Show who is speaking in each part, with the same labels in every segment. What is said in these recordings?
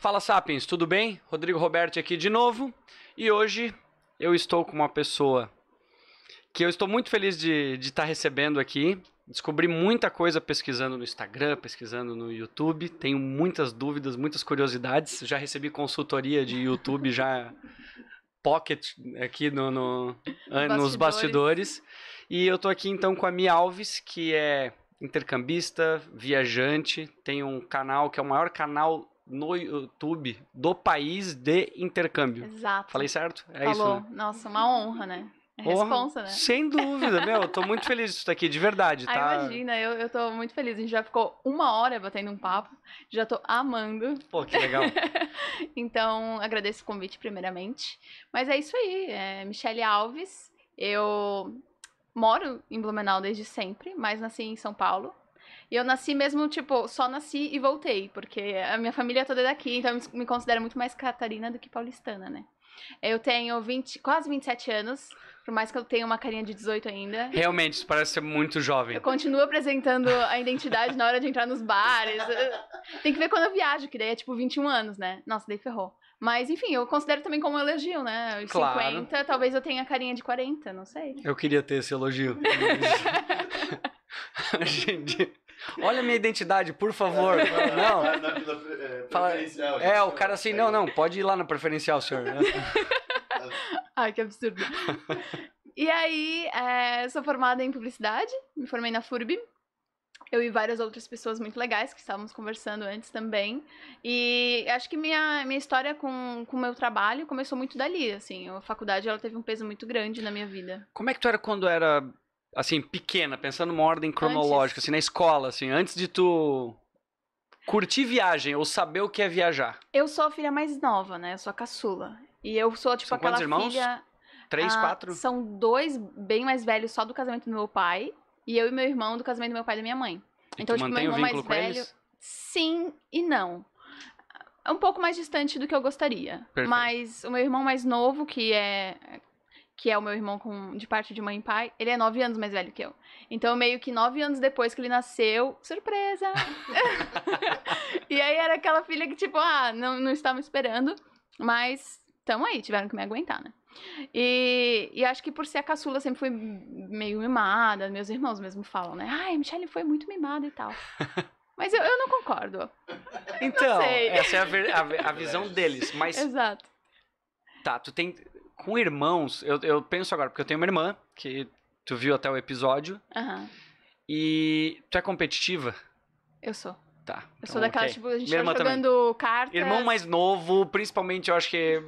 Speaker 1: Fala Sapiens, tudo bem? Rodrigo Roberto aqui de novo e hoje eu estou com uma pessoa que eu estou muito feliz de estar tá recebendo aqui. Descobri muita coisa pesquisando no Instagram, pesquisando no YouTube. Tenho muitas dúvidas, muitas curiosidades. Já recebi consultoria de YouTube, já pocket aqui no, no bastidores. nos bastidores. E eu estou aqui então com a Mia Alves, que é intercambista, viajante, tem um canal que é o maior canal no YouTube do país de intercâmbio. Exato. Falei certo? É Falou. isso.
Speaker 2: Né? Nossa, uma honra, né? É honra, responsa, né? Sem dúvida,
Speaker 1: meu, eu tô muito feliz de estar aqui, de verdade, ah, tá? Ah, imagina,
Speaker 2: eu, eu tô muito feliz. A gente já ficou uma hora batendo um papo, já tô amando. Pô, que legal. então, agradeço o convite primeiramente. Mas é isso aí, é Michele Alves, eu moro em Blumenau desde sempre, mas nasci em São Paulo. E eu nasci mesmo, tipo, só nasci e voltei, porque a minha família toda é daqui, então eu me considero muito mais catarina do que paulistana, né? Eu tenho 20, quase 27 anos, por mais que eu tenha uma carinha de 18 ainda.
Speaker 1: Realmente, isso parece ser muito jovem. Eu
Speaker 2: continuo apresentando a identidade na hora de entrar nos bares. Tem que ver quando eu viajo, que daí é tipo 21 anos, né? Nossa, daí ferrou. Mas, enfim, eu considero também como um elogio, né? Os claro. 50, talvez eu tenha a carinha de 40, não sei.
Speaker 1: Eu queria ter esse elogio. Gente, Olha a minha identidade, por favor. Não.
Speaker 3: Na, É, é o
Speaker 1: cara né? assim, não, não, pode ir lá na preferencial, senhor.
Speaker 2: Ai, que absurdo. E aí, é, sou formada em publicidade, me formei na FURB. Eu e várias outras pessoas muito legais que estávamos conversando antes também. E acho que minha, minha história com o meu trabalho começou muito dali, assim. A faculdade, ela teve um peso muito grande na minha vida.
Speaker 1: Como é que tu era quando era assim, pequena, pensando numa ordem cronológica, antes... assim, na escola, assim, antes de tu curtir viagem ou saber o que é viajar?
Speaker 2: Eu sou a filha mais nova, né? Eu sou a caçula. E eu sou, tipo, são aquela filha... Três, ah, quatro? São dois bem mais velhos só do casamento do meu pai. E eu e meu irmão do casamento do meu pai e da minha mãe. E então, tipo, meu irmão mais velho. Eles? Sim e não. É um pouco mais distante do que eu gostaria. Perfeito. Mas o meu irmão mais novo, que é que é o meu irmão com, de parte de mãe e pai, ele é nove anos mais velho que eu. Então, meio que nove anos depois que ele nasceu, surpresa! e aí era aquela filha que, tipo, ah, não, não estava esperando, mas tamo aí, tiveram que me aguentar, né? E, e acho que por ser a caçula, sempre foi meio mimada, meus irmãos mesmo falam, né? Ai, Michelle foi muito mimada e tal. Mas eu, eu não concordo.
Speaker 1: Então, não essa é a, a, a visão deles, mas... Exato. Tá, tu tem com irmãos, eu, eu penso agora, porque eu tenho uma irmã, que tu viu até o episódio. Uhum. E tu é competitiva? Eu sou. Tá. Eu então, sou daquela, okay. tipo, a gente Minha tá jogando
Speaker 2: também. cartas. Irmão mais
Speaker 1: novo, principalmente, eu acho que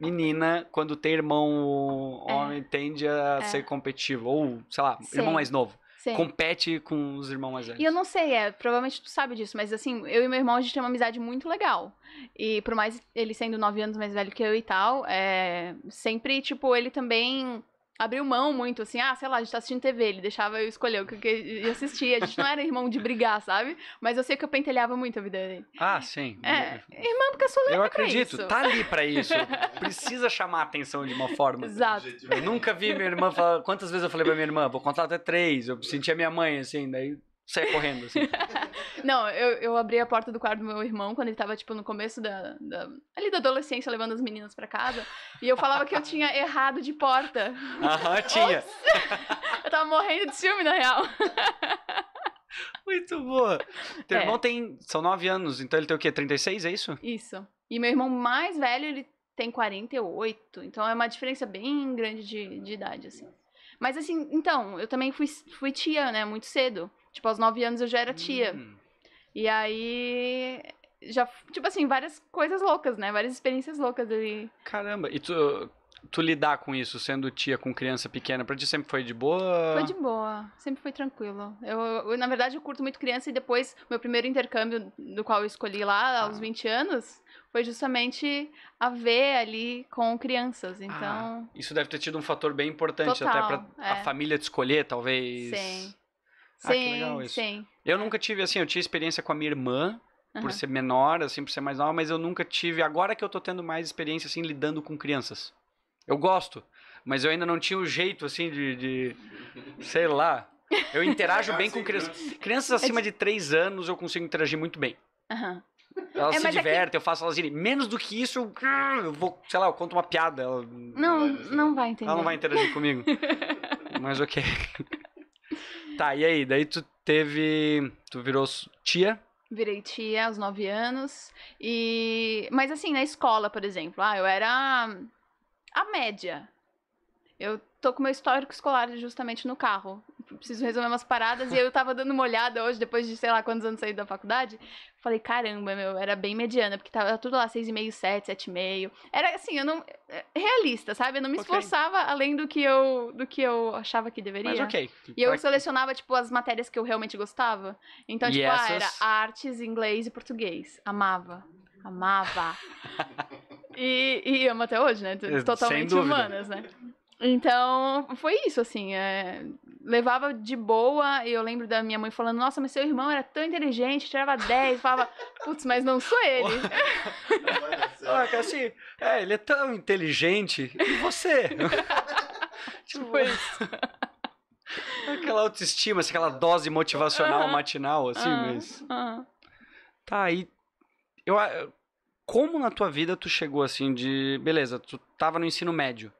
Speaker 1: menina, quando tem irmão é. homem, é. tende a é. ser competitivo. Ou, sei lá, Sim. irmão mais novo. Sim. compete com os irmãos mais velhos. E
Speaker 2: eu não sei, é, provavelmente tu sabe disso, mas assim, eu e meu irmão, a gente tem uma amizade muito legal. E por mais ele sendo nove anos mais velho que eu e tal, é, sempre, tipo, ele também abriu mão muito, assim, ah, sei lá, a gente tá assistindo TV, ele deixava eu escolher o que eu assistia. A gente não era irmão de brigar, sabe? Mas eu sei que eu pentelhava muito a vida dele.
Speaker 1: Ah, sim. É,
Speaker 2: irmã, porque eu sou Eu acredito, isso. tá ali
Speaker 1: pra isso. Precisa chamar a atenção de uma forma. Exato. Eu nunca vi minha irmã falar. Quantas vezes eu falei pra minha irmã, vou contar até três. Eu senti a minha mãe, assim, daí saia correndo, assim.
Speaker 2: não, eu, eu abri a porta do quarto do meu irmão quando ele tava, tipo, no começo da, da ali da adolescência, levando as meninas para casa. E eu falava que eu tinha errado de porta. Aham, tinha. eu tava morrendo de ciúme, na real.
Speaker 1: Muito boa. Teu é. irmão tem. São nove anos, então ele tem o quê? 36, é isso?
Speaker 2: Isso. E meu irmão mais velho, ele tem 48. Então é uma diferença bem grande de, de idade, assim. Mas assim, então, eu também fui, fui tia, né, muito cedo. Tipo, aos nove anos eu já era tia. Hum. E aí. Já, tipo assim, várias coisas loucas, né? Várias experiências loucas ali.
Speaker 1: Caramba, e tu, tu lidar com isso, sendo tia com criança pequena, pra ti sempre foi de boa? Foi de
Speaker 2: boa, sempre foi tranquilo. Eu, eu na verdade, eu curto muito criança e depois, meu primeiro intercâmbio, do qual eu escolhi lá, ah. aos 20 anos, foi justamente a ver ali com crianças, então... Ah,
Speaker 1: isso deve ter tido um fator bem importante Total, até pra é. a família te escolher, talvez? Sim. Sim, ah, que legal isso. Sim. Eu nunca tive, assim, eu tinha experiência com a minha irmã, uhum. por ser menor, assim, por ser mais nova, mas eu nunca tive. Agora que eu tô tendo mais experiência, assim, lidando com crianças. Eu gosto, mas eu ainda não tinha o jeito, assim, de. de sei lá. Eu interajo bem com crianças. Crianças é acima de 3 anos eu consigo interagir muito bem. Uhum. Elas é, se é divertem, aqui... eu faço elas irem. Menos do que isso, eu, hum, eu vou, sei lá, eu conto uma piada. Ela...
Speaker 2: Não, não vai entender. Ela não vai interagir
Speaker 1: comigo. Mas ok. Tá, e aí? Daí tu teve. Tu virou tia?
Speaker 2: Virei tia aos nove anos. E. Mas assim, na escola, por exemplo, ah, eu era a média. Eu tô com meu histórico escolar justamente no carro preciso resolver umas paradas. e eu tava dando uma olhada hoje, depois de sei lá quantos anos saí da faculdade. Falei, caramba, meu, era bem mediana, porque tava tudo lá 6,5, 7, 7,5. Era assim, eu não. É, realista, sabe? Eu não me okay. esforçava além do que eu do que eu achava que deveria. Mas ok. E eu selecionava, tipo, as matérias que eu realmente gostava. Então, e tipo, essas... ah, era artes, inglês e português. Amava. Amava. e, e amo até hoje, né? É, Totalmente humanas, né? Então, foi isso, assim. É levava de boa, e eu lembro da minha mãe falando, nossa, mas seu irmão era tão inteligente, tirava 10, falava, putz, mas não sou ele.
Speaker 1: Olha, assim, é, ele é tão inteligente, e você?
Speaker 2: Tipo, tipo
Speaker 4: isso.
Speaker 1: Aquela autoestima, assim, aquela dose motivacional uh -huh. matinal, assim, uh -huh. mas... Uh -huh. Tá, e... Eu, como na tua vida tu chegou assim de... Beleza, tu tava no ensino médio.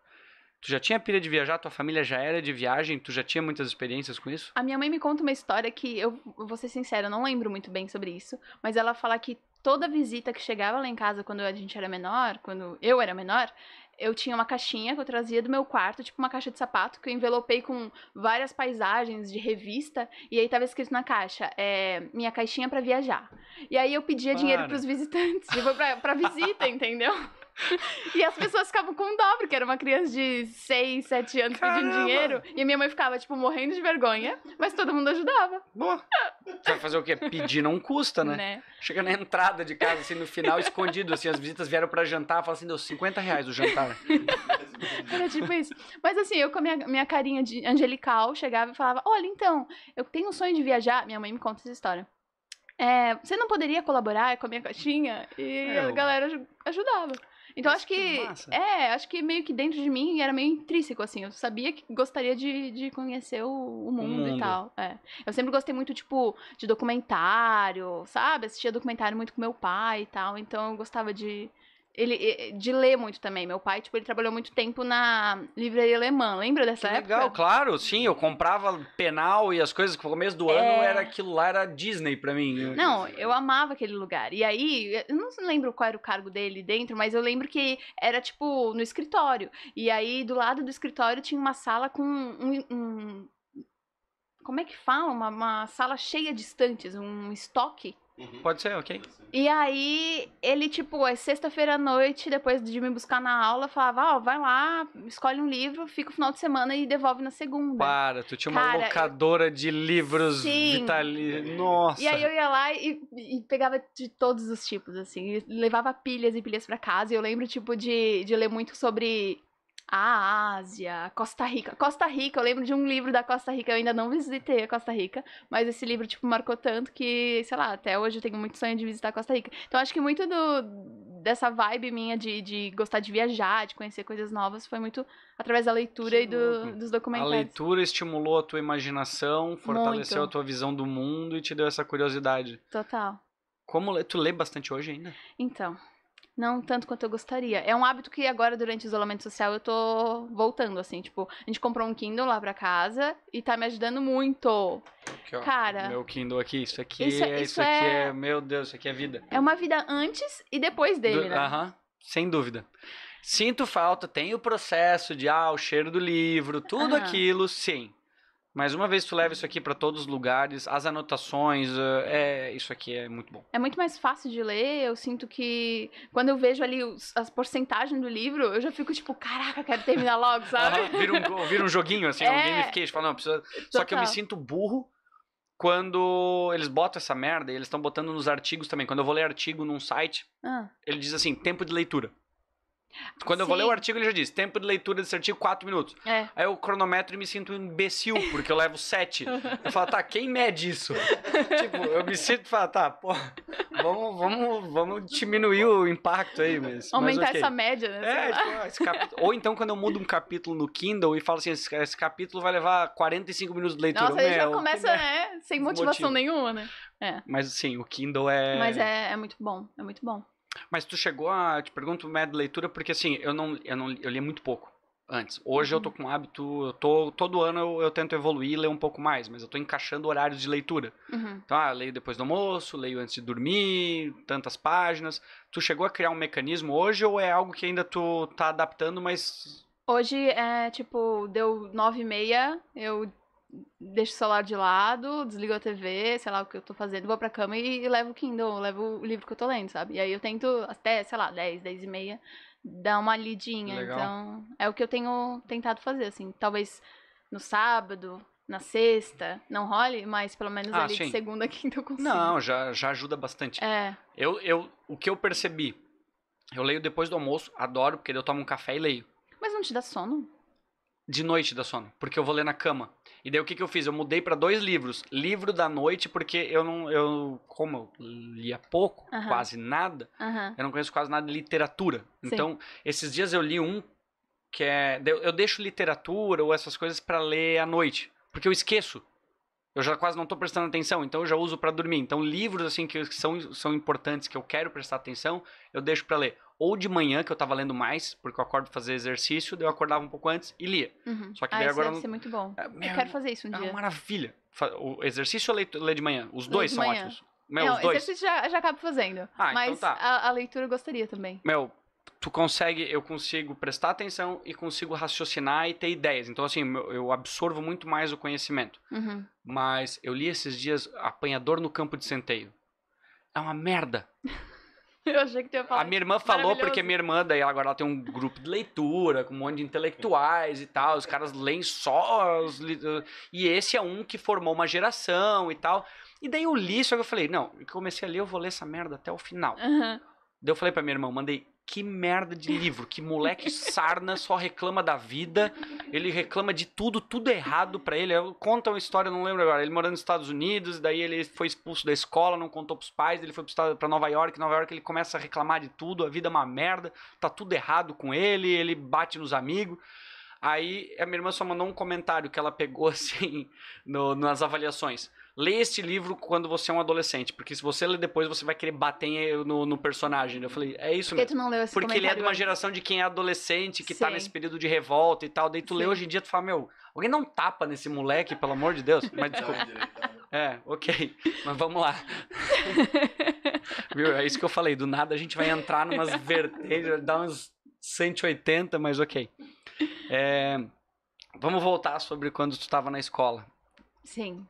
Speaker 1: Tu já tinha pilha de viajar? Tua família já era de viagem? Tu já tinha muitas experiências com isso?
Speaker 2: A minha mãe me conta uma história que eu vou ser sincera, eu não lembro muito bem sobre isso, mas ela fala que toda visita que chegava lá em casa quando a gente era menor, quando eu era menor, eu tinha uma caixinha que eu trazia do meu quarto, tipo uma caixa de sapato, que eu envelopei com várias paisagens de revista, e aí tava escrito na caixa, é, minha caixinha para viajar. E aí eu pedia para. dinheiro para os visitantes, tipo, pra, pra visita, entendeu? E as pessoas ficavam com dó, porque era uma criança de 6, 7 anos Caramba. pedindo dinheiro. E a minha mãe ficava, tipo, morrendo de vergonha, mas todo mundo ajudava. Boa.
Speaker 1: Você vai fazer o quê? Pedir não custa, né? né? Chega na entrada de casa, assim, no final, escondido, assim, as visitas vieram para jantar, falam assim, deu 50 reais o jantar.
Speaker 2: Era tipo isso. Mas assim, eu com a minha, minha carinha de angelical, chegava e falava, olha, então, eu tenho um sonho de viajar. Minha mãe me conta essa história. É, você não poderia colaborar com a minha caixinha? E é, a galera ajudava. Então Isso acho que. que é, acho que meio que dentro de mim era meio intrínseco, assim. Eu sabia que gostaria de, de conhecer o, o mundo, mundo, e tal. É. Eu sempre gostei muito, tipo, de documentário, sabe? Assistia documentário muito com meu pai e tal. Então eu gostava de ele de ler muito também. Meu pai, tipo, ele trabalhou muito tempo na livraria alemã. Lembra dessa que época? Legal,
Speaker 1: claro, sim. Eu comprava penal e as coisas que no começo do é... ano era aquilo lá era Disney para mim. Não,
Speaker 2: eu amava aquele lugar. E aí, eu não lembro qual era o cargo dele dentro, mas eu lembro que era tipo no escritório. E aí do lado do escritório tinha uma sala com um, um como é que fala? Uma, uma, sala cheia de estantes, um estoque
Speaker 1: Uhum. Pode ser, ok.
Speaker 2: E aí, ele, tipo, é sexta-feira à noite, depois de me buscar na aula, falava, ó, oh, vai lá, escolhe um livro, fica o final de semana e devolve na segunda. Para,
Speaker 1: tu tinha Cara, uma locadora eu... de livros vitalinos. É. Nossa. E aí eu
Speaker 2: ia lá e, e, pegava de todos os tipos, assim, levava pilhas e pilhas para casa. E eu lembro, tipo, de, de ler muito sobre a Ásia, Costa Rica. Costa Rica, eu lembro de um livro da Costa Rica, eu ainda não visitei a Costa Rica, mas esse livro, tipo, marcou tanto que, sei lá, até hoje eu tenho muito sonho de visitar a Costa Rica. Então, acho que muito do, dessa vibe minha de, de gostar de viajar, de conhecer coisas novas, foi muito através da leitura que e do, dos documentários. A leitura
Speaker 1: estimulou a tua imaginação, fortaleceu muito. a tua visão do mundo e te deu essa curiosidade. Total. Como tu lê bastante hoje ainda?
Speaker 2: Então, não tanto quanto eu gostaria. É um hábito que agora, durante o isolamento social, eu tô voltando, assim. Tipo, a gente comprou um Kindle lá pra casa e tá me ajudando muito. Aqui, ó, Cara.
Speaker 1: Meu Kindle aqui, isso aqui, isso, é, é isso, isso aqui é... é... Meu Deus, isso aqui é vida.
Speaker 2: É uma vida antes e depois dele, né? Aham,
Speaker 1: sem dúvida. Sinto falta, tem o processo de, ah, o cheiro do livro, tudo aquilo, sim. Mas uma vez que tu leva isso aqui para todos os lugares, as anotações, eh, é isso aqui é muito bom.
Speaker 2: É muito mais fácil de ler. Eu sinto que quando eu vejo ali os, as porcentagens do livro, eu já fico tipo, caraca, quero terminar logo, sabe? ah,
Speaker 1: vira, um, vira um joguinho assim, é... um gamification, fala, não, precisa. Só que eu me sinto burro quando eles botam essa merda, e eles estão botando nos artigos também. Quando eu vou ler artigo num site, ah. ele diz assim, tempo de leitura. Quando Sim. eu vou ler o artigo, ele já diz: tempo de leitura desse artigo, 4 minutos. É. Aí eu cronometro e me sinto um imbecil, porque eu levo 7. Eu falo, tá, quem mede isso? tipo, eu me sinto e falo, tá, pô, vamos, vamos, vamos diminuir o impacto aí, mas. Aumentar mas okay. essa
Speaker 2: média, né? É, tipo, esse capítulo...
Speaker 1: Ou então quando eu mudo um capítulo no Kindle e falo assim: esse, esse capítulo vai levar 45 minutos de leitura. Nossa, ele já começa, né?
Speaker 2: Sem motivação motivo. nenhuma, né? É.
Speaker 1: Mas assim, o Kindle é. Mas
Speaker 2: é, é muito bom, é muito bom.
Speaker 1: Mas tu chegou a. Te pergunto média de leitura, porque assim, eu não, eu não eu li muito pouco antes. Hoje uhum. eu tô uhum. com hábito. Eu tô, todo ano eu, eu tento evoluir e ler um pouco mais, mas eu tô encaixando horários de leitura. Uhum. Então, ah, leio depois do almoço, leio antes de dormir, tantas páginas. Tu chegou a criar um mecanismo hoje ou é algo que ainda tu tá adaptando, mas.
Speaker 2: Hoje é tipo, deu nove e meia, eu deixo o celular de lado, desligo a TV, sei lá o que eu tô fazendo, vou pra cama e, e levo o Kindle, levo o livro que eu tô lendo, sabe? E aí eu tento até, sei lá, 10, 10 e meia, dar uma lidinha. Legal. Então, é o que eu tenho tentado fazer, assim. Talvez no sábado, na sexta, não role, mas pelo menos ah, ali sim. de segunda a quinta eu consigo. Não,
Speaker 1: já, já ajuda bastante. É. Eu, eu, o que eu percebi, eu leio depois do almoço, adoro, porque eu tomo um café e leio.
Speaker 2: Mas não te dá sono?
Speaker 1: de noite da sono, porque eu vou ler na cama. E daí o que, que eu fiz? Eu mudei para dois livros. Livro da noite, porque eu não. Eu, como eu lia pouco, uh -huh. quase nada, uh -huh. eu não conheço quase nada de literatura. Sim. Então, esses dias eu li um que é. Eu deixo literatura ou essas coisas para ler à noite, porque eu esqueço eu já quase não estou prestando atenção, então eu já uso para dormir. Então, livros assim que são, são importantes, que eu quero prestar atenção, eu deixo para ler. Ou de manhã, que eu estava lendo mais, porque eu acordo fazer exercício, daí eu acordava um pouco antes e lia. Uhum. Só que ah, daí ah, isso é Deve não... ser
Speaker 2: muito bom. É, meu, eu é quero fazer isso um é dia. É uma
Speaker 1: maravilha. O exercício ou ler de manhã. Os dois são manhã. ótimos. Meu, não, os dois. exercício
Speaker 2: já, já acabo fazendo. Ah, então mas então tá. a, a leitura eu gostaria também.
Speaker 1: Meu, tu consegue, eu consigo prestar atenção e consigo raciocinar e ter ideias. Então, assim, eu absorvo muito mais o conhecimento. Uhum. Mas eu li esses dias Apanhador no Campo de Centeio. É uma merda.
Speaker 2: eu achei que tu ia falar.
Speaker 1: A minha irmã falou, porque minha irmã, daí agora ela tem um grupo de leitura, com um monte de intelectuais e tal. Os caras leem só. Os... Uh, e esse é um que formou uma geração e tal. E daí eu li, só que eu falei, não, eu comecei a ler, eu vou ler essa merda até o final. Uhum. Daí eu falei pra minha irmã, mandei que merda de livro, que moleque sarna só reclama da vida, ele reclama de tudo, tudo errado para ele. Conta uma história, não lembro agora, ele morando nos Estados Unidos, daí ele foi expulso da escola, não contou pros pais, ele foi para Nova York, Nova York ele começa a reclamar de tudo, a vida é uma merda, tá tudo errado com ele, ele bate nos amigos. Aí a minha irmã só mandou um comentário que ela pegou assim no, nas avaliações. Lê este livro quando você é um adolescente, porque se você ler depois, você vai querer bater no, no personagem. Eu falei, é isso porque mesmo. Tu não leu esse porque ele é de uma geração de quem é adolescente, que tá Sim. tá nesse período de revolta e tal. Daí tu Sim. lê hoje em dia, tu fala, meu, alguém não tapa nesse moleque, pelo amor de Deus. Mas desculpa. Né, é, ok. Mas vamos lá. Viu? É isso que eu falei. Do nada a gente vai entrar numas vertentes, dar uns 180, mas ok. É, vamos voltar sobre quando tu estava na escola.
Speaker 2: Sim.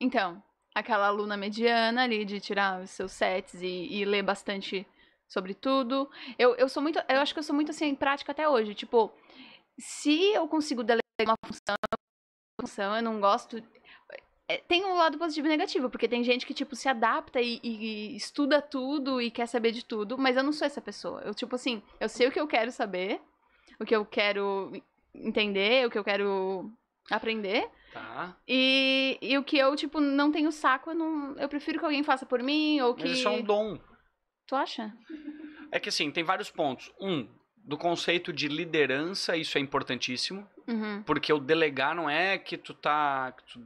Speaker 2: Então, aquela aluna mediana ali de tirar os seus sets e, e ler bastante sobre tudo. Eu, eu sou muito. Eu acho que eu sou muito assim em prática até hoje. Tipo, se eu consigo delegar uma função, eu não gosto é, tem um lado positivo e negativo, porque tem gente que, tipo, se adapta e, e, estuda tudo e quer saber de tudo, mas eu não sou essa pessoa. Eu, tipo assim, eu sei o que eu quero saber, o que eu quero entender, o que eu quero aprender. Tá. E, e o que eu, tipo, não tenho saco, eu, não, eu prefiro que alguém faça por mim, ou que... Mas isso é um dom. Tu acha?
Speaker 1: É que, assim, tem vários pontos. Um, do conceito de liderança, isso é importantíssimo, uhum. porque o delegar não é que tu tá... Que tu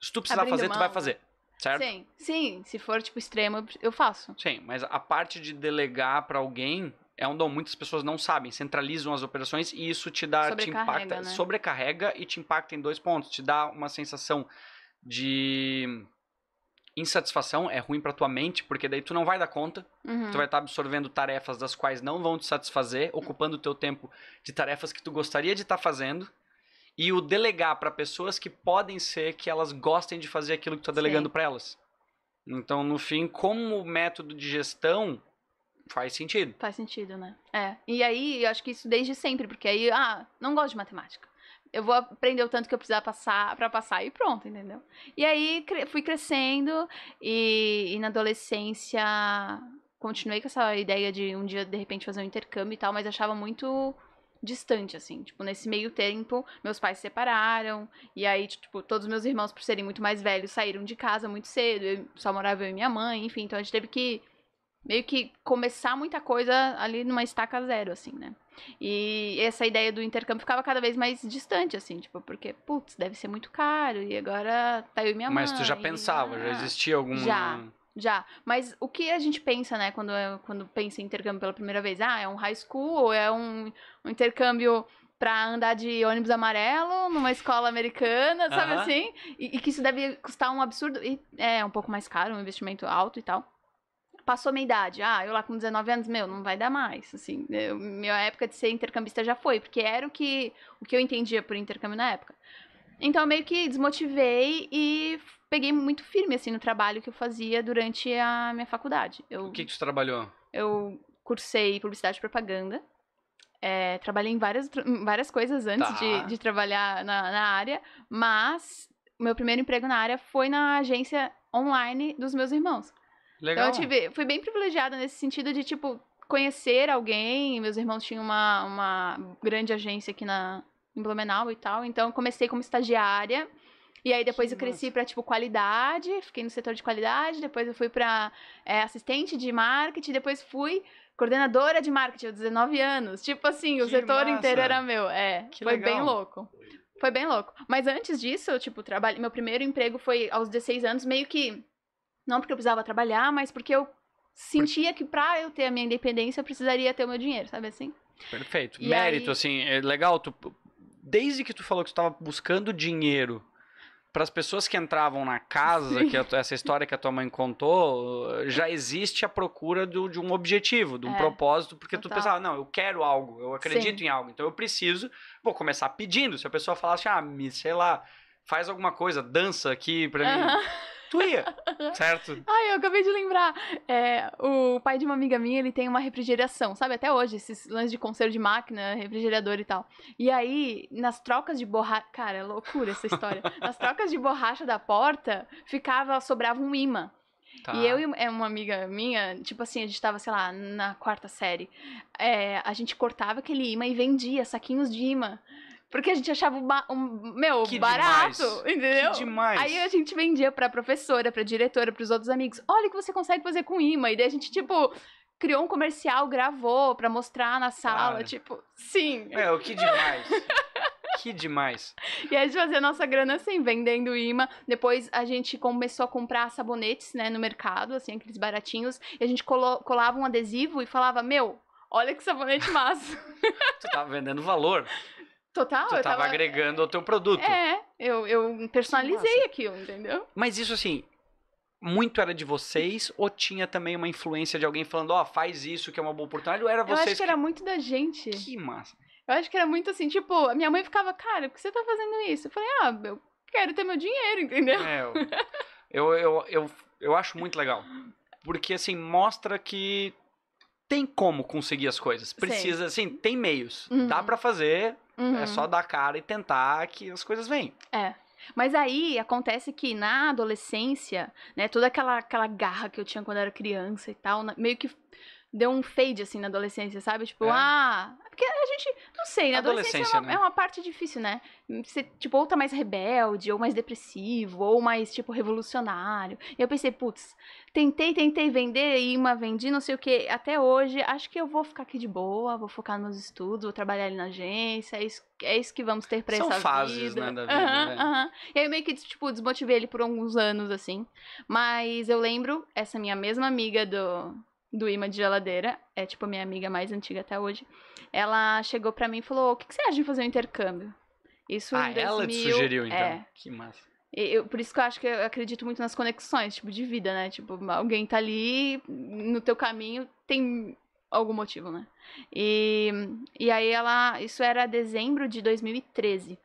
Speaker 1: se tu precisar fazer, mão, tu vai né? fazer. Certo? Sim,
Speaker 2: sim. Se for, tipo, extremo, eu faço.
Speaker 1: Sim, mas a parte de delegar para alguém é um dom. muitas pessoas não sabem, centralizam as operações e isso te dá, te impacta, né? sobrecarrega e te impacta em dois pontos. Te dá uma sensação de insatisfação, é ruim para tua mente, porque daí tu não vai dar conta, uhum. tu vai estar tá absorvendo tarefas das quais não vão te satisfazer, ocupando o teu tempo de tarefas que tu gostaria de estar tá fazendo e o delegar para pessoas que podem ser que elas gostem de fazer aquilo que tu tá delegando para elas. Então, no fim, como método de gestão, faz sentido.
Speaker 2: Faz sentido, né? É. E aí, eu acho que isso desde sempre, porque aí, ah, não gosto de matemática. Eu vou aprender o tanto que eu precisar passar para passar e pronto, entendeu? E aí cre fui crescendo e, e na adolescência continuei com essa ideia de um dia de repente fazer um intercâmbio e tal, mas achava muito distante, assim. Tipo, nesse meio tempo, meus pais se separaram. E aí, tipo, todos meus irmãos, por serem muito mais velhos, saíram de casa muito cedo. Eu só morava eu e minha mãe, enfim. Então a gente teve que meio que começar muita coisa ali numa estaca zero, assim, né? E essa ideia do intercâmbio ficava cada vez mais distante, assim, tipo, porque, putz, deve ser muito caro, e agora tá eu e minha Mas mãe. Mas tu já pensava, e... já ah, existia
Speaker 1: algum. Já.
Speaker 2: Já, mas o que a gente pensa, né, quando, é, quando pensa em intercâmbio pela primeira vez? Ah, é um high school ou é um, um intercâmbio pra andar de ônibus amarelo numa escola americana, sabe uhum. assim? E, e, que isso deve custar um absurdo, e é um pouco mais caro, um investimento alto e tal. Passou minha idade, ah, eu lá com 19 anos, meu, não vai dar mais, assim, eu, é, minha época de ser intercambista já foi, porque era o que, o que eu entendia por intercâmbio na época. Então eu meio que desmotivei e peguei muito firme, assim, no trabalho que eu fazia durante a minha faculdade. Eu, o que
Speaker 1: que tu trabalhou?
Speaker 2: Eu cursei publicidade e propaganda. É, trabalhei em várias, várias coisas antes tá. de, de, trabalhar na, na área, mas meu primeiro emprego na área foi na agência online dos meus irmãos. Legal. Então eu tive, fui bem privilegiada nesse sentido de, tipo, conhecer alguém. Meus irmãos tinham uma, uma grande agência aqui na, em Blumenau e tal. Então eu comecei como estagiária e aí depois que eu cresci para tipo qualidade, fiquei no setor de qualidade, depois eu fui para é, assistente de marketing, depois fui coordenadora de marketing aos 19 anos. Tipo assim, que o setor massa. inteiro era meu. É, que foi legal. bem louco. Foi bem louco. Mas antes disso, tipo, trabalho, meu primeiro emprego foi aos 16 anos, meio que não porque eu precisava trabalhar, mas porque eu sentia que para eu ter a minha independência eu precisaria ter o meu dinheiro, sabe assim?
Speaker 1: Perfeito. E Mérito, aí... assim, é legal tu desde que tu falou que tu estava buscando dinheiro para as pessoas que entravam na casa, Sim. que a, essa história que a tua mãe contou, já existe a procura do, de um objetivo, de um é, propósito, porque total. tu pensava, não, eu quero algo, eu acredito Sim. em algo, então eu preciso, vou começar pedindo. Se a pessoa falasse, ah, me, sei lá, faz alguma coisa, dança aqui para uh -huh. mim. Tu ia, certo?
Speaker 2: Ai, eu acabei de lembrar. É, o pai de uma amiga minha, ele tem uma refrigeração, sabe? Até hoje, esses lances de conselho de máquina, refrigerador e tal. E aí, nas trocas de borracha... Cara, é loucura essa história. nas trocas de borracha da porta, ficava, sobrava um imã. Tá. E eu e é uma amiga minha, tipo assim, a gente tava, sei lá, na quarta série. É, a gente cortava aquele imã e vendia saquinhos de imã porque a gente achava um, meu, que barato, demais. entendeu? Que demais. Aí a gente vendia pra professora, pra diretora, pros outros amigos. Olha o que você consegue fazer com imã. E daí a gente, tipo, criou um comercial, gravou pra mostrar na sala. Claro. Tipo, sim.
Speaker 1: É o que demais. Que demais.
Speaker 2: E a gente fazia nossa grana assim, vendendo imã. Depois a gente começou a comprar sabonetes, né, no mercado, assim, aqueles baratinhos. E a gente colava um adesivo e falava, meu, olha que sabonete massa.
Speaker 1: tu tava vendendo valor.
Speaker 2: Total. Tu eu tava,
Speaker 1: agregando o teu produto.
Speaker 2: É, eu, eu personalizei aquilo, entendeu?
Speaker 1: Mas isso assim, muito era de vocês ou tinha também uma influência de alguém falando, ó, oh, faz isso que é uma boa oportunidade? Ou era vocês? Eu acho que, que... era
Speaker 2: muito da gente. Que massa. Eu acho que era muito assim, tipo, a minha mãe ficava, cara, por que você tá fazendo isso? Eu falei, ah, eu quero ter meu dinheiro, entendeu? É, eu,
Speaker 1: eu, eu, eu, eu acho muito legal. Porque, assim, mostra que tem como conseguir as coisas. Precisa, assim, tem meios. Uhum. Dá para fazer, uhum. é só uhum. dar cara e tentar que as coisas venham.
Speaker 2: É. Mas aí acontece que na adolescência, né, toda aquela, aquela garra que eu tinha quando era criança e tal, meio que deu um fade, assim, na adolescência, sabe? Tipo, é. ah. É porque a gente. Não sei, né? Adolescência, adolescência é, uma, né? é, uma, parte difícil, né? Você, tipo, ou tá mais rebelde, ou mais depressivo, ou mais, tipo, revolucionário. E eu pensei, putz, tentei, tentei vender e uma vendi, não sei o quê. Até hoje, acho que eu vou ficar aqui de boa, vou focar nos estudos, vou trabalhar ali na agência, é isso, é isso que vamos ter pra São essa fases, vida. né, da vida, uhum, né? Uhum. E aí eu meio que, tipo, desmotivei ele por alguns anos, assim. Mas eu lembro, essa minha mesma amiga do do imã de geladeira, é tipo a minha amiga mais antiga até hoje, ela chegou para mim e falou: O que, que, você acha de fazer um intercâmbio? Isso ah, em 2000, ela te sugeriu, é. então. É. Que massa. Eu, por isso que eu acho que eu acredito muito nas conexões, tipo, de vida, né? Tipo, alguém tá ali no teu caminho, tem algum motivo, né? E, e aí ela. Isso era dezembro de 2013.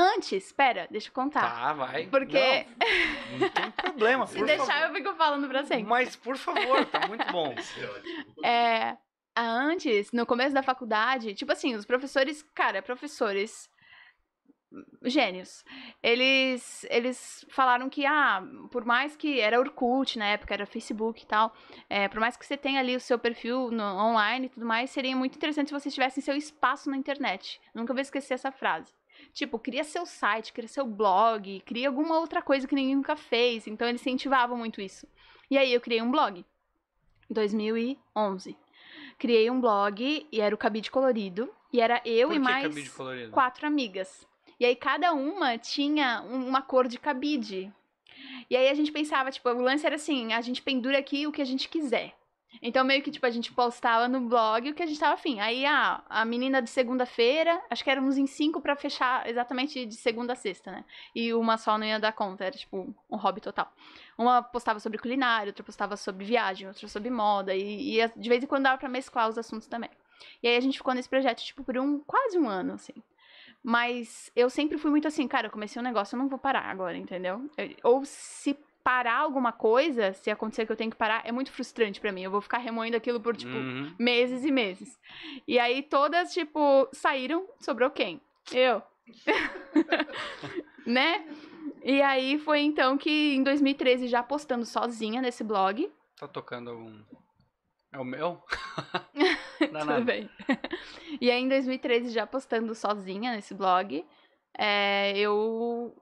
Speaker 2: Antes, espera, deixa eu contar. Tá, vai. Porque. Não, não tem problema, Se deixar, favor. eu fico falando pra sempre. Mas, por favor, tá muito bom. é. é antes, no começo da faculdade, tipo assim, os professores, cara, professores gênios. Eles eles falaram que ah, por mais que era Orkut na época, era Facebook e tal, é, por mais que você tenha ali o seu perfil no, online e tudo mais, seria muito interessante se você tivesse seu espaço na internet. Nunca vou esquecer essa frase. Tipo, cria seu site, cria seu blog, cria alguma outra coisa que ninguém nunca fez. Então ele incentivava muito isso. E aí eu criei um blog. 2011. Criei um blog e era o Cabide Colorido. E era eu e mais quatro amigas. E aí cada uma tinha uma cor de cabide. E aí a gente pensava, tipo, o lance era assim, a gente pendura aqui o que a gente quiser. Então, meio que, tipo, a gente postava no blog o que a gente tava afim. Aí, a, a menina de segunda-feira, acho que éramos em cinco para fechar exatamente de segunda a sexta, né? E uma só não ia dar conta, era, tipo, um hobby total. Uma postava sobre culinária, outra postava sobre viagem, outra sobre moda. E, e de vez em quando dava pra mesclar os assuntos também. E aí, a gente ficou nesse projeto, tipo, por um, quase um ano, assim. Mas eu sempre fui muito assim, cara, eu comecei um negócio, eu não vou parar agora, entendeu? Eu, ou se parar alguma coisa, se acontecer que eu tenho que parar, é muito frustrante para mim. Eu vou ficar remoendo aquilo por, tipo, uhum. meses e meses. E aí todas, tipo, saíram, sobrou quem? Eu. né? E aí foi então que em 2013, já postando sozinha nesse blog.
Speaker 1: Tá tocando algum. É o meu? É Tudo nada. bem.
Speaker 2: E aí em 2013, já postando sozinha nesse blog, é, eu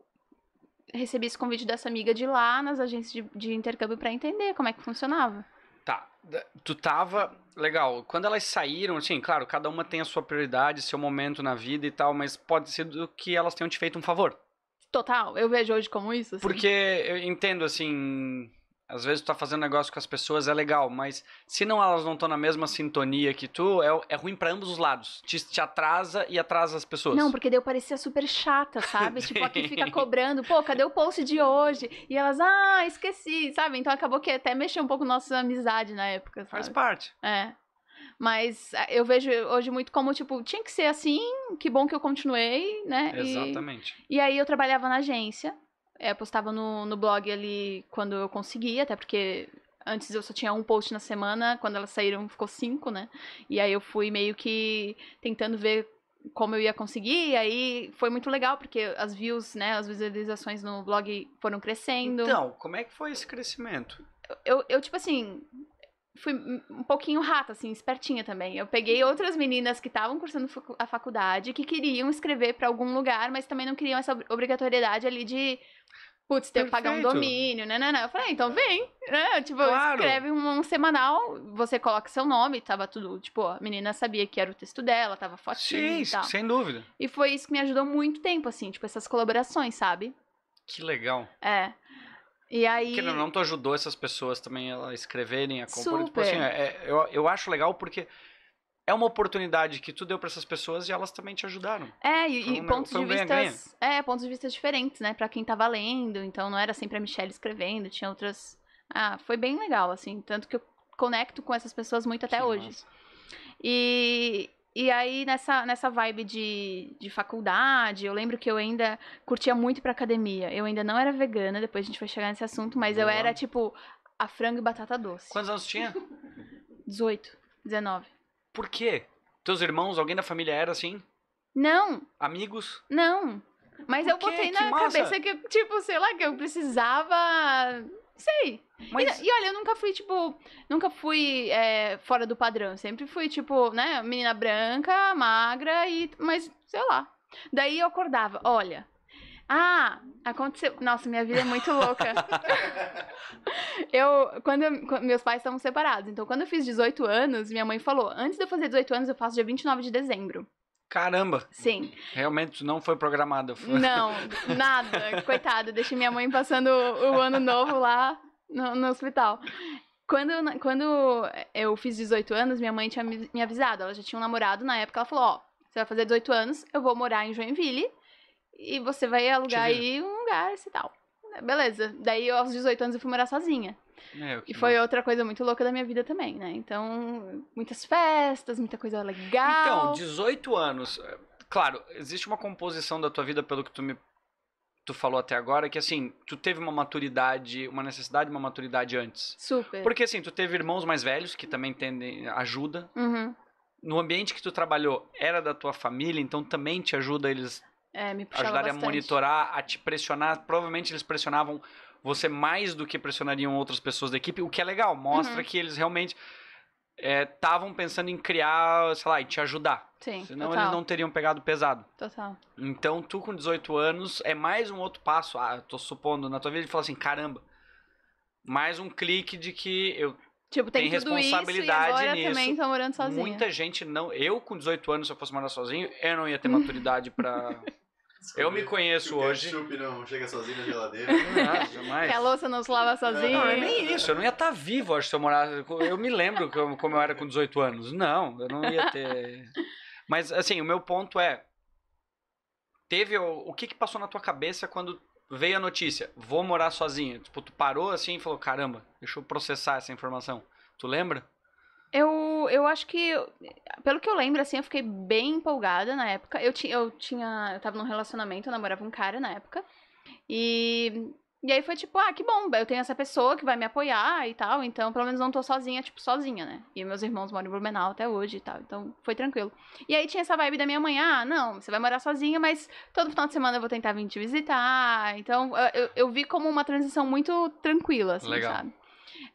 Speaker 2: recebi esse convite dessa amiga de lá nas agências de, de intercâmbio para entender como é que funcionava.
Speaker 1: Tá. Tu tava. Legal. Quando elas saíram, assim, claro, cada uma tem a sua prioridade, seu momento na vida e tal, mas pode ser do que elas tenham te feito um favor.
Speaker 2: Total, eu vejo hoje como isso. Assim. Porque
Speaker 1: eu entendo, assim. Às vezes tu tá fazendo negócio com as pessoas, é legal, mas se não elas não estão na mesma sintonia que tu, é, é ruim para ambos os lados. Te, te, atrasa e atrasa as pessoas. Não, porque
Speaker 2: deu parecia super chata, sabe? tipo, aqui fica cobrando, pô, cadê o post de hoje? E elas, ah, esqueci, sabe? Então acabou que até mexeu um pouco nossa amizade na época. Sabe? Faz parte. É. Mas é, eu vejo hoje muito como, tipo, tinha que ser assim, que bom que eu continuei, né? Exatamente. E, e aí eu trabalhava na agência é, postava no, no blog ali quando eu conseguia, até porque antes eu só tinha um post na semana, quando elas saíram ficou cinco, né? E aí eu fui meio que tentando ver como eu ia conseguir, e aí foi muito legal, porque as views, né, as visualizações no blog foram crescendo. Então,
Speaker 1: como é que foi esse crescimento?
Speaker 2: Eu, eu tipo assim, fui um pouquinho rata, assim, espertinha também. Eu peguei uhum. outras meninas que estavam cursando a faculdade, que queriam escrever para algum lugar, mas também não queriam essa obrigatoriedade ali de putz, tem que pagar um domínio, né, né, né. Eu falei, ah, então vem, né? Tipo, claro. escreve um, um, semanal, você coloca seu nome, tava tudo, tipo, a menina sabia que era o texto dela, tava fotinho Sim, e tal. sem dúvida. E foi isso que me ajudou muito tempo, assim, tipo, essas colaborações, sabe?
Speaker 1: Que legal.
Speaker 2: É. E aí... Que não,
Speaker 1: tu ajudou essas pessoas também a escreverem, a compor. Super. Tipo assim, é, eu, eu acho legal porque é uma oportunidade que tu deu para essas pessoas e elas também te ajudaram.
Speaker 2: É, e, um, e pontos um de vista é, pontos de vista diferentes, né, para quem tava tá lendo, então não era sempre a Michelle escrevendo, tinha outras Ah, foi bem legal assim, tanto que eu conecto com essas pessoas muito até que hoje. Massa. E e aí, nessa, nessa vibe de, de faculdade, eu lembro que eu ainda curtia muito pra academia. Eu ainda não era vegana, depois a gente vai chegar nesse assunto, mas Boa. eu era tipo a frango e batata doce. Quantos anos tinha? 18, 19.
Speaker 1: Por quê? Teus irmãos, alguém da família era assim? Não. Amigos?
Speaker 2: Não. Mas eu botei na cabeça que, tipo, sei lá, que eu precisava. Sei. Mas... E, e, olha, eu nunca fui, tipo, nunca fui é, fora do padrão. Sempre fui, tipo, né, menina branca, magra e. Mas, sei lá. Daí eu acordava, olha, ah, aconteceu. Nossa, minha vida é muito louca. eu, quando, quando meus pais estavam separados, então quando eu fiz 18 anos, minha mãe falou: antes de eu fazer 18 anos, eu faço dia 29 de dezembro. Caramba! Sim.
Speaker 1: Realmente não foi programado. Não, nada.
Speaker 2: Coitada, deixei minha mãe passando o, ano novo lá no, no hospital. Quando, quando eu fiz 18 anos, minha mãe tinha me avisado. Ela já tinha um namorado na época. Ela falou: Ó, você vai fazer 18 anos, eu vou morar em Joinville e você vai alugar aí um lugar e tal. É, beleza. Daí eu, aos 18 anos, eu fui morar sozinha. É, e foi outra coisa muito louca da minha vida também, né? Então, muitas festas, muita coisa legal. Então,
Speaker 1: 18 anos. Eh, claro, existe uma composição da tua vida, pelo que tu me tu falou até agora, que assim, tu teve uma maturidade, uma necessidade de uma maturidade antes.
Speaker 4: Super. Porque
Speaker 1: assim, tu teve irmãos mais velhos que também tendem ajuda. Uhum. No ambiente que tu trabalhou era da tua família, então também te ajuda eles
Speaker 2: é, me ajudarem bastante. a
Speaker 1: monitorar, a te pressionar. Provavelmente eles pressionavam você mais do que pressionariam outras pessoas da equipe, o que é legal, mostra uhum. que eles realmente estavam é, pensando em criar, sei lá, e te ajudar.
Speaker 2: Sim, Senão total. eles não
Speaker 1: teriam pegado pesado. Total. Então, tu com 18 anos, é mais um outro passo, ah, tô supondo, na tua vida, ele fala assim, caramba, mais um clique de que eu tipo, tem tenho responsabilidade isso, nisso. também
Speaker 2: morando sozinha. Muita
Speaker 1: gente não... Eu, com 18 anos, se eu fosse morar sozinho, eu não ia ter maturidade pra... Eu me conheço hoje. O não
Speaker 3: chega sozinho na geladeira.
Speaker 1: Não, é jamais. Que a
Speaker 2: louça não se lava sozinha. Não, é nem
Speaker 1: isso. Eu não ia estar tá vivo, acho, se eu morasse. Eu me lembro como eu era com 18 anos. Não, eu não ia ter. Mas, assim, o meu ponto é. Teve. O, o que, que passou na tua cabeça quando veio a notícia? Vou morar sozinho. Tipo, tu parou assim e falou: caramba, deixa eu processar essa informação. Tu lembra?
Speaker 2: Eu, eu acho que, pelo que eu lembro, assim, eu fiquei bem empolgada na época. Eu, tinha, eu tinha. Eu tava num relacionamento, eu namorava um cara na época. E. E aí foi tipo, ah, que bom, eu tenho essa pessoa que vai me apoiar e tal, então pelo menos não tô sozinha, tipo, sozinha, né? E meus irmãos moram em Blumenau até hoje e tal, então foi tranquilo. E aí tinha essa vibe da minha mãe, ah, não, você vai morar sozinha, mas todo final de semana eu vou tentar vir te visitar, então eu, eu vi como uma transição muito tranquila, assim, Legal. sabe?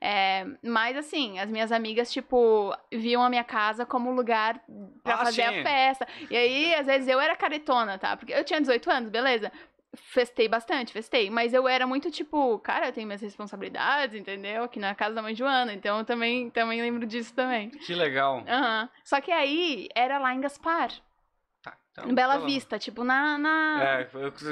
Speaker 2: É, mas assim, as minhas amigas, tipo, viam a minha casa como lugar pra ah, fazer sim. a festa. E aí, às vezes, eu era caretona, tá? Porque eu tinha 18 anos, beleza. Festei bastante, festei. Mas eu era muito tipo, cara, eu tenho minhas responsabilidades, entendeu? Aqui na casa da mãe Joana. Então eu também, também lembro disso também. Que legal. Uhum. Só que aí era lá em Gaspar. Então, em Bela Vista, tipo na. na... É,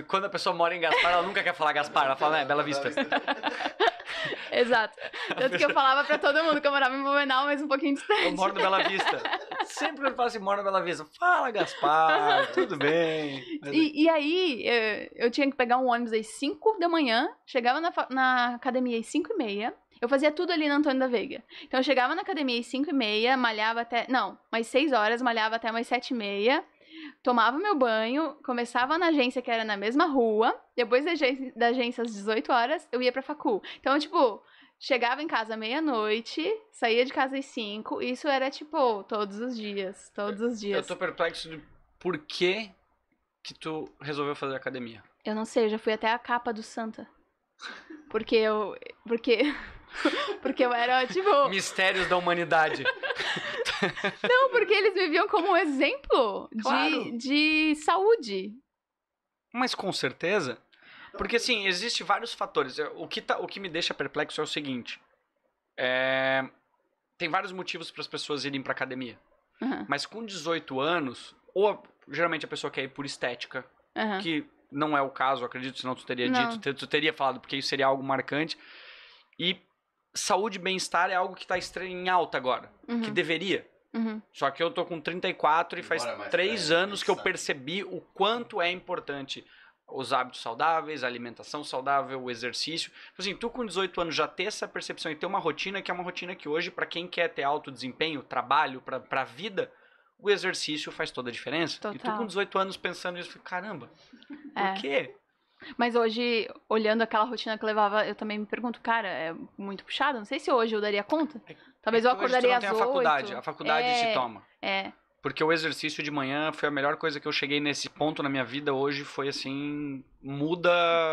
Speaker 1: quando a pessoa mora em Gaspar, ela nunca quer falar Gaspar, ela fala, é, Bela Vista.
Speaker 2: Exato. Tanto que eu falava pra todo mundo que eu morava em Blumenau, mas um pouquinho distante. Eu moro no Bela Vista.
Speaker 1: Sempre que eu falo assim, moro no Bela Vista,
Speaker 2: fala Gaspar,
Speaker 1: tudo bem. Mas... E,
Speaker 2: e, aí, eu, tinha que pegar um ônibus às 5 da manhã, chegava na, na academia às 5 e meia, eu fazia tudo ali na Antônio da Veiga. Então eu chegava na academia às 5 e meia, malhava até. Não, mais 6 horas, malhava até mais 7 e meia tomava meu banho, começava na agência que era na mesma rua, depois da agência, da agência às 18 horas, eu ia pra facul. Então, tipo, chegava em casa meia-noite, saía de casa às 5, isso era, tipo, todos os dias, todos os dias. Eu tô
Speaker 1: perplexo de por que que tu resolveu fazer academia.
Speaker 2: Eu não sei, eu já fui até a capa do Santa. Porque eu. Porque.
Speaker 1: Porque eu era, tipo. Mistérios da humanidade.
Speaker 2: Não, porque eles viviam como um exemplo de, claro. de saúde.
Speaker 1: Mas com certeza. Porque assim, existe vários fatores. O que, tá, o que me deixa perplexo é o seguinte. É, tem vários motivos para as pessoas irem para academia. Uhum. Mas com 18 anos, ou geralmente a pessoa quer ir por estética, uhum. que não é o caso, acredito, senão tu teria não. dito, tu teria falado, porque isso seria algo marcante. E saúde e bem-estar é algo que tá está em alta agora, uhum. que deveria. Uhum. Só que eu tô com 34 e faz três é, anos que eu percebi o quanto é importante os hábitos saudáveis, a alimentação saudável, o exercício. Tipo assim, tu com 18 anos já ter essa percepção e ter uma rotina que é uma rotina que hoje, para quem quer ter alto desempenho, trabalho, para a vida, o exercício faz toda a diferença. Total. E tu com 18 anos pensando isso, caramba,
Speaker 2: é. por quê? Mas hoje, olhando aquela rotina que eu levava, eu também me pergunto, cara, é muito puxado? Não sei se hoje eu daria conta. É, Talvez é eu acordaria às oito. A faculdade, a faculdade é, te toma. É
Speaker 1: porque o exercício de manhã foi a melhor coisa que eu cheguei nesse ponto na minha vida hoje. Foi assim, muda.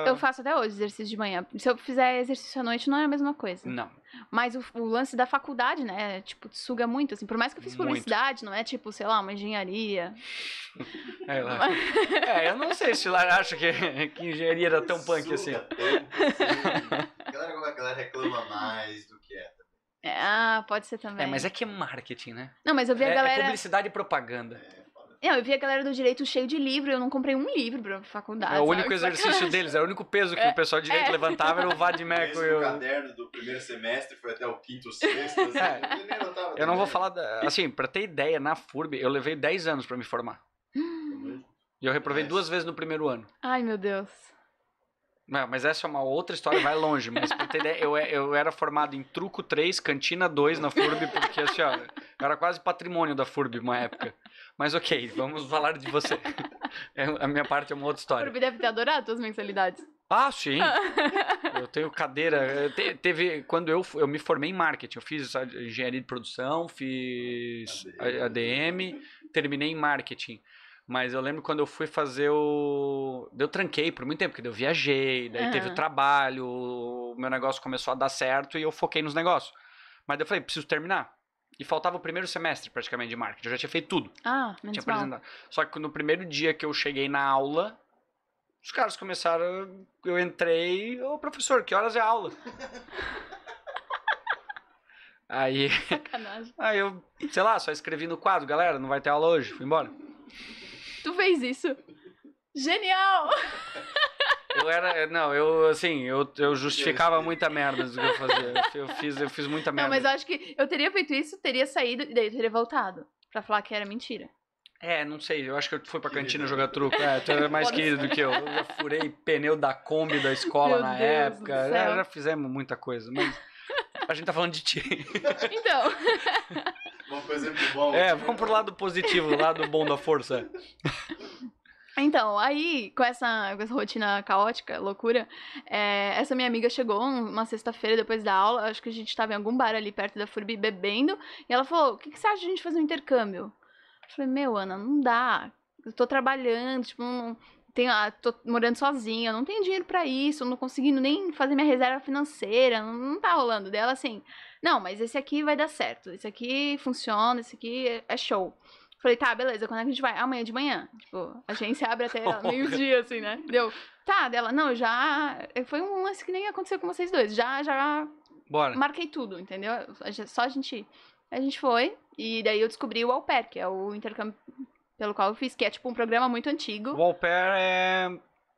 Speaker 1: Eu
Speaker 2: faço até hoje exercício de manhã. Se eu fizer exercício à noite, não é a mesma coisa. Não. Mas o, o lance da faculdade, né? Tipo, suga muito, assim. Por mais que eu fiz publicidade, muito. não é tipo, sei lá, uma engenharia.
Speaker 1: É, lá. é eu não sei se lá acha que, que engenharia era tão punk suga assim. Tanto, assim.
Speaker 3: a galera reclama
Speaker 1: mais do que é.
Speaker 2: Ah, pode ser também. É, mas é que
Speaker 1: é marketing, né? Não, mas eu vi a é, é galera. É publicidade e propaganda.
Speaker 2: Não, eu vi a galera do direito cheio de livro, eu não comprei um livro pra faculdade. É o único sabe? exercício
Speaker 1: deles, é o único peso que é, o pessoal de direito é. levantava era o Vad Mercury. O
Speaker 3: caderno do primeiro semestre foi até o quinto, sexto, assim, é.
Speaker 1: eu, eu não vou falar, da, assim, pra ter ideia, na FURB eu levei 10 anos pra me formar. E eu reprovei duas vezes no primeiro ano.
Speaker 2: Ai, meu Deus.
Speaker 1: Não, mas essa é uma outra história, vai longe. Mas pra ter ideia, eu, é, eu era formado em Truco 3, Cantina 2 na FURB, porque assim, ó, era quase patrimônio da FURB uma época. Mas ok, vamos falar de você. É, a minha parte é uma outra história. A FURB
Speaker 2: deve ter adorado suas mensalidades.
Speaker 1: Ah, sim. eu tenho cadeira. Te, teve quando eu, eu me formei em marketing, eu fiz engenharia de produção, fiz ADM, terminei em marketing. Mas eu lembro quando eu fui fazer o. Eu tranquei por muito tempo, porque eu viajei, daí uhum. teve o trabalho, o meu negócio começou a dar certo e eu foquei nos negócios. Mas eu falei, preciso terminar. E faltava o primeiro semestre, praticamente, de marketing. Eu já tinha feito tudo. Ah, menos tinha apresentado. Só que no primeiro dia que eu cheguei na aula, os caras começaram. Eu entrei. Ô, professor, que horas é a aula? aí.
Speaker 2: Sacanagem.
Speaker 1: Aí eu, sei lá, só escrevi no quadro, galera, não vai ter aula hoje, fui embora
Speaker 2: tu fez isso. Genial!
Speaker 1: Eu era. Não, eu assim, eu, eu justificava muita merda do que eu fazia. Eu fiz, eu fiz muita merda. Não, mas eu
Speaker 2: acho que eu teria feito isso, teria saído e daí eu teria voltado. Pra falar que era mentira.
Speaker 1: É, não sei, eu acho que eu fui pra cantina jogar truco. É, tu era mais querido do que eu. Eu já furei pneu da Kombi da escola Meu na Deus época. Já, é, já fizemos muita coisa, mas a gente tá falando de ti.
Speaker 2: Então.
Speaker 1: Vamos pro exemplo bom. É, vamos pro lado positivo, lado bom da força.
Speaker 2: Então, aí, com essa, com essa rotina caótica, loucura, é, essa minha amiga chegou uma sexta-feira depois da aula, acho que a gente estava em algum bar ali perto da FURB bebendo, e ela falou: O que, que você acha de a gente fazer um intercâmbio? Eu falei: Meu, Ana, não dá. Eu tô trabalhando, tipo, não, tenho, ah, tô morando sozinha, não tenho dinheiro para isso, não conseguindo nem fazer minha reserva financeira, não, não tá rolando dela assim. Não, mas esse aqui vai dar certo, esse aqui funciona, esse aqui é, é show. Falei, tá, beleza, quando é que a gente vai? Amanhã de manhã. Tipo, a agência abre até meio-dia, assim, né? Deu. Tá, dela, não, já. Eh, foi um lance que nem aconteceu com vocês dois. Já, já. Bora. Marquei tudo, entendeu? Só a gente. A gente foi, e daí eu descobri o au pair, que é o intercâmbio pelo qual eu fiz, que é tipo um programa muito antigo. O
Speaker 1: au pair é.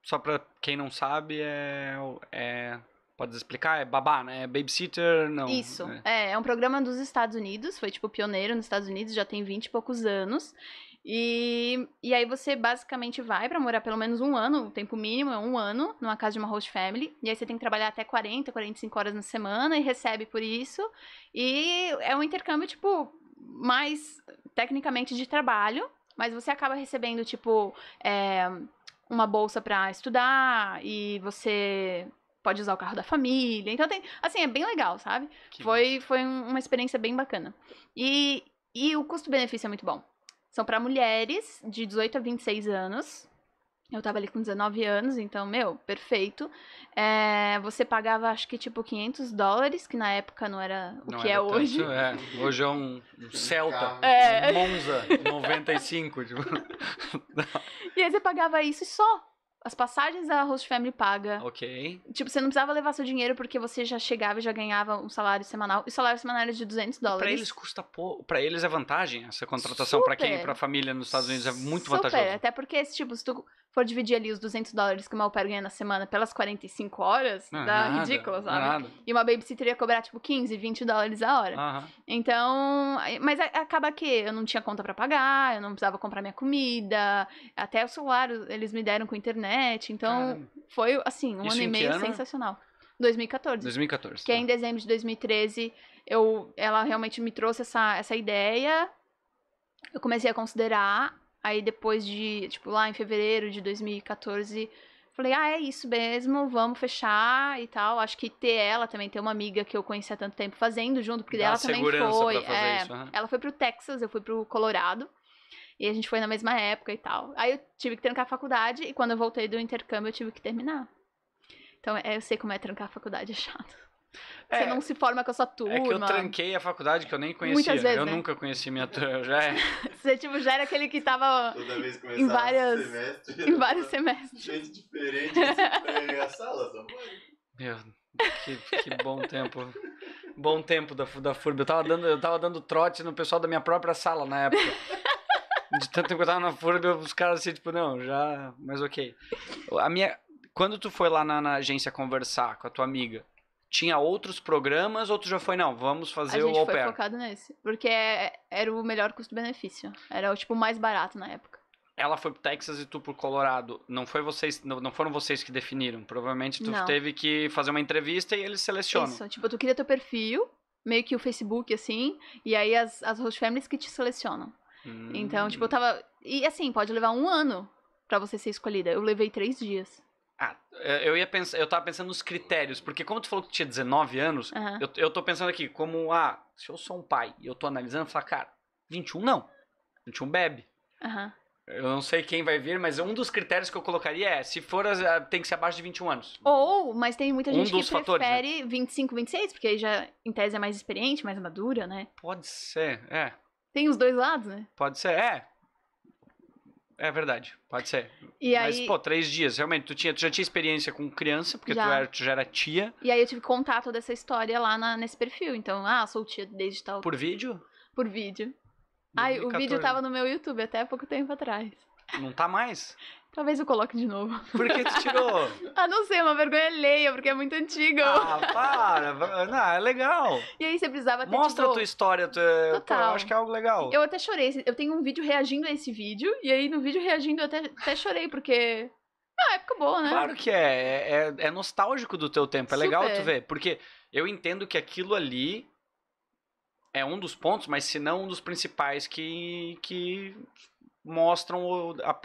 Speaker 1: Só pra quem não sabe, é. é pode explicar? É babá, né? É babysitter, não. Isso. É.
Speaker 2: É, é um programa dos Estados Unidos, foi tipo pioneiro nos Estados Unidos, já tem 20 e poucos anos. E, e aí você basicamente vai para morar pelo menos um ano, o tempo mínimo é um ano, numa casa de uma host family. E aí você tem que trabalhar até 40, 45 horas na semana e recebe por isso. E é um intercâmbio, tipo, mais tecnicamente de trabalho, mas você acaba recebendo, tipo, é, uma bolsa para estudar e você pode usar o carro da família. Então tem, assim, é bem legal, sabe? Que foi foi uma experiência bem bacana. E, e o custo-benefício é muito bom. São para mulheres de 18 a 26 anos eu tava ali com 19 anos, então, meu, perfeito. É, você pagava, acho que, tipo, 500 dólares, que na época não era o não que é era é tanto, hoje.
Speaker 1: É. Hoje é um, um Celta, é. um Monza, 95, tipo.
Speaker 2: E aí você pagava isso e só. As passagens a Host Family paga. Ok. Tipo, você não precisava levar seu dinheiro porque você já chegava e já ganhava um salário semanal. E o salário semanal era de 200 dólares. Para eles custa
Speaker 1: pouco. Para eles é vantagem essa contratação. Para quem, para família nos Estados Unidos é muito Super. vantajoso.
Speaker 2: Até porque, tipo, se tu for dividir ali os 200 dólares que uma au ganha na semana pelas 45 horas, não, ah, dá nada, ridículo, sabe? Nada. E uma babysitter ia cobrar, tipo, 15, 20 dólares a hora. Então, mas acaba que eu não tinha conta para pagar, eu não precisava comprar minha comida, até o celular eles me deram com internet, então Caramba. foi, assim, um Isso ano e meio ano? sensacional. 2014. 2014. Que é tá. em dezembro de 2013, eu, ela realmente me trouxe essa, essa ideia, eu comecei a considerar, Aí depois de, tipo, lá em fevereiro de 2014, falei, ah, é isso mesmo, vamos fechar e tal. Acho que ter ela também, ter uma amiga que eu conheci há tanto tempo fazendo junto, porque Dá ela também foi. É, isso, uhum. Ela foi pro Texas, eu fui pro Colorado. E a gente foi na mesma época e tal. Aí eu tive que trancar a faculdade e quando eu voltei do intercâmbio eu tive que terminar. Então é, eu sei como é trancar a faculdade, é chato você é. não se forma com a sua turma. É que eu tranquei
Speaker 1: a faculdade que eu nem conhecia. Muitas vezes, eu né? nunca conheci minha turma. Já é.
Speaker 2: você tipo, já era aquele que tava Toda vez em várias
Speaker 1: semestres, em
Speaker 2: vários semestres. Gente
Speaker 3: diferente assim, a sala, só
Speaker 1: Meu, que, que bom tempo. Bom tempo da, da FURB. Eu tava, dando, eu tava dando trote no pessoal da minha própria sala na época. De tanto que eu tava na FURB, os caras assim, tipo, não, já. Mas ok. A minha. Quando tu foi lá na, na agência conversar com a tua amiga, tinha outros programas, tu já foi, não, vamos fazer o au pair. A gente foi
Speaker 2: focado nesse, porque era o melhor custo-benefício, era tipo, o mais barato na época.
Speaker 1: Ela foi pro Texas e tu pro Colorado. Não foi vocês, não, foram vocês que definiram. Provavelmente tu não. teve que fazer uma entrevista e eles selecionam. Isso,
Speaker 2: tipo, tu cria teu perfil, meio que o Facebook, assim, e aí as, as host families que te selecionam. Hum. Então, tipo, eu hum. tava. E assim, pode levar um ano para você ser escolhida. Eu levei três dias.
Speaker 1: Ah, é, eu ia pensar, eu tava pensando nos critérios, porque como tu falou que tinha 19 anos, uhum. eu, eu tô pensando aqui, como, ah, se eu sou um pai e eu tô analisando, eu falo, cara, 21 não. 21 bebe. Uhum. Eu não sei quem vai vir, mas um dos critérios que eu colocaria é, se for, tem que ser abaixo de 21 anos.
Speaker 2: Ou, mas tem muita gente um que fatores, né? prefere né? 25, 26, porque aí já, em tese, é mais experiente, mais madura, né? Pode
Speaker 1: ser, é.
Speaker 2: Tem os dois lados, né?
Speaker 1: Pode ser, é. É verdade, pode ser. E Mas, aí... pô, três dias, realmente. Tu, tinha, tu já tinha experiência com criança, porque já. Tu, era, tu já era tia.
Speaker 2: E aí eu tive contato dessa história lá na, nesse perfil. Então, ah, sou tia desde tal. Por vídeo? Por vídeo. Ai, o vídeo tava no meu YouTube até pouco tempo atrás.
Speaker 1: Não tá mais?
Speaker 2: Talvez eu coloque de novo. Por que tu tirou? ah, não sei, é uma vergonha alheia, porque é muito antigo. Ah,
Speaker 1: para! Não, é legal.
Speaker 2: E aí você precisava ter, Mostra tipo, a tua história,
Speaker 1: tu é... Total. Pô, eu acho que é algo legal. Eu
Speaker 2: até chorei. Eu tenho um vídeo reagindo a esse vídeo, e aí no vídeo reagindo eu até, até chorei, porque. Ah, é uma época boa, né? Claro
Speaker 1: que é. É, é, é nostálgico do teu tempo. É Super. legal tu ver. Porque eu entendo que aquilo ali é um dos pontos, mas se não um dos principais que, que mostram o, a,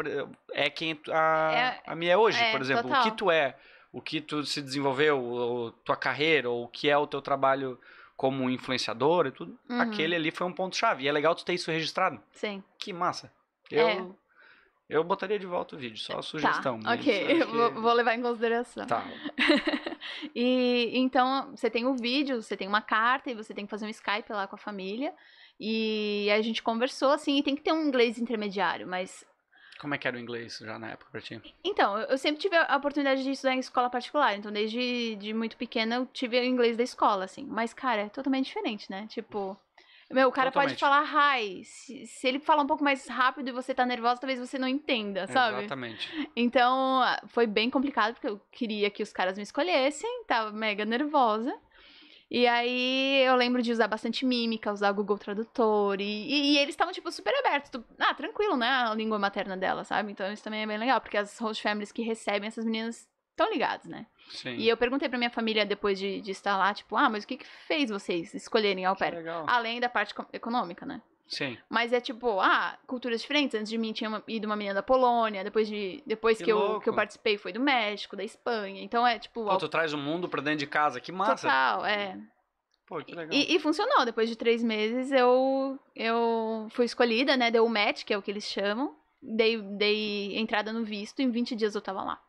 Speaker 1: é quem a, é, a minha é hoje, é, por exemplo. Total. O que tu é, o que tu se desenvolveu, o, tua carreira, ou o que é o teu trabalho como influenciador e tudo. Uhum. Aquele ali foi um ponto-chave. E é legal tu ter isso registrado.
Speaker 2: Sim. Que massa.
Speaker 1: É. Eu, é. eu botaria de volta o vídeo, só tá, sugestão. Tá, ok, que... vou, vou
Speaker 2: levar em consideração. Tá. e então, você tem o vídeo, você tem uma carta e você tem que fazer um Skype lá com a família. E a gente conversou, assim, e tem que ter um inglês intermediário, mas.
Speaker 1: Como é que era o inglês já na época pra ti?
Speaker 2: Então, eu sempre tive a oportunidade de estudar em escola particular, então desde de muito pequena eu tive o inglês da escola, assim. Mas, cara, é totalmente diferente, né? Tipo. Meu, o cara totalmente. pode falar hi. Se, se, ele falar um pouco mais rápido e você tá nervosa, talvez você não entenda, sabe? Exatamente. Então, foi bem complicado, porque eu queria que os caras me escolhessem, tava mega nervosa. E aí eu lembro de usar bastante mímica, usar o Google Tradutor. E, e, e eles estavam, tipo, super abertos. Tu, ah, tranquilo, né? A língua materna dela, sabe? Então isso também é bem legal, porque as host families que recebem essas meninas estão ligadas, né? Sim. E eu perguntei pra minha família depois de, de estar lá, tipo, ah, mas o que, que fez vocês escolherem a au pair? Além da parte econômica, né? Sim. Mas é tipo, ah, culturas diferentes. Antes de mim tinha uma, ido uma menina da Polônia, depois, de, depois que, que eu, que eu participei foi do México, da Espanha. Então é tipo. Pô, tu traz
Speaker 1: o mundo pra dentro de casa, que massa. Total, é. Pô, que legal. E, e,
Speaker 2: funcionou. Depois de três meses eu, eu fui escolhida, né? Deu o match, que é o que eles chamam. Dei, dei entrada no visto, em 20 dias eu tava lá.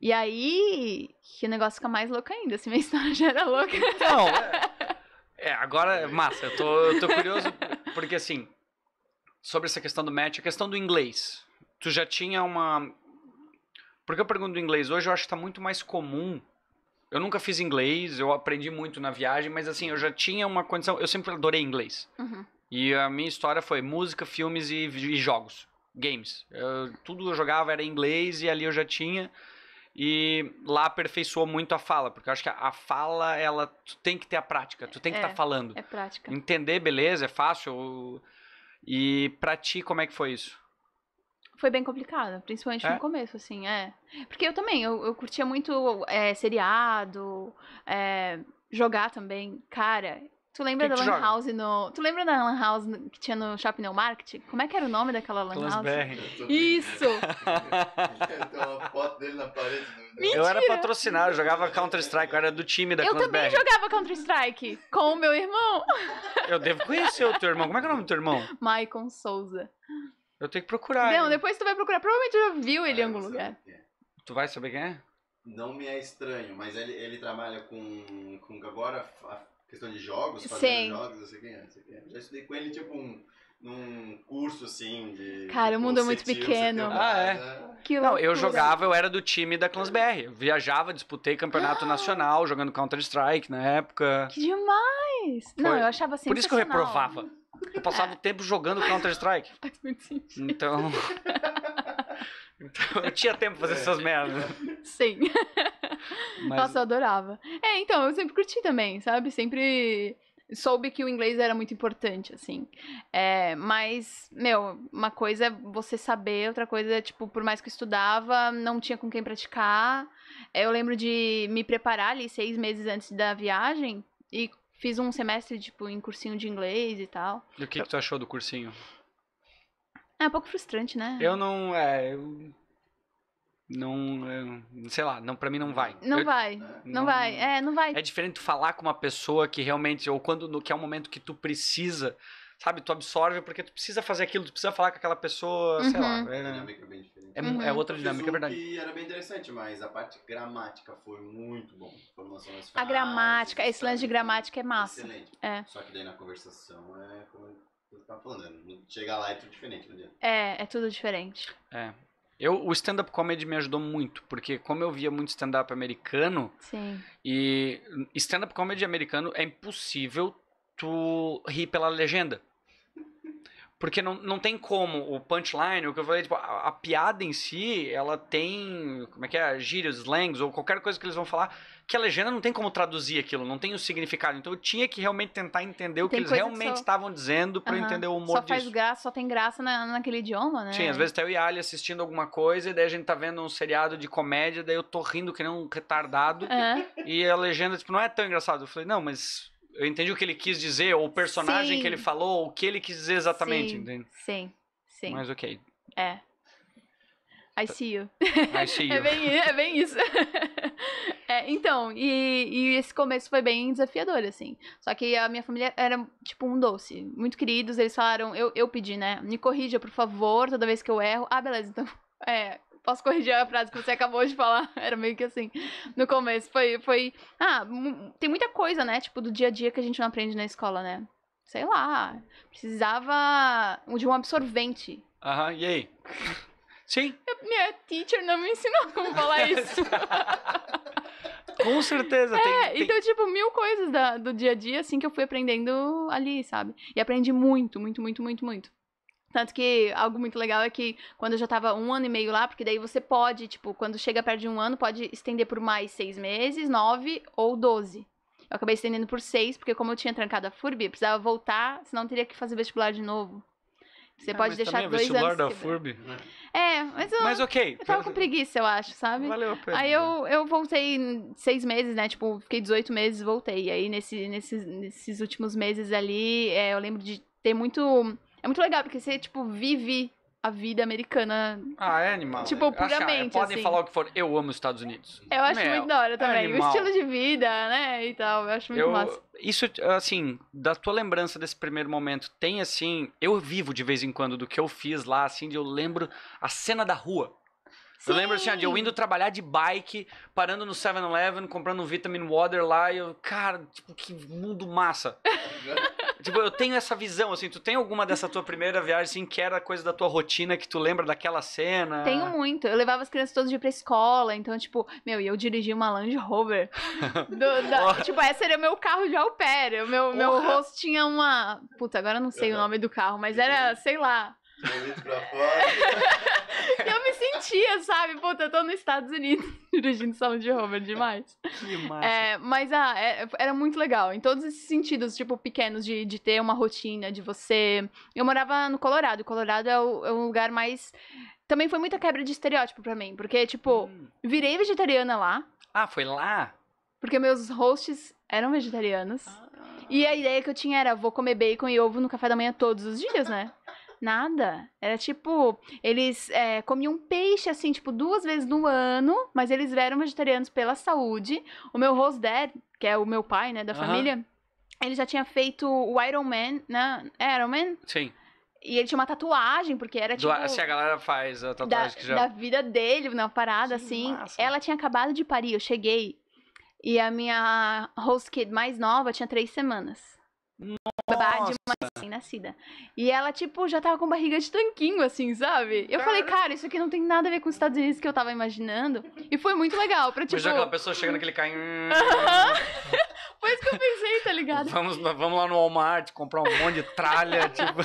Speaker 2: E aí, que o negócio fica mais louco ainda, se minha história já era louca. Então, é,
Speaker 1: é agora, é massa, eu tô, eu tô curioso porque assim, sobre essa questão do match, a questão do inglês. Tu já tinha uma. Porque eu pergunto do inglês hoje, eu acho que tá muito mais comum. Eu nunca fiz inglês, eu aprendi muito na viagem, mas assim, eu já tinha uma condição. Eu sempre adorei inglês. Uhum. E a minha história foi música, filmes e, e jogos. Games. Eu, tudo eu jogava era inglês e ali eu já tinha e lá aperfeiçoou muito a fala, porque eu acho que a fala, ela tu tem que ter a prática, tu tem que estar tá é, tá falando. É prática. Entender, beleza, é fácil. E pra ti, como é que foi isso?
Speaker 2: Foi bem complicado, principalmente é? no começo, assim, é. Porque eu também, eu, eu curtia muito é, seriado, é, jogar também. Cara, Tu lembra que da que Lan House no. Tu lembra da Lan House que tinha no Shopping New Market? Como é que era o nome daquela Lan House? Isso!
Speaker 1: Eu era patrocinado, eu jogava Counter-Strike, eu era do time da Eu também
Speaker 2: jogava Counter-Strike com o meu irmão.
Speaker 1: Eu devo conhecer o teu irmão. Como é que é o nome do teu irmão?
Speaker 2: Maicon Souza.
Speaker 1: Eu tenho que procurar. Não,
Speaker 2: depois tu vai procurar. Provavelmente já viu ele ah, em algum lugar. É.
Speaker 1: Tu vai saber quem é?
Speaker 3: Não me é estranho, mas ele, ele trabalha com, com agora questão de jogos, fazendo jogos, não sei quem é, não sei quem é. Já estudei com ele, tipo, um, num curso, assim, de... Cara, tipo, o mundo é muito pequeno. Ah, é. Né?
Speaker 1: Que não, eu jogava, eu era do time da Clans BR. Eu viajava, disputei campeonato ah. nacional, jogando Counter-Strike na época.
Speaker 2: Que demais! Foi. Não, eu achava sensacional. Por isso que eu reprovava.
Speaker 1: Eu passava o tempo jogando Counter-Strike.
Speaker 2: Faz muito sentido.
Speaker 1: Então... Então, eu tinha tempo pra fazer é. essas merdas.
Speaker 2: Sim. Mas... Nossa, eu adorava. É, então, eu sempre curti também, sabe? Sempre soube que o inglês era muito importante, assim. É, mas, meu, uma coisa é você saber, outra coisa é, tipo, por mais que eu estudava, não tinha com quem praticar. Eu lembro de me preparar ali seis meses antes da viagem e fiz um semestre, tipo, em cursinho de inglês e tal.
Speaker 1: E o que, que tu achou do cursinho?
Speaker 2: É um pouco frustrante, né? Eu
Speaker 1: não. É, eu não, eu, sei lá, não para mim não vai. Não eu, vai,
Speaker 2: não, não, vai, é, não vai.
Speaker 1: É diferente tu falar com uma pessoa que realmente ou quando no que é um momento que tu precisa, sabe, tu absorve porque tu precisa fazer aquilo, tu precisa falar com aquela pessoa, uhum. sei lá. Uhum. É, é, dinâmica bem diferente. É, é uhum. é outra dinâmica, é verdade. E
Speaker 3: era bem interessante, mas a parte gramática foi muito bom. formação das frases, a gramática, esse lance de gramática é massa.
Speaker 2: Excelente. É.
Speaker 3: Só que daí na conversação é como você tá falando. Né? Chegar lá é
Speaker 1: tudo diferente, meu Deus.
Speaker 2: É, é tudo diferente.
Speaker 1: É. Eu, o stand-up comedy me ajudou muito, porque como eu via muito stand-up americano, Sim. e stand-up comedy americano é impossível tu rir pela legenda. Porque não, não tem como o punchline, o que eu falei, tipo, a, a, piada em si, ela tem, como é que é, gírias, slangs, ou qualquer coisa que eles vão falar, que a legenda não tem como traduzir aquilo, não tem o significado. Então eu tinha que realmente tentar entender o tem que eles realmente estavam só... dizendo para uhum. entender o humor só faz
Speaker 2: Graça, só tem graça na, naquele idioma, né? Sim, às vezes
Speaker 1: até tá eu e Ali assistindo alguma coisa, e daí a gente tá vendo um seriado de comédia, daí eu tô rindo que nem um retardado, uhum. e a legenda, tipo, não é tão engraçado. Eu falei, não, mas eu entendi o que ele quis dizer, ou o personagem sim. que ele falou, o que ele quis dizer exatamente, sim, entende?
Speaker 2: Sim, sim. Mas ok. É. I see you.
Speaker 1: I see é you. é, bem,
Speaker 2: é bem isso. é, então, e, e, esse começo foi bem desafiador, assim. Só que a minha família era, tipo, um doce. Muito queridos, eles falaram, eu, eu pedi, né? Me corrija, por favor, toda vez que eu erro. Ah, beleza, então. É, posso corrigir a frase que você acabou de falar. Era meio que assim, no começo. Foi, foi. Ah, tem muita coisa, né? Tipo, do dia a dia que a gente não aprende na escola, né? Sei lá. Precisava de um absorvente.
Speaker 1: Aham, e aí? Sim.
Speaker 2: Minha teacher não me ensinou como falar isso. Com
Speaker 1: certeza. É, tem, tem... então,
Speaker 2: tipo, mil coisas da, do dia a dia, assim, que eu fui aprendendo ali, sabe? E aprendi muito, muito, muito, muito, muito. Tanto que algo muito legal é que quando eu já tava um ano e meio lá, porque daí você pode, tipo, quando chega perto de um ano, pode estender por mais seis meses, nove ou doze. Eu acabei estendendo por seis, porque como eu tinha trancado a FURB, eu precisava voltar, senão eu teria que fazer vestibular de novo. Você ah, pode deixar é dois anos. da
Speaker 4: FURB, né?
Speaker 2: É, mas eu. Mas ok. Eu tava com preguiça, eu acho, sabe? Valeu a pena. Aí eu, né? eu voltei seis meses, né? Tipo, fiquei 18 meses voltei. Aí nesse, nesses, nesses últimos meses ali, é, eu lembro de ter muito é muito legal, porque você, tipo, vive a vida americana. Ah, é animal. Tipo, é, puramente. Acha, podem assim. falar
Speaker 1: o que for. Eu amo os Estados Unidos. Eu acho Meu, muito da hora é também. É o estilo
Speaker 2: de vida, né? E tal. Eu acho muito eu, massa.
Speaker 1: Isso, assim, da tua lembrança desse primeiro momento, tem assim. Eu vivo de vez em quando do que eu fiz lá, assim, de eu lembro a cena da rua. Sim. Eu lembro assim, de eu indo trabalhar de bike, parando no 7-Eleven, comprando um vitamin water lá, e eu, cara, tipo, que mundo massa. tipo, eu tenho essa visão, assim, tu tem alguma dessa tua primeira viagem, assim, que era coisa da tua rotina, que tu lembra daquela cena? Tenho
Speaker 2: muito. Eu levava as crianças todo dia pra escola, então, tipo, meu, e eu dirigi uma Land Rover. Do, da, tipo, esse era o meu carro de au pair. meu, meu rosto tinha uma... Puta, agora eu não sei uhum. o nome do carro, mas era, sei lá pra fora. eu me sentia, sabe? Puta, eu tô nos Estados Unidos dirigindo salão de Rover, demais. Que massa. É, mas ah, é, era muito legal, em todos esses sentidos, tipo, pequenos, de, de ter uma rotina, de você. Eu morava no Colorado, Colorado é o, é o lugar mais. Também foi muita quebra de estereótipo pra mim, porque, tipo, hum. virei vegetariana lá. Ah, foi lá? Porque meus hosts eram vegetarianos. Ah. E a ideia que eu tinha era: vou comer bacon e ovo no café da manhã todos os dias, né? Nada. Era tipo, eles é, comiam peixe, assim, tipo, duas vezes no ano, mas eles eram vegetarianos pela saúde. O meu host dad, que é o meu pai, né, da família, ele já tinha feito o Iron Man, né? É Iron Man? Sim. E ele tinha uma tatuagem, porque era tipo. se assim, a
Speaker 1: galera faz a tatuagem da, que já. Da
Speaker 2: vida dele, na parada, Sim, assim. Massa. Ela tinha acabado de parir, eu cheguei. E a minha host kid mais nova tinha três semanas babá de uma recém-nascida. E ela, tipo, já tava com barriga de tanquinho, assim, sabe? Eu cara. falei, cara, isso aqui não tem nada a ver com os Estados Unidos que eu tava imaginando. E foi muito legal pra, tipo... Mas já tipo aquela
Speaker 1: pessoa chega naquele carrinho...
Speaker 2: Foi isso que eu pensei, tá ligado? Vamos,
Speaker 1: vamos lá no Walmart comprar um monte de tralha, tipo.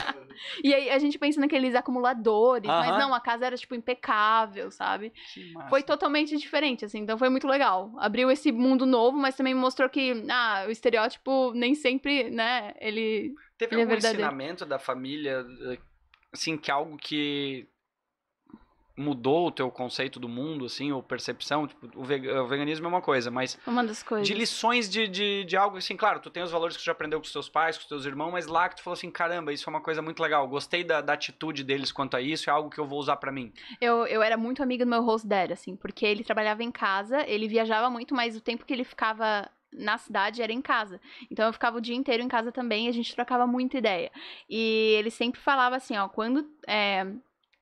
Speaker 2: E aí a gente pensa naqueles acumuladores, uh -huh. mas não, a casa era, tipo, impecável, sabe? Que Foi totalmente diferente, assim, então foi muito legal. Abriu esse mundo novo, mas também mostrou que, ah, o estereótipo nem sempre, né, ele. Teve ele é algum é ensinamento
Speaker 1: da família, eh, assim, que é algo que mudou o teu conceito do mundo, assim, ou percepção? Tipo, o, veganismo é uma coisa, mas...
Speaker 2: Uma das coisas. De lições
Speaker 1: de, de, de algo, assim, claro, tu tem os valores que tu já aprendeu com os teus pais, com os teus irmãos, mas lá que tu falou assim, caramba, isso é uma coisa muito legal, gostei da, da atitude deles quanto a isso, é algo que eu vou usar para mim.
Speaker 2: Eu, eu era muito amiga do meu host dad, assim, porque ele trabalhava em casa, ele viajava muito, mas o tempo que ele ficava na cidade era em casa. Então eu ficava o dia inteiro em casa também e a gente trocava muita ideia. E ele sempre falava assim, ó, quando... É,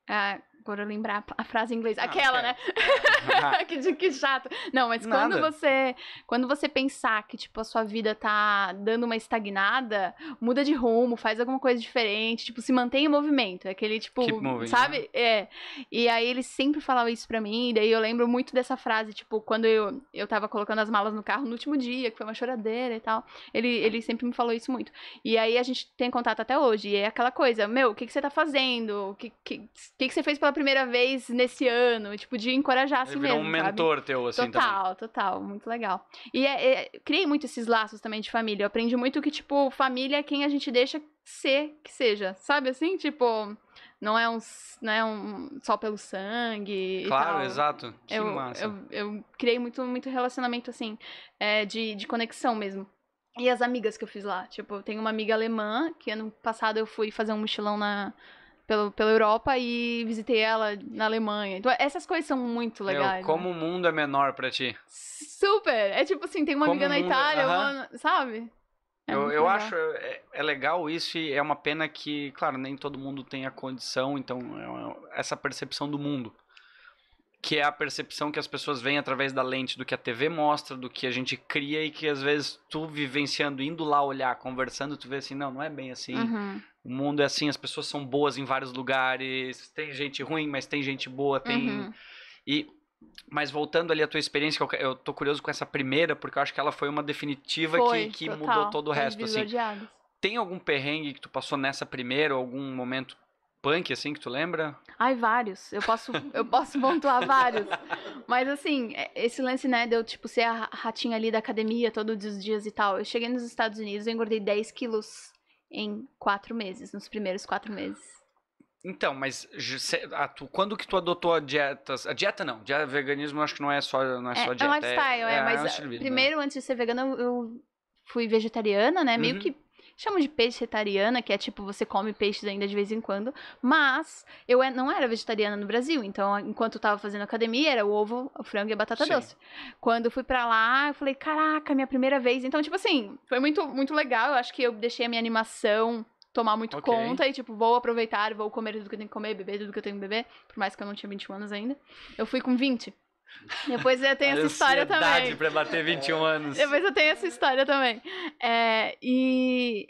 Speaker 2: é Agora eu lembrar a frase em inglês. Ah, aquela, okay. né? que, que chato. Não, mas quando você quando você pensar que, tipo, a sua vida tá dando uma estagnada, muda de rumo, faz alguma coisa diferente, tipo, se mantém em movimento. É aquele, tipo, né? sabe? Né? É. E aí ele sempre falava isso pra mim, e daí eu lembro muito dessa frase, tipo, quando eu, eu tava colocando as malas no carro no último dia, que foi uma choradeira e tal. Ele, ele sempre me falou isso muito. E aí a gente tem contato até hoje. E é aquela coisa, meu, o que, que você tá fazendo? O que, que, que, que você fez pela pela primeira vez nesse ano, tipo, de encorajar assim mesmo. um mentor sabe? teu, assim, Total, também. total, muito legal. E é, é, criei muito esses laços também de família. Eu aprendi muito que, tipo, família é quem a gente deixa ser que seja, sabe assim? Tipo, não é um, não é um só pelo sangue. Claro, exato. Que eu, massa. Eu, eu criei muito, muito relacionamento, assim, é, de, de conexão mesmo. E as amigas que eu fiz lá. Tipo, eu tenho uma amiga alemã que ano passado eu fui fazer um mochilão na, pelo, pela Europa e visitei ela na Alemanha. Então, essas coisas são muito legais. Meu, né? como né? o
Speaker 1: mundo é menor para ti.
Speaker 2: Super! É tipo assim, tem uma como amiga na é- Itália, uhum. uma, sabe?
Speaker 1: É eu, eu acho, é, é, legal isso e é uma pena que, claro, nem todo mundo tem a condição, então, é essa percepção do mundo. Que é a percepção que as pessoas veem através da lente do que a TV mostra, do que a gente cria e que às vezes tu vivenciando, indo lá olhar, conversando, tu vê assim, não, não é bem assim. Uhum o mundo é assim, as pessoas são boas em vários lugares, tem gente ruim, mas tem gente boa, tem. Uhum. E mas voltando ali à tua experiência, eu tô curioso com essa primeira, porque eu acho que ela foi uma definitiva foi, que, que total, mudou todo o resto. Assim. Tem algum perrengue que tu passou nessa primeira, algum momento punk, assim, que tu lembra?
Speaker 2: Ai, vários. Eu posso, eu posso pontuar vários. Mas, assim, é, esse lance, né, de eu, tipo, ser a ratinha ali da academia todos os dias e tal. Eu cheguei nos Estados Unidos, eu engordei 10 quilos em quatro meses, nos primeiros quatro meses.
Speaker 1: Então, mas a tu, quando que tu adotou a dieta? A dieta não, dieta, veganismo acho que não é só, não é é, só é dieta. É um lifestyle, é, é mas é um né? primeiro,
Speaker 2: né? antes de ser vegana, eu fui vegetariana, né? Meio uhum. que Chamam de peixe vegetariana que é tipo, você come peixes ainda de vez em quando. Mas eu é, não era vegetariana no Brasil. Então, enquanto eu tava fazendo academia, era o ovo, o frango e a batata Sim. doce. Quando eu fui pra lá, eu falei, caraca, minha primeira vez. Então, tipo assim, foi muito, muito legal. Eu acho que eu deixei a minha animação tomar muito okay. conta e, tipo, vou aproveitar, vou comer tudo que eu tenho que comer, beber tudo que eu tenho que beber, por mais que eu não tinha 21 anos ainda. Eu fui com 20. Depois eu tenho essa história também. para
Speaker 1: bater 21 anos. Depois
Speaker 2: eu tenho essa história também. É, e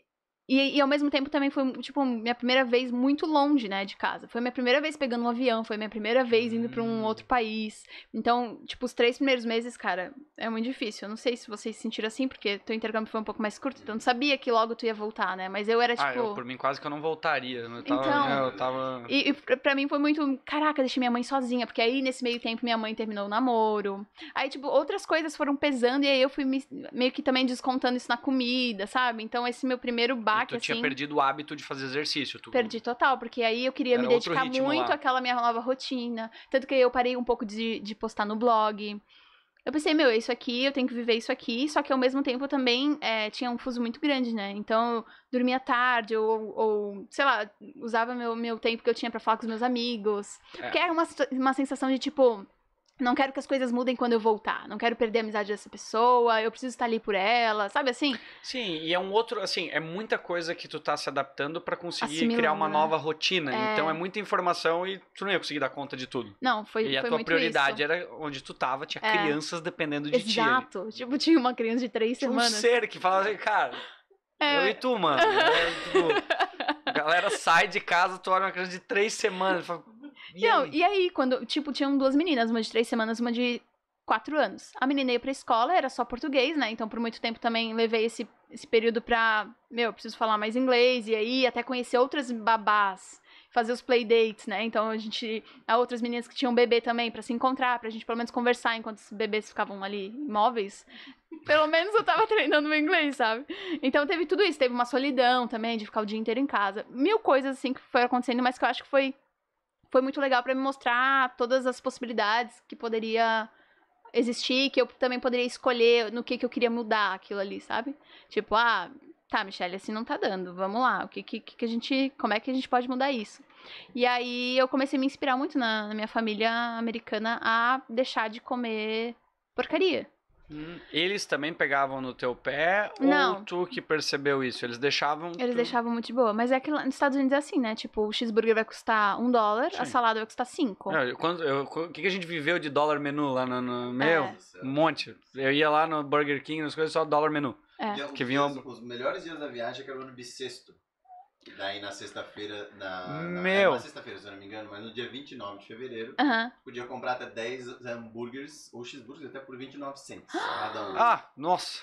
Speaker 2: e, e, ao mesmo tempo também foi, tipo, minha primeira vez muito longe, né, de casa. Foi minha primeira vez pegando um avião, foi minha primeira vez indo para um hum. outro país. Então, tipo, os três primeiros meses, cara, é muito difícil. Eu não sei se vocês se sentiram assim, porque teu intercâmbio foi um pouco mais curto, então não sabia que logo tu ia voltar, né? Mas eu era, tipo... Ah, eu, tipo por
Speaker 1: mim quase que eu não voltaria. Né? Eu tava, então... Eu tava... E, e
Speaker 2: pra, mim foi muito, caraca, deixei minha mãe sozinha, porque aí nesse meio tempo minha mãe terminou o namoro. Aí, tipo, outras coisas foram pesando e aí eu fui me, meio que também descontando isso na comida, sabe? Então, esse meu primeiro bar tu tinha assim.
Speaker 1: perdido o hábito de fazer exercício. Tu...
Speaker 2: Perdi total, porque aí eu queria Era me dedicar muito lá. àquela minha nova rotina. Tanto que eu parei um pouco de, de postar no blog. Eu pensei, meu, é isso aqui, eu tenho que viver isso aqui, só que ao mesmo tempo também é, tinha um fuso muito grande, né? Então, eu dormia tarde, ou, ou sei lá, usava meu, meu tempo que eu tinha para falar com os meus amigos. É. Porque era uma, uma sensação de tipo, não quero que as coisas mudem quando eu voltar, não quero perder a amizade dessa pessoa, eu preciso estar ali por ela, sabe assim?
Speaker 1: Sim, e é um outro, assim, é muita coisa que tu tá se adaptando para conseguir Assimilando. criar uma né? nova rotina. É... Então é muita informação e tu não ia conseguir dar conta de tudo.
Speaker 2: Não, foi E a tua prioridade
Speaker 1: isso. era onde tu tava, tinha é... crianças dependendo de Exato. ti. Exato,
Speaker 2: tipo, tinha uma criança de três tinha semanas. um
Speaker 1: ser que falava assim, cara, é... eu e tu, mano. Né? Eu, tu... galera sai de casa, tu olha uma criança de três semanas, fala,
Speaker 2: e não, aí? e aí, quando, tipo, tinham duas meninas, uma de três semanas, uma de quatro anos. A menina ia pra escola, era só português, né? Então, por muito tempo também levei esse, esse período pra, meu, preciso falar mais inglês, e aí até conhecer outras babás, fazer os playdates, né? Então, a gente, há outras meninas que tinham bebê também para se encontrar, pra gente pelo menos conversar enquanto os bebês ficavam ali imóveis. Pelo menos eu tava treinando meu inglês, sabe? Então, teve tudo isso. Teve uma solidão também de ficar o dia inteiro em casa. Mil coisas, assim, que foram acontecendo, mas que eu acho que foi foi muito legal para me mostrar todas as possibilidades que poderia existir, que eu também poderia escolher no que, que eu queria mudar aquilo ali, sabe? Tipo, ah, tá, Michelle, assim não tá dando, vamos lá, o que, que, que a gente, como é que a gente pode mudar isso? E aí eu comecei a me inspirar muito na, na minha família americana a deixar de comer porcaria,
Speaker 1: Hum, eles também pegavam no teu pé não. ou tu que percebeu isso? Eles deixavam. Eles tu... deixavam
Speaker 2: muito de boa. Mas é que nos Estados Unidos é assim, né? Tipo, o cheeseburger vai custar um dólar, Sim. a salada vai custar cinco.
Speaker 1: quando, o que, que a gente viveu de dólar menu lá no. no é. meu, é. um monte. Eu ia lá no Burger King, nas coisas, só dólar menu. É. é que vinha... Os
Speaker 3: melhores dias da viagem é que era o ano bissexto. E daí na sexta-feira, na, Meu. na, na sexta-feira, se eu não me engano, mas no dia 29 de fevereiro, Aham. podia comprar até 10 hambúrgueres ou cheeseburgers até por 29 centos cada um. Ah, nossa.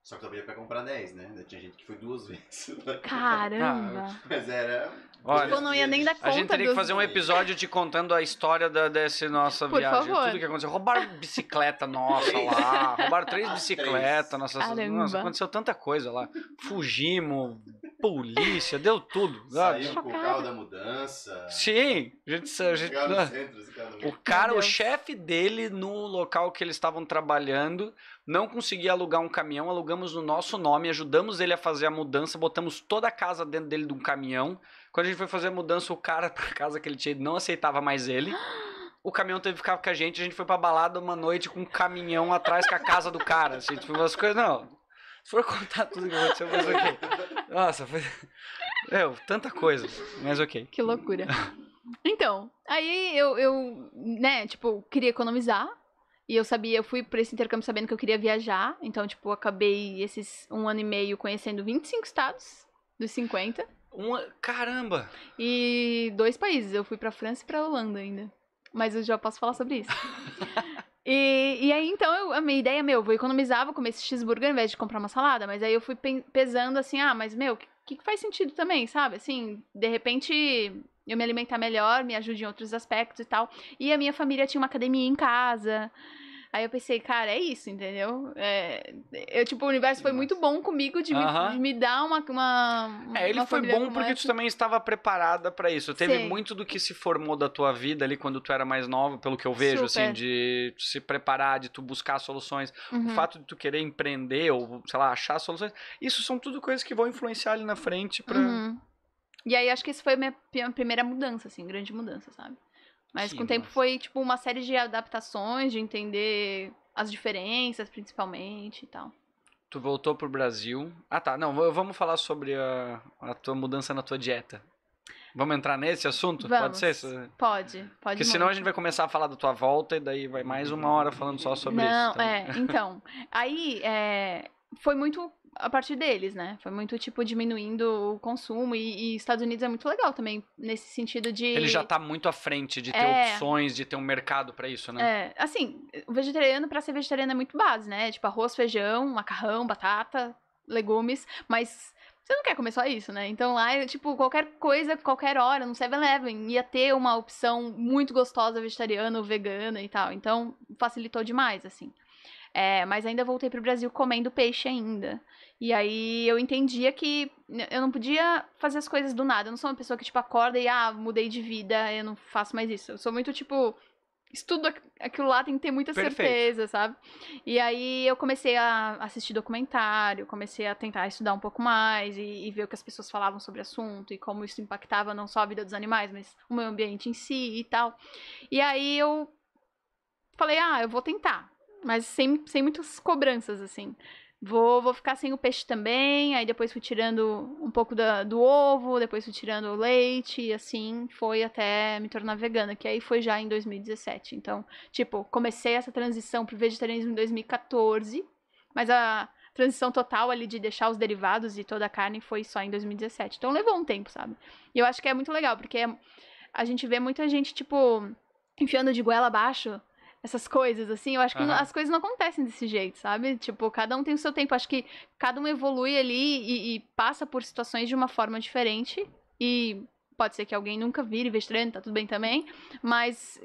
Speaker 3: Só que só podia pra comprar 10,
Speaker 1: né? Ainda Tinha gente que foi duas vezes.
Speaker 4: Caramba! Mas era
Speaker 1: Olha, eu então, não ia nem dar conta. A gente teria que fazer um episódio te contando a história da, dessa nossa Por viagem. Favor. Tudo que aconteceu. Roubaram bicicleta nossa lá. Roubaram três bicicletas. Nossa, nossa, aconteceu tanta coisa lá. Fugimos, polícia, deu tudo. Saiu com
Speaker 3: o carro da mudança. Sim.
Speaker 1: A gente, a gente, gente o cara, o chefe dele no local que eles estavam trabalhando não conseguia alugar um caminhão, alugamos no nosso nome, ajudamos ele a fazer a mudança, botamos toda a casa dentro dele de um caminhão, quando a gente foi fazer a mudança, o cara pra casa que ele tinha não aceitava mais ele. O caminhão teve que ficar com a gente, a gente foi pra balada uma noite com um caminhão atrás com a casa do cara. Assim, tipo, umas coisas. Não. Se for contar tudo que aconteceu, mas ok. Nossa, foi. Eu, tanta coisa. Mas ok. Que
Speaker 2: loucura. Então, aí eu, eu, né, tipo, queria economizar. E eu sabia, eu fui pra esse intercâmbio sabendo que eu queria viajar. Então, tipo, acabei esses um ano e meio conhecendo 25 estados dos 50.
Speaker 1: Uma, caramba!
Speaker 2: E dois países, eu fui pra França e pra Holanda ainda. Mas eu já posso falar sobre isso. e, e aí, então, eu, a minha ideia, meu, eu vou economizar, vou comer esse cheeseburger ao invés de comprar uma salada. Mas aí eu fui pesando assim, ah, mas meu, o que, que faz sentido também, sabe? Assim, de repente eu me alimentar melhor, me ajude em outros aspectos e tal. E a minha família tinha uma academia em casa. Aí eu pensei, cara, é isso, entendeu? É, eu, tipo, o universo foi muito bom comigo de, me, de me, dar uma. uma é, ele uma foi bom porque essa. tu
Speaker 1: também estava preparada para isso. Teve Sim. muito do que se formou da tua vida ali quando tu era mais nova, pelo que eu vejo, assim, Super. assim, de se preparar, de tu buscar soluções. O uhum. fato de tu querer empreender ou, sei lá, achar soluções. Isso são tudo coisas que vão influenciar ali na frente pra. Uhum.
Speaker 2: E aí acho que isso foi a minha primeira mudança, assim, grande mudança, sabe? Mas com o tempo foi, tipo, uma série de adaptações, de entender as diferenças, principalmente e tal.
Speaker 1: Tu voltou pro Brasil. Ah, tá. Não, vamos falar sobre a, a tua mudança na tua dieta. Vamos entrar nesse assunto? Vamos. Pode ser? Pode,
Speaker 2: pode. Porque muito. senão a gente
Speaker 1: vai começar a falar da tua volta e daí vai mais uma hora falando só sobre Não, isso. Não, tá? é, então.
Speaker 2: Aí é, foi muito a partir deles, né? Foi muito, tipo, diminuindo o consumo. E, e Estados Unidos é muito legal também, nesse sentido de. Ele já
Speaker 1: tá muito à frente de ter é... opções, de ter um mercado para isso, né?
Speaker 2: É, assim, o vegetariano, para ser vegetariano, é muito base, né? Tipo, arroz, feijão, macarrão, batata, legumes, mas. Você não quer comer só isso, né? Então lá, é, tipo, qualquer coisa, qualquer hora, no 7-Eleven, ia ter uma opção muito gostosa vegetariana ou vegana e tal. Então, facilitou demais, assim. É, mas ainda voltei pro Brasil comendo peixe ainda. E aí eu entendia que eu não podia fazer as coisas do nada. Eu não sou uma pessoa que, tipo, acorda e, ah, mudei de vida, eu não faço mais isso. Eu sou muito, tipo, estudo aquilo lá, tem que ter muita Perfeito. certeza, sabe? E aí eu comecei a assistir documentário, comecei a tentar estudar um pouco mais e, e ver o que as pessoas falavam sobre o assunto e como isso impactava não só a vida dos animais, mas o meio ambiente em si e tal. E aí eu falei, ah, eu vou tentar, mas sem, sem muitas cobranças, assim. Vou, vou ficar sem o peixe também, aí depois fui tirando um pouco da, do ovo, depois fui tirando o leite, e assim foi até me tornar vegana, que aí foi já em 2017. Então, tipo, comecei essa transição pro vegetarianismo em 2014, mas a transição total ali de deixar os derivados e toda a carne foi só em 2017. Então levou um tempo, sabe? E eu acho que é muito legal, porque a gente vê muita gente, tipo, enfiando de goela abaixo essas coisas, assim. Eu acho que uhum. as coisas não acontecem desse jeito, sabe? Tipo, cada um tem o seu tempo. Acho que cada um evolui ali e, e passa por situações de uma forma diferente. E pode ser que alguém nunca vire vestreando, tá tudo bem também. Mas,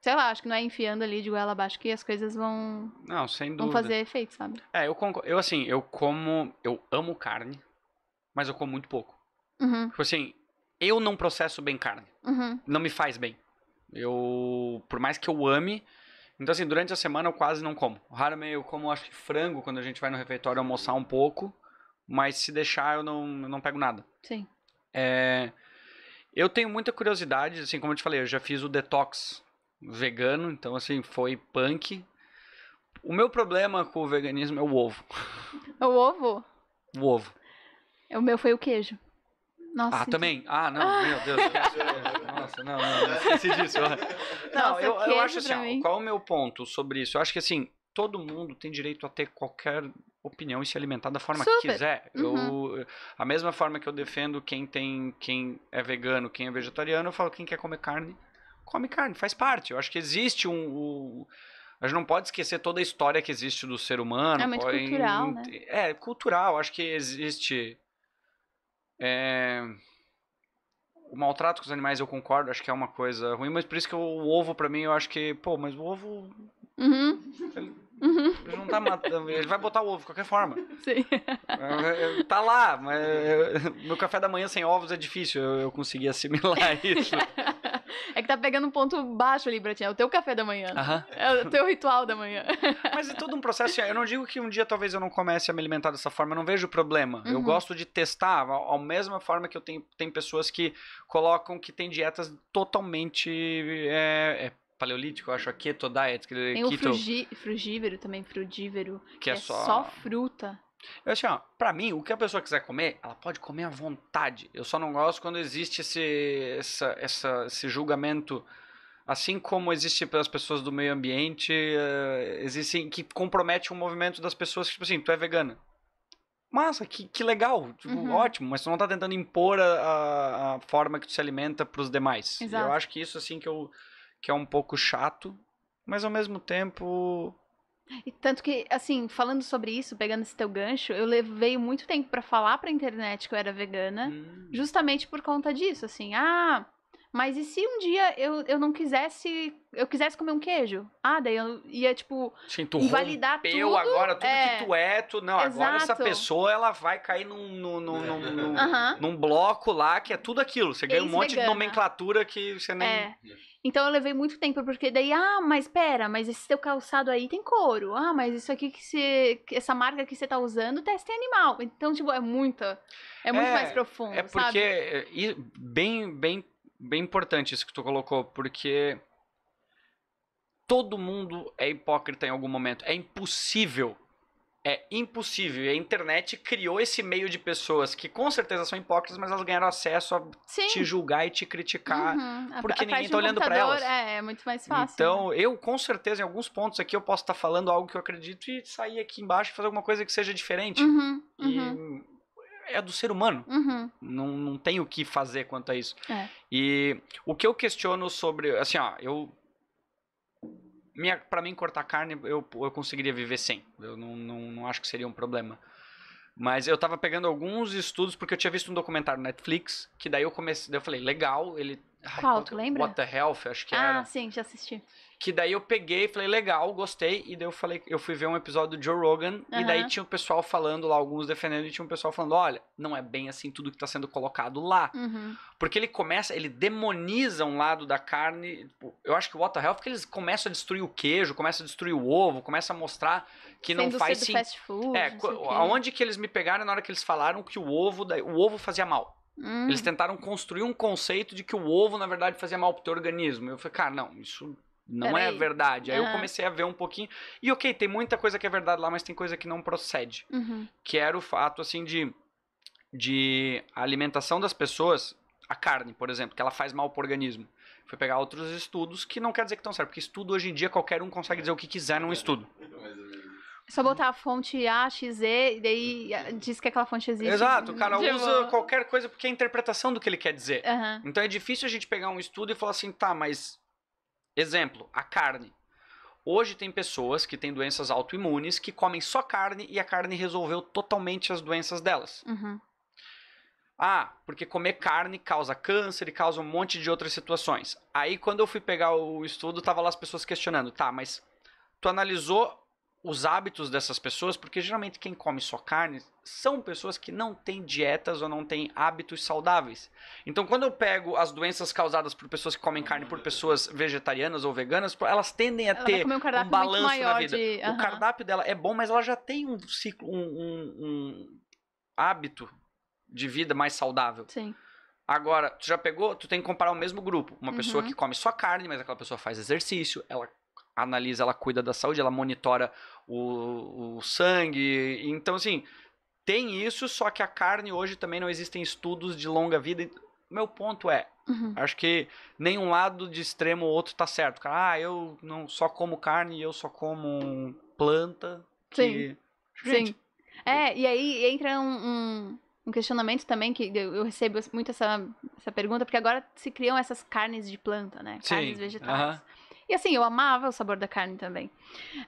Speaker 2: sei lá, acho que não é enfiando ali de goela abaixo que as coisas vão.
Speaker 1: Não, sem dúvida. Vão fazer efeito, sabe? É, eu concordo. Eu, assim, eu como. Eu amo carne, mas eu como muito pouco. Uhum. Tipo assim, eu não processo bem carne. Uhum. Não me faz bem. Eu. Por mais que eu ame então, assim, durante a semana eu quase não como. Raramente eu como, acho que frango quando a gente vai no refeitório almoçar um pouco. Mas se deixar, eu não, eu não pego nada. Sim. É, eu tenho muita curiosidade, assim, como eu te falei, eu já fiz o detox vegano, então, assim, foi punk. O meu problema com o veganismo é o ovo.
Speaker 2: É o ovo? O ovo. É o meu foi o queijo. Nossa. Ah, então...
Speaker 1: também? Ah, não, meu Deus. não, não, não esqueci disso. não,
Speaker 4: Nossa, eu, eu acho assim,
Speaker 1: qual é o meu ponto sobre isso? Eu acho que assim, todo mundo tem direito a ter qualquer opinião e se alimentar da forma Super. que quiser. Uhum. Eu, a mesma forma que eu defendo quem tem, quem é vegano, quem é vegetariano, eu falo quem quer comer carne, come carne, faz parte. Eu acho que existe um, um a gente não pode esquecer toda a história que existe do ser humano. É muito pode, cultural, em, né? É, cultural. Acho que existe... É, o maltrato com os animais eu concordo, acho que é uma coisa ruim, mas por isso que o ovo, para mim, eu acho que, pô, mas o ovo. Uhum. Ele, uhum. ele, não tá matando, ele vai botar o ovo de qualquer forma. Sim. Tá lá, mas meu café da manhã sem ovos é difícil eu, eu conseguir assimilar isso.
Speaker 2: É que tá pegando um ponto baixo ali, Bratinha. É o teu café da manhã. É o teu ritual da manhã.
Speaker 1: Mas é todo um processo. Eu não digo que um dia talvez eu não comece a me alimentar dessa forma. Eu não vejo problema. Uhum. Eu gosto de testar. Ao mesma forma que eu tenho tem pessoas que colocam que tem dietas totalmente é, é, paleolítico, eu acho, a keto diet. Que, tem keto, o frugí,
Speaker 2: frugívero também, frugívero, que, é que é, só... só... fruta.
Speaker 1: Eu assim, ó, pra mim, o que a pessoa quiser comer, ela pode comer à vontade. Eu só não gosto quando existe esse, essa, essa, esse julgamento. Assim como existe para as pessoas do meio ambiente, uh, existem que compromete o movimento das pessoas, tipo assim, tu é vegana. Massa, que, que legal, tipo, uhum. ótimo, mas tu não tá tentando impor a, a forma que tu se alimenta para os demais. Exato. Eu acho que isso, assim, que, eu, que é um pouco chato, mas ao mesmo tempo
Speaker 2: e tanto que, assim, falando sobre isso, pegando esse teu gancho, eu levei muito tempo para falar pra internet que eu era vegana, hum. justamente por conta disso, assim, ah, mas e se um dia eu, eu não quisesse. Eu quisesse comer um queijo? Ah, daí eu ia, tipo,
Speaker 1: Sim, invalidar tudo. tudo. agora tudo é. que tu é, tu. Não, Exato. agora essa pessoa ela vai cair num, num, num, num, uhum. num bloco lá que é tudo aquilo. Você ganha um monte de nomenclatura que você nem. É.
Speaker 2: Então eu levei muito tempo, porque daí, ah, mas pera, mas esse teu calçado aí tem couro. Ah, mas isso aqui que você. Essa marca que você tá usando testa em é animal. Então, tipo, é muita. É muito é, mais profundo. É porque, sabe?
Speaker 1: É, bem, bem bem importante isso que tu colocou, porque todo mundo é hipócrita em algum momento. É impossível. É impossível. E a internet criou esse meio de pessoas que com certeza são hipócritas, mas elas ganharam acesso a Sim. te julgar e te criticar. Uhum. Porque a, a ninguém tá olhando para elas.
Speaker 2: É, é muito mais fácil.
Speaker 1: Então, né? eu com certeza, em alguns pontos aqui, eu posso estar tá falando algo que eu acredito e sair aqui embaixo e fazer alguma coisa que seja diferente. Uhum. E uhum é do ser humano. Uhum. Não, não tem o que fazer quanto a isso. É. E o que eu questiono sobre. Assim, ó, eu. para pra mim, cortar carne, eu, eu conseguiria viver sem. Eu não, não, não acho que seria um problema. Mas eu tava pegando alguns estudos, porque eu tinha visto um documentário no Netflix, que daí eu comecei. Daí eu falei, legal, ele. Qual, ai, tu lembra? What the Health, acho que ah,
Speaker 2: era. Ah, sim, já assisti.
Speaker 1: Que daí eu peguei, falei, legal, gostei. E daí eu falei, eu fui ver um episódio do Joe Rogan. Uhum. E daí tinha o um pessoal falando lá, alguns defendendo, e tinha um pessoal falando: olha, não é bem assim tudo que tá sendo colocado lá. Uhum. Porque ele começa, ele demoniza um lado da carne. Tipo, eu acho que o What the Health, que eles começam a destruir o queijo, começam a destruir o ovo, começam a mostrar que não faz sentido. fast
Speaker 4: food. É, aonde
Speaker 1: que eles me pegaram na hora que eles falaram que o ovo, o ovo fazia mal. Uhum. Eles hum. tentaram construir um conceito de que o ovo, na verdade, fazia mal pro teu organismo. Eu falei, cara, não, isso não é verdade. Aí uhum. eu comecei a ver um pouquinho. E ok, tem muita coisa que é verdade lá, mas tem coisa que não procede. Uhum. Que era o fato, assim, de, de a alimentação das pessoas, a carne, por exemplo, que ela faz mal pro organismo. Foi pegar outros estudos que não quer dizer que estão certos, porque estudo hoje em dia qualquer um consegue dizer o que quiser num estudo.
Speaker 2: Só botar a fonte A, X, Z e daí eh, diz que aquela fonte existe. Exato, o cara usa boa.
Speaker 1: qualquer coisa porque é a interpretação do que ele quer dizer. Uhum. Então é difícil a gente pegar um estudo e falar assim, tá, mas Exemplo, a carne. Hoje tem pessoas que têm doenças autoimunes que comem só carne e a carne resolveu totalmente as doenças delas. Uhum. Ah, porque comer carne causa câncer e causa um monte de outras situações. Aí quando eu fui pegar o estudo, tava lá as pessoas questionando, tá, mas tu analisou os hábitos dessas pessoas, porque geralmente quem come só carne são pessoas que não têm dietas ou não têm hábitos saudáveis. Então, quando eu pego as doenças causadas por pessoas que comem carne por pessoas vegetarianas ou veganas, elas tendem a ela ter um, um balanço na vida. De... Uhum. O cardápio dela é bom, mas ela já tem um ciclo, um, um, um hábito de vida mais saudável. Sim. Agora, tu já pegou? Tu tem que comparar o mesmo grupo. Uma uhum. pessoa que come só carne, mas aquela pessoa faz exercício, ela analisa, ela cuida da saúde, ela monitora o, o sangue. Então, assim, tem isso, só que a carne hoje também não existem estudos de longa vida. Meu ponto é, uhum. acho que nenhum lado de extremo ou outro tá certo. Cara, ah, eu não só como carne, eu só como planta. Sim.
Speaker 2: Gente, Sim. É, e aí entra um, um, um, questionamento também, que eu, eu recebo muito essa, essa pergunta, porque agora se criam essas carnes de planta, né? Carnes Sim, vegetais. Uh -huh. E assim, eu amava o sabor da carne também.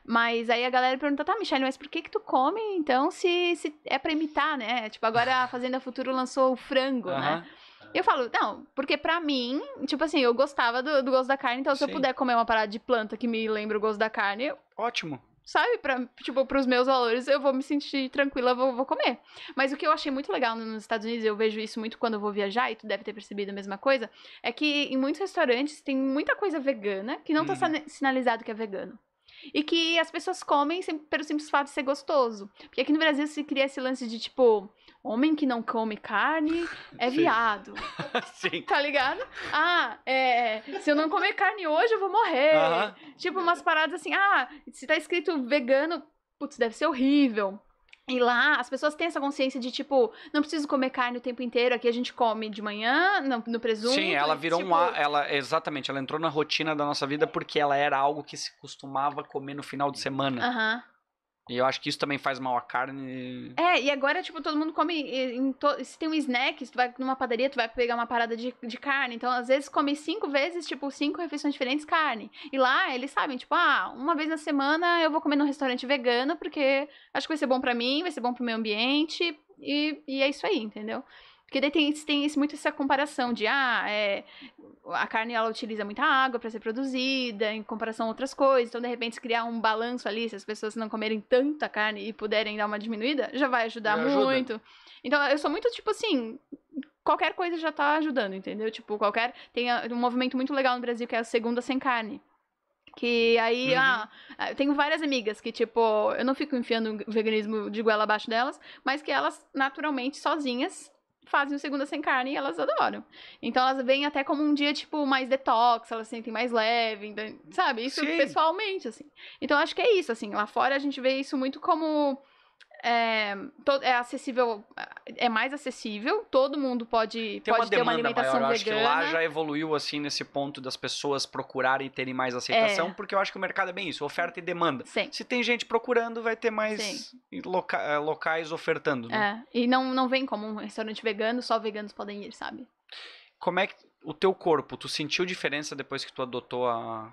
Speaker 2: Mas aí a galera perguntou, tá, Michelle, mas por que que tu come então se, se é pra imitar, né? Tipo, agora a Fazenda Futuro lançou o frango, uhum. né? Eu falo, não, porque pra mim, tipo assim, eu gostava do, do gosto da carne, então Sim. se eu puder comer uma parada de planta que me lembra o gosto da carne. Ótimo sabe? Pra, tipo, pros meus valores, eu vou me sentir tranquila, vou, vou comer. Mas o que eu achei muito legal nos Estados Unidos, eu vejo isso muito quando eu vou viajar, e tu deve ter percebido a mesma coisa, é que em muitos restaurantes tem muita coisa vegana que não hum. tá uhum. sinalizado que é vegano. E que as pessoas comem sem, pelo simples fato de ser gostoso. Porque aqui no Brasil se cria esse lance de, tipo, homem que não come carne é Sim. viado.
Speaker 4: Sim.
Speaker 2: Tá ligado? Ah, é, se eu não comer carne hoje, eu vou morrer. Uh -huh. Tipo, umas paradas assim, ah, se tá escrito vegano, putz, deve ser horrível. E lá, as pessoas têm essa consciência de, tipo, não preciso comer carne o tempo inteiro, aqui a gente come de manhã, no, no presunto. Sim, ela virou tipo... uma.
Speaker 1: Ela, exatamente, ela entrou na rotina da nossa vida porque ela era algo que se costumava comer no final de semana. Aham. Uh -huh. E eu acho que isso também faz mal à carne.
Speaker 2: É, e agora, tipo, todo mundo come. Em to... Se tem um snack, se tu vai numa padaria, tu vai pegar uma parada de, de carne. Então, às vezes, come cinco vezes, tipo, cinco refeições diferentes carne. E lá, eles sabem, tipo, ah, uma vez na semana eu vou comer num restaurante vegano, porque acho que vai ser bom para mim, vai ser bom pro meio ambiente. E, e é isso aí, entendeu? Porque daí tem, tem muito essa comparação de, ah, é, a carne ela utiliza muita água para ser produzida, em comparação a outras coisas. Então, de repente, criar um balanço ali, se as pessoas não comerem tanta carne e puderem dar uma diminuída, já vai ajudar muito. Então, eu sou muito tipo assim, qualquer coisa já tá ajudando, entendeu? Tipo, qualquer tem um movimento muito legal no Brasil que é a segunda sem carne. Que aí, uhum. ah, ah eu tenho várias amigas que, tipo, eu não fico enfiando o veganismo de goela abaixo delas, mas que elas, naturalmente, sozinhas, fazem o Segunda Sem Carne e elas adoram. Então elas vêm até como um dia, tipo, mais detox, elas sentem mais leve, sabe? Isso Sim. pessoalmente, assim. Então acho que é isso, assim. Lá fora a gente vê isso muito como é, é acessível, é, é mais acessível, todo mundo pode, Tem pode uma ter uma alimentação maior. Eu acho vegana. que lá já
Speaker 1: evoluiu assim nesse ponto das pessoas procurarem e terem mais aceitação, é. porque eu acho que o mercado é bem isso, oferta e demanda. Sim. Se tem gente procurando, vai ter mais loca é, locais ofertando. Né?
Speaker 2: É. E não, não vem como um restaurante vegano, só veganos podem ir, sabe?
Speaker 1: Como é que o teu corpo, tu sentiu diferença depois que tu adotou a,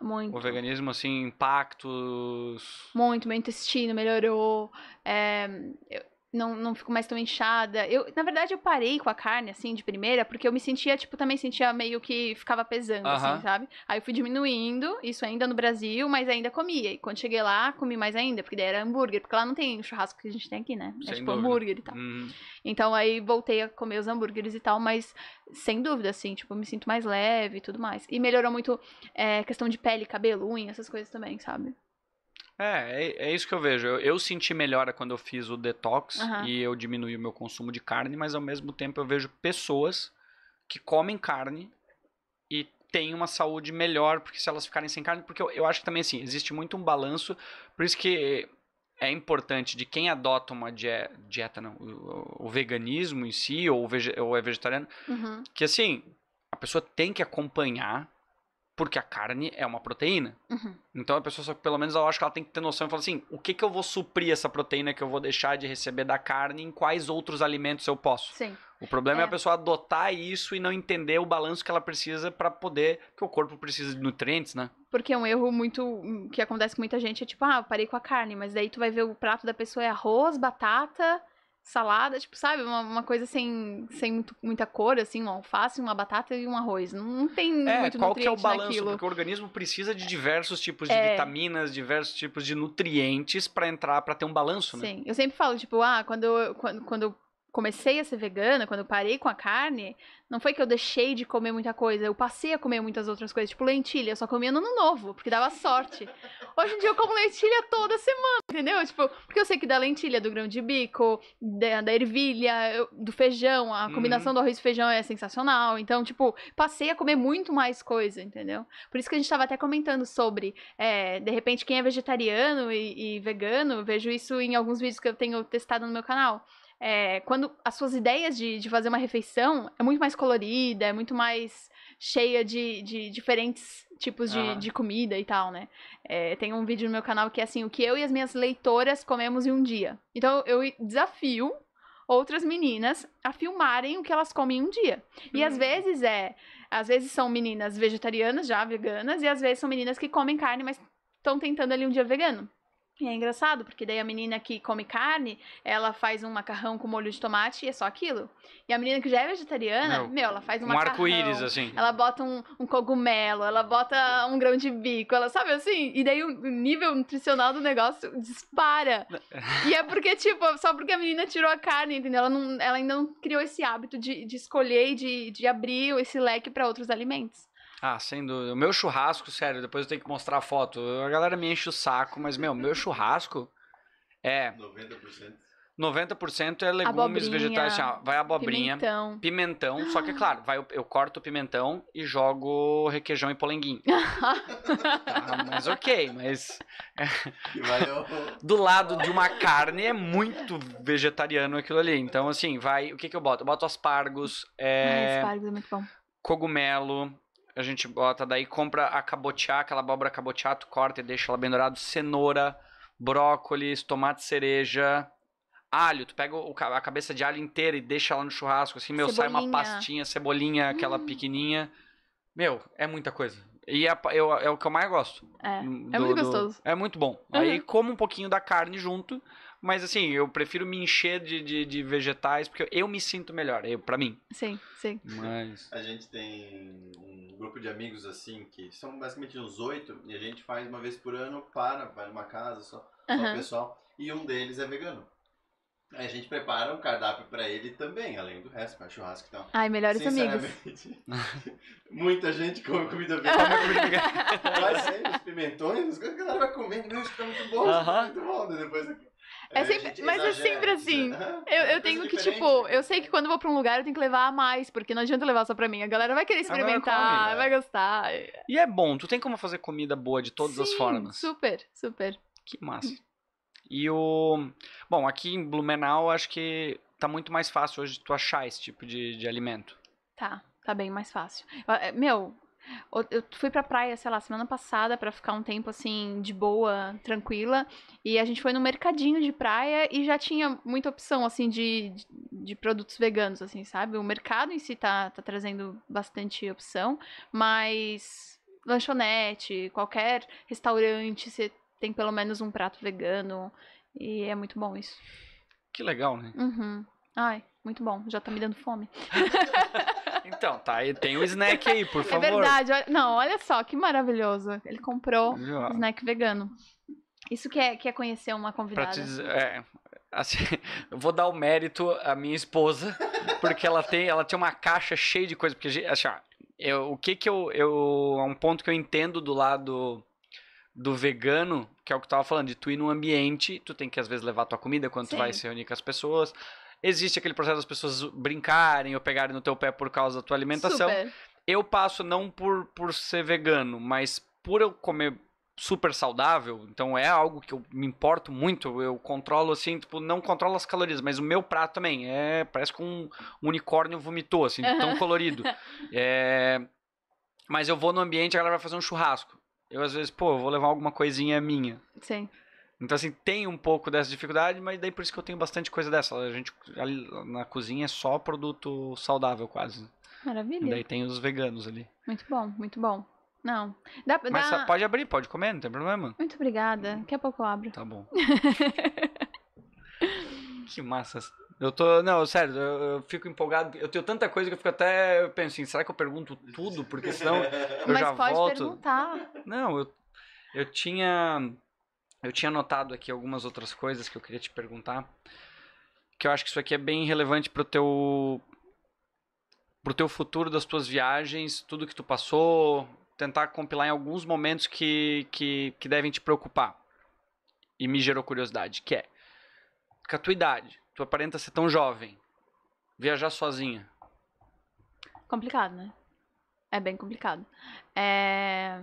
Speaker 1: muito. O veganismo, assim, impactos.
Speaker 2: Muito, meu intestino melhorou. É, eu, não, não fico mais tão inchada. Eu, na verdade, eu parei com a carne, assim, de primeira, porque eu me sentia, tipo, também sentia meio que ficava pesando, assim, sabe? Aí eu fui diminuindo, isso ainda no Brasil, mas ainda comia. E quando cheguei lá, comi mais ainda, porque daí era hambúrguer, porque lá não tem churrasco que a gente tem aqui, né? É sem é tipo dúvida. hambúrguer e tal. Hum. Então aí voltei a comer os hambúrgueres e tal, mas sem dúvida, assim, tipo, me sinto mais leve e tudo mais. E melhorou muito é, questão de pele, cabelo, unha, essas coisas também, sabe?
Speaker 1: É, é, é, isso que eu vejo. Eu, eu, senti melhora quando eu fiz o detox uhum. e eu diminui o meu consumo de carne, mas ao mesmo tempo eu vejo pessoas que comem carne e têm uma saúde melhor porque se elas ficarem sem carne, porque eu, eu acho que também assim, existe muito um balanço, por isso que é importante de quem adota uma dieta, dieta não, o, o, veganismo em si ou, vege, ou é vegetariano, uhum. que assim, a pessoa tem que acompanhar porque a carne é uma proteína. Uhum. Então a pessoa, só, pelo menos, eu acho que ela tem que ter noção e falar assim: o que, que eu vou suprir essa proteína que eu vou deixar de receber da carne, em quais outros alimentos eu posso? Sim. O problema é, é a pessoa adotar isso e não entender o balanço que ela precisa para poder. que o corpo precisa de nutrientes, né?
Speaker 2: Porque é um erro muito. Hum, que acontece com muita gente: é tipo, ah, eu parei com a carne, mas daí tu vai ver o prato da pessoa é arroz, batata salada, tipo, sabe? Uma, uma coisa sem, sem muito, muita cor, assim, um alface, uma batata e um arroz. Não, não tem é, muito qual que é o balanço? Naquilo. Porque
Speaker 1: o organismo precisa de diversos tipos de é. vitaminas, diversos tipos de nutrientes para entrar, para ter um balanço, né? Sim, eu
Speaker 2: sempre falo, tipo, ah, quando, quando, quando eu comecei a ser vegana, quando eu parei com a carne, não foi que eu deixei de comer muita coisa, eu passei a comer muitas outras coisas, tipo lentilha, eu só comia no ano novo, porque dava sorte. Hoje em dia eu como lentilha toda semana, entendeu? Tipo, porque eu sei que da lentilha, do grão de bico, da, da ervilha, eu, do feijão, a uhum. combinação uhum. do arroz e feijão é sensacional. Então, tipo, passei a comer muito mais coisa, entendeu? Por isso que a gente tava até comentando sobre, é, de repente, quem é vegetariano e, e vegano, vejo isso em alguns vídeos que eu tenho testado no meu canal é, quando as suas ideias de, de fazer uma refeição é muito mais colorida, é muito mais cheia de, de diferentes tipos de, ah. de comida e tal, né? É, tem um vídeo no meu canal que é assim, o que eu e as minhas leitoras comemos em um dia. Então eu desafio outras meninas a filmarem o que elas comem em um dia. E hum. às uhum. vezes é, às vezes são meninas vegetarianas já, veganas, e às vezes são meninas que comem carne, mas estão tentando ali um dia vegano. E é engraçado, porque daí a menina que come carne, ela faz um macarrão com molho de tomate e é só aquilo. E a menina que já é vegetariana, meu, meu ela faz um, um macarrão. arco-íris, assim. Ela bota um, um, cogumelo, ela bota um grão de bico, ela sabe assim? E daí o nível nutricional do negócio dispara. e é porque, tipo, só porque a menina tirou a carne, entendeu? Ela, não, ela ainda não criou esse hábito de, de escolher e de, de abrir esse leque para outros alimentos.
Speaker 1: Ah, sem dúvida. O meu churrasco, sério, depois eu tenho que mostrar a foto. A galera me enche o saco, mas, meu, meu churrasco é. 90%. 90% é legumes, abobrinha, vegetais, assim, ó, vai abobrinha, pimentão. pimentão só que, é claro, vai, eu corto o pimentão e jogo requeijão e polenguinho. tá, mas ok, mas... do lado de uma carne é muito vegetariano aquilo ali, então assim, vai, o que que eu boto? Eu boto aspargos, é, é, aspargos é muito bom. cogumelo, a gente bota daí, compra a cabotiá, aquela abóbora cabotiá, tu corta e deixa ela bem dourada, cenoura, brócolis, tomate cereja, alho, tu pega o, a cabeça de alho inteira e deixa ela no churrasco, assim, meu, cebolinha. sai uma pastinha, cebolinha, aquela hum. pequenininha. Meu, é muita coisa. E é, é o que eu mais gosto.
Speaker 4: É, do, hum, é muito gostoso.
Speaker 1: Do, é muito bom. Uhum. Aí como um pouquinho da carne junto, mas assim, eu prefiro me encher de, de, de vegetais, porque eu me sinto melhor, eu, pra mim.
Speaker 2: Sim, sim.
Speaker 1: Mas. A gente tem
Speaker 3: um grupo de amigos, assim, que são basicamente uns oito, e a gente faz uma vez por ano, para, vai numa casa só, uhum. só o pessoal. E um deles é vegano. A gente prepara um cardápio para ele também, além do resto, para churrasco e então, tal. Ai, melhores amigos. muita gente come comida vegana.
Speaker 2: Vai sair
Speaker 3: os pimentões, a galera vai comer, não, isso tá muito bom, tá muito bom. Né? Depois é
Speaker 2: é sempre, mas é sempre assim. Eu, eu tenho que, tipo, eu sei que quando vou pra um lugar eu tenho que levar mais, porque não adianta levar só pra mim. A galera vai querer experimentar, come, né? vai gostar.
Speaker 1: E é bom, tu tem como fazer comida boa de todas Sim, as formas.
Speaker 2: Super, super.
Speaker 1: Que massa. E o. Bom, aqui em Blumenau acho que tá muito mais fácil hoje tu achar esse tipo de, de alimento.
Speaker 2: Tá, tá bem mais fácil. Ah, é, meu, eu fui pra praia, sei lá, semana passada para ficar um tempo assim, de boa, tranquila. E a gente foi no mercadinho de praia e já tinha muita opção, assim, de, de, de produtos veganos, assim, sabe? O mercado em si tá, tá trazendo bastante opção, mas lanchonete, qualquer restaurante, você tem pelo menos um prato vegano. E é muito bom isso. Que legal, né? Uhum. Ai, muito bom. Já tá me dando fome.
Speaker 1: Então, tá, tem um snack aí, por é favor. É verdade.
Speaker 2: não, olha só, que maravilhoso. Ele comprou um snack vegano. Isso que é, que é conhecer uma convidada. Pra te dizer,
Speaker 1: é, assim, eu vou dar o mérito à minha esposa, porque ela tem, ela tem uma caixa cheia de coisa. Porque, assim, ó, eu, o que que eu, eu... É um ponto que eu entendo do lado do vegano, que é o que eu tava falando, de tu ir num ambiente, tu tem que às vezes levar tua comida quando Sim. tu vai se reunir com as pessoas. Existe aquele processo das pessoas brincarem ou pegarem no teu pé por causa da tua alimentação. Super. Eu passo não por, por ser vegano, mas por eu comer super saudável, então é algo que eu me importo muito, eu controlo assim, tipo, não controlo as calorias, mas o meu prato também é, parece que um unicórnio vomitou, assim, uhum. tão colorido. É, mas eu vou no ambiente, a galera vai fazer um churrasco. Eu às vezes, pô, eu vou levar alguma coisinha minha. Sim. Então, assim, tem um pouco dessa dificuldade, mas daí por isso que eu tenho bastante coisa dessa. A gente, ali na cozinha, é só produto saudável, quase. Né?
Speaker 2: Maravilha. E daí
Speaker 1: tem os veganos ali.
Speaker 2: Muito bom, muito bom. Não. Dá, mas dá... pode
Speaker 1: abrir, pode comer, não tem problema.
Speaker 2: Muito obrigada. Daqui a pouco eu abro. Tá
Speaker 1: bom. que massa. Eu tô. Não, sério, eu, eu, fico empolgado. Eu tenho tanta coisa que eu fico até. Eu penso assim, será que eu pergunto tudo? Porque senão eu Mas já volto.
Speaker 4: perguntar.
Speaker 1: Não, eu, eu tinha. Eu tinha anotado aqui algumas outras coisas que eu queria te perguntar, que eu acho que isso aqui é bem relevante para o teu pro teu futuro das tuas viagens, tudo que tu passou, tentar compilar em alguns momentos que, que, que devem te preocupar. E me gerou curiosidade, que é com a tua idade, tu aparenta ser tão jovem, viajar sozinha.
Speaker 2: Complicado, né? É bem complicado. É...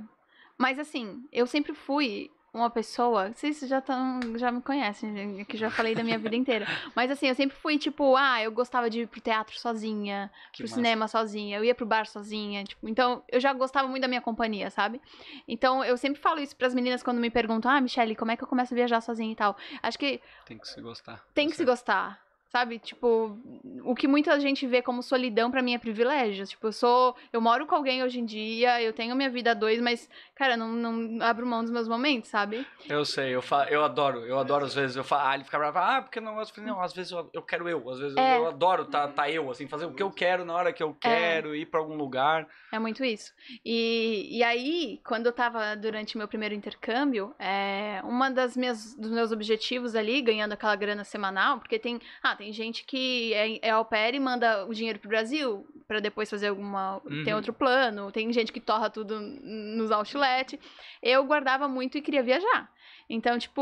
Speaker 2: Mas assim, eu sempre fui uma pessoa. Vocês já, tão, já me conhecem, que já falei da minha vida inteira. Mas assim, eu sempre fui tipo, ah, eu gostava de ir pro teatro sozinha, que pro massa. cinema sozinha, eu ia pro bar sozinha. Tipo, então, eu já gostava muito da minha companhia, sabe? Então, eu sempre falo isso pras meninas quando me perguntam, ah, Michelle, como é que eu começo a viajar sozinha e tal. Acho que.
Speaker 4: Tem que se gostar. Tem
Speaker 2: que certo. se gostar. Sabe? Tipo, o que muita gente vê como solidão para mim é privilégio. Tipo, eu sou. Eu moro com alguém hoje em dia, eu tenho minha vida a dois, mas, cara, não, não abro mão dos meus momentos, sabe?
Speaker 1: Eu sei, eu, falo, eu adoro, eu adoro às vezes. Eu falo, ah, ele fica bravo, ah, porque não. Não, às vezes eu, eu quero eu, às vezes é. eu, eu, adoro tá, tá eu, assim, fazer o que eu quero na hora que eu é. quero, é. ir para algum lugar.
Speaker 2: É muito isso. E, e aí, quando eu tava durante meu primeiro intercâmbio, é, uma das minhas, dos meus objetivos ali, ganhando aquela grana semanal, porque tem. Ah, tem gente que é, é au pair e manda o dinheiro pro Brasil para depois fazer alguma. Uhum. Tem outro plano. Tem gente que torra tudo nos outlet. Eu guardava muito e queria viajar. Então, tipo,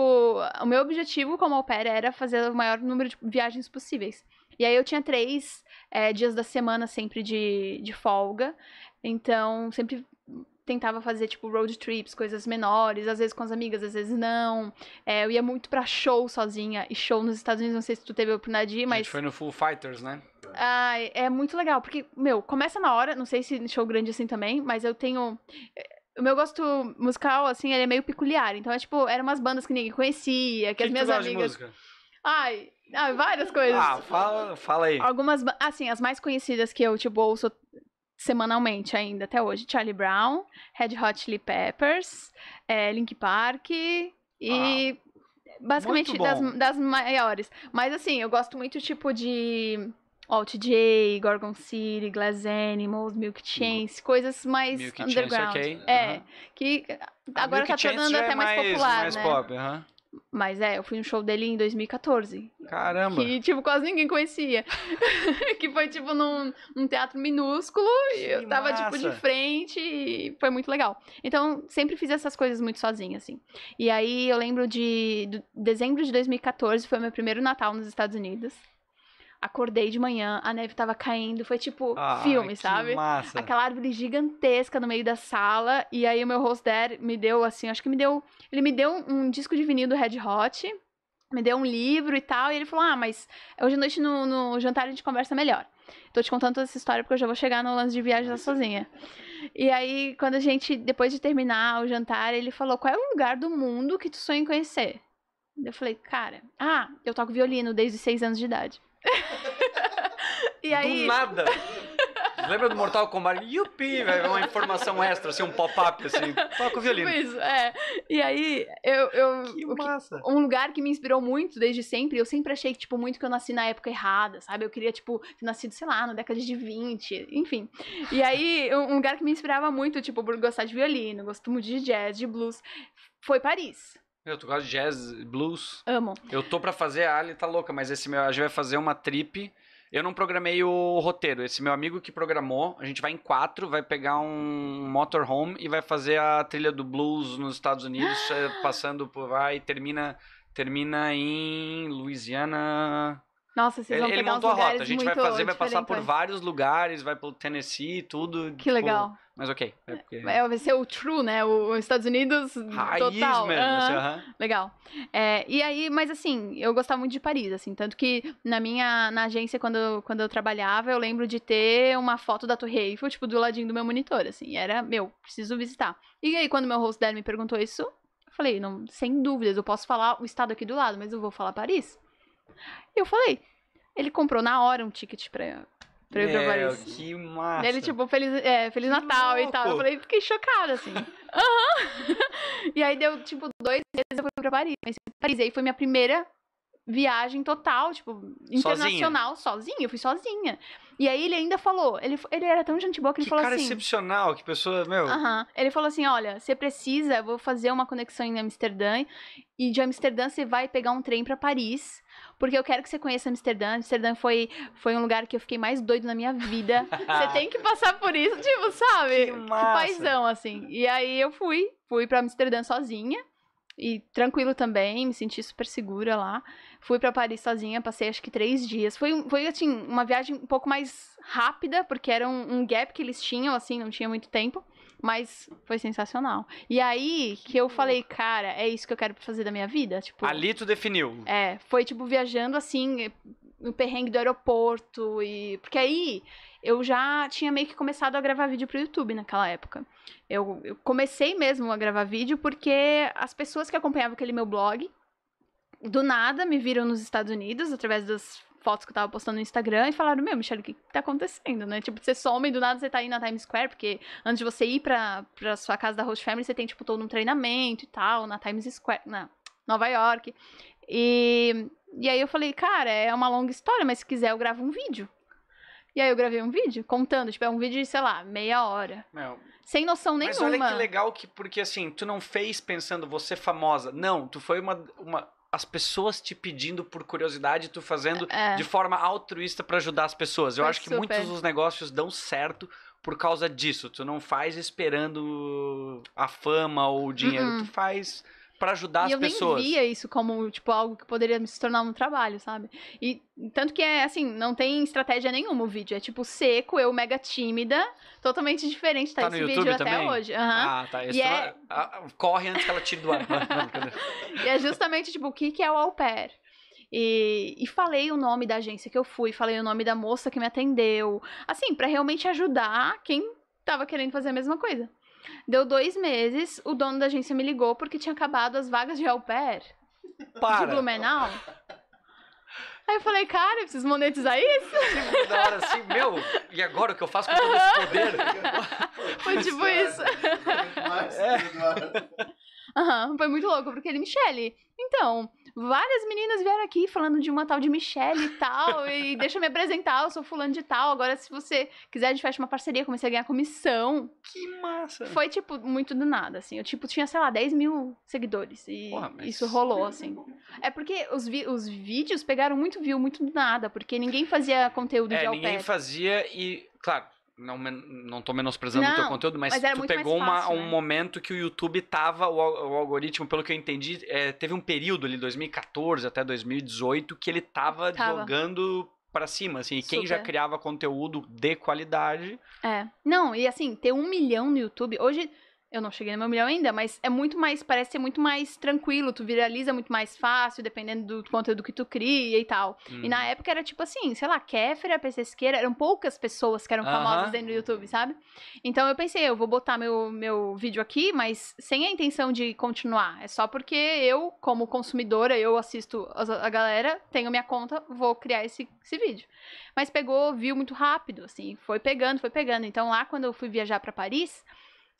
Speaker 2: o meu objetivo como au pair era fazer o maior número de viagens possíveis. E aí eu tinha três é, dias da semana sempre de, de folga. Então, sempre tentava fazer, tipo, road trips, coisas menores, às vezes com as amigas, às vezes não. É, eu ia muito pra show sozinha, e show nos Estados Unidos, não sei se tu teve a oportunidade mas... A gente foi
Speaker 1: no Full Fighters, né?
Speaker 2: Ai, é muito legal, porque, meu, começa na hora, não sei se show grande assim também, mas eu tenho... O meu gosto musical, assim, ele é meio peculiar. Então, é tipo, eram umas bandas que ninguém conhecia, que, que as minhas amigas... Ai, ah, várias coisas. Ah,
Speaker 1: fala, fala aí.
Speaker 2: Algumas, assim, as mais conhecidas que eu, tipo, ouço semanalmente ainda até hoje Charlie Brown, Red Hot Chili Peppers, é, Link Park e ah, basicamente das, das maiores. Mas assim, eu gosto muito tipo de Alt J, Gorgon City, Glass Animals, Milk Chains, hum. coisas mais Milk underground. Chains, okay. É, que ah, agora tá tornando até é mais, mais popular, mais né? Pop, mas é, eu fui no show dele em 2014. Caramba! Que, tipo, quase ninguém conhecia. que foi, tipo, num, num teatro minúsculo. e eu tava, massa. tipo, de frente e foi muito legal. Então, sempre fiz essas coisas muito sozinha, assim. E aí, eu lembro de... dezembro de 2014 foi meu primeiro Natal nos Estados Unidos. Acordei de manhã, a neve tava caindo, foi tipo ah, filme, sabe? Massa. Aquela árvore gigantesca no meio da sala, e aí o meu host dad me deu assim, acho que me deu, ele me deu um disco de vinil do Red Hot, me deu um livro e tal, e ele falou: "Ah, mas hoje à noite no, no jantar a gente conversa melhor". Tô te contando toda essa história porque eu já vou chegar no lance de viajar sozinha. E aí, quando a gente, depois de terminar o jantar, ele falou: Qual é o lugar do mundo que tu sonha em conhecer? Eu falei, cara, ah, eu toco violino desde seis anos de idade. e aí... Do nada.
Speaker 1: Lembra do Mortal Kombat? Yupi, velho, uma informação extra, assim, um pop-up, assim, toca o violino. Tipo isso,
Speaker 2: é. E aí, eu... eu que o, um lugar que me inspirou muito desde sempre, eu sempre achei, tipo, muito que eu nasci na época errada, sabe? Eu queria, tipo, ter nascido, sei lá, na década de 20, enfim. E aí, um lugar que me inspirava muito, tipo, por gostar de violino, gosto muito de jazz, de blues, foi Paris.
Speaker 1: Eu, tô gosta de jazz, blues? Amo. Eu tô pra fazer, a Ali tá louca, mas esse meu, a gente vai fazer uma trip. Eu não programei o roteiro, esse meu amigo que programou, a gente vai em quatro, vai pegar um motorhome e vai fazer a trilha do blues nos Estados Unidos, passando por vai e termina, termina em Louisiana,
Speaker 2: nossa, vocês vão ele, pegar ele montou a rota. A
Speaker 1: gente vai fazer, vai passar por vários lugares, vai pro Tennessee, tudo. Que tipo, legal. Mas ok. É, é porque... é,
Speaker 2: vai ser o true, né? Os Estados Unidos Raiz total. Mesmo, uhum. Assim, uhum. Legal. É, e aí, mas assim, eu gostava muito de Paris, assim, tanto que na minha na agência quando, quando eu trabalhava, eu lembro de ter uma foto da Torre Eiffel, tipo, do ladinho do meu monitor, assim. Era meu, preciso visitar. E aí, quando meu host dad me perguntou isso, eu falei, não, sem dúvidas, eu posso falar o estado aqui do lado, mas eu vou falar Paris. Eu falei, ele comprou na hora um ticket pra,
Speaker 1: pra ir pra Paris. que massa. Ele,
Speaker 2: tipo, Feliz, é, Feliz Natal louco. e tal. Eu falei, fiquei chocada, assim. Aham. E aí deu, tipo, dois meses eu fui pra Paris. Mas Paris aí foi minha primeira viagem total, tipo, internacional, sozinha. sozinha. eu fui sozinha. E aí ele ainda falou, ele, ele era tão gente boa que ele falou assim que cara
Speaker 1: excepcional, que pessoa, meu... Aham.
Speaker 2: Ele falou assim, olha, você precisa, eu vou fazer uma conexão em Amsterdã, e de Amsterdã você vai pegar um trem para Paris, porque eu quero que você conheça Amsterdã. Amsterdã foi, foi um lugar que eu fiquei mais doido na minha vida. você tem que passar por isso, tipo, sabe? Que, que paizão, assim. E aí eu fui, fui para Amsterdã sozinha e tranquilo também, me senti super segura lá. Fui para Paris sozinha, passei acho que três dias. Foi, foi, assim, uma viagem um pouco mais rápida, porque era um, um gap que eles tinham, assim, não tinha muito tempo. Mas foi sensacional. E aí que eu falei, cara, é isso que eu quero fazer da minha vida. Tipo,
Speaker 1: Ali tu definiu.
Speaker 2: É, foi tipo viajando assim, no perrengue do aeroporto. e Porque aí eu já tinha meio que começado a gravar vídeo pro YouTube naquela época. Eu, eu comecei mesmo a gravar vídeo porque as pessoas que acompanhavam aquele meu blog do nada me viram nos Estados Unidos através das fotos que eu tava postando no Instagram e falaram: Meu, Michelle, o que, tá acontecendo, né? Tipo, você some do nada, você tá aí na Times Square, porque antes de você ir pra, pra sua casa da Host Family, você tem, tipo, todo um treinamento e tal, na Times Square, na Nova York. E, e aí eu falei: Cara, é uma longa história, mas se quiser eu gravo um vídeo. E aí eu gravei um vídeo contando, tipo, é um vídeo de, sei lá, meia hora. Meu, Sem noção nenhuma. Mas olha que
Speaker 1: legal que, porque assim, tu não fez pensando você é famosa. Não, tu foi uma, uma as pessoas te pedindo por curiosidade, tu fazendo é. de forma altruísta para ajudar as pessoas. Eu é acho que super. muitos dos negócios dão certo por causa disso. Tu não faz esperando a fama ou o dinheiro, uhum. tu faz para ajudar e as pessoas. Eu nem via
Speaker 2: isso como, tipo, algo que poderia se tornar um trabalho, sabe? E tanto que é assim, não tem estratégia nenhuma o vídeo. É tipo seco, eu mega tímida, totalmente diferente, tá? tá esse vídeo até também? hoje. Uhum. Ah, tá. e é...
Speaker 1: Corre antes que ela tire do ar.
Speaker 2: e é justamente, tipo, o que, que é o au pair? E, e, falei o nome da agência que eu fui, falei o nome da moça que me atendeu, assim, para realmente ajudar quem tava querendo fazer a mesma coisa. Deu dois meses, o dono da agência me ligou porque tinha acabado as vagas de au pair. Para. De Blumenau. Aí eu falei, cara, eu preciso monetizar isso?
Speaker 1: da na hora assim, meu, e agora o que eu faço com todo esse poder?
Speaker 2: Foi tipo isso. É. Aham, uhum, foi muito louco, porque ele, Michele, então, várias meninas vieram aqui falando de uma tal de Michelle e tal, e deixa eu me apresentar, eu sou fulano de tal, agora se você quiser a gente fecha uma parceria, comecei a ganhar comissão. Que massa! Foi, tipo, muito do nada, assim, eu, tipo, tinha, sei lá, 10 mil seguidores, e Porra, isso rolou, é assim. É porque os, os vídeos pegaram muito view, muito do nada, porque ninguém fazia conteúdo é, de alpé. ninguém
Speaker 1: fazia e, claro, não, não tô menosprezando não, o teu conteúdo, mas, mas tu pegou fácil, uma, né? um momento que o YouTube tava, o, o algoritmo, pelo que eu entendi, é, teve um período ali, 2014 até 2018, que ele tava, tava. jogando para cima, assim, e quem já criava conteúdo de qualidade.
Speaker 2: É. Não, e assim, ter um milhão no YouTube, hoje eu não cheguei no meu milhão ainda, mas é muito mais, parece ser muito mais tranquilo, tu viraliza muito mais fácil, dependendo do conteúdo que tu cria e tal. E na uhum. época era tipo assim, sei lá, Kéfera, PC Siqueira, eram poucas pessoas que eram famosas dentro do YouTube, sabe? Então eu pensei, eu vou botar meu, meu vídeo aqui, mas sem a intenção de continuar. É só porque eu, como consumidora, eu assisto a, galera, tenho minha conta, vou criar esse, esse vídeo. Mas pegou, viu muito rápido, assim, foi pegando, foi pegando. Então lá quando eu fui viajar para Paris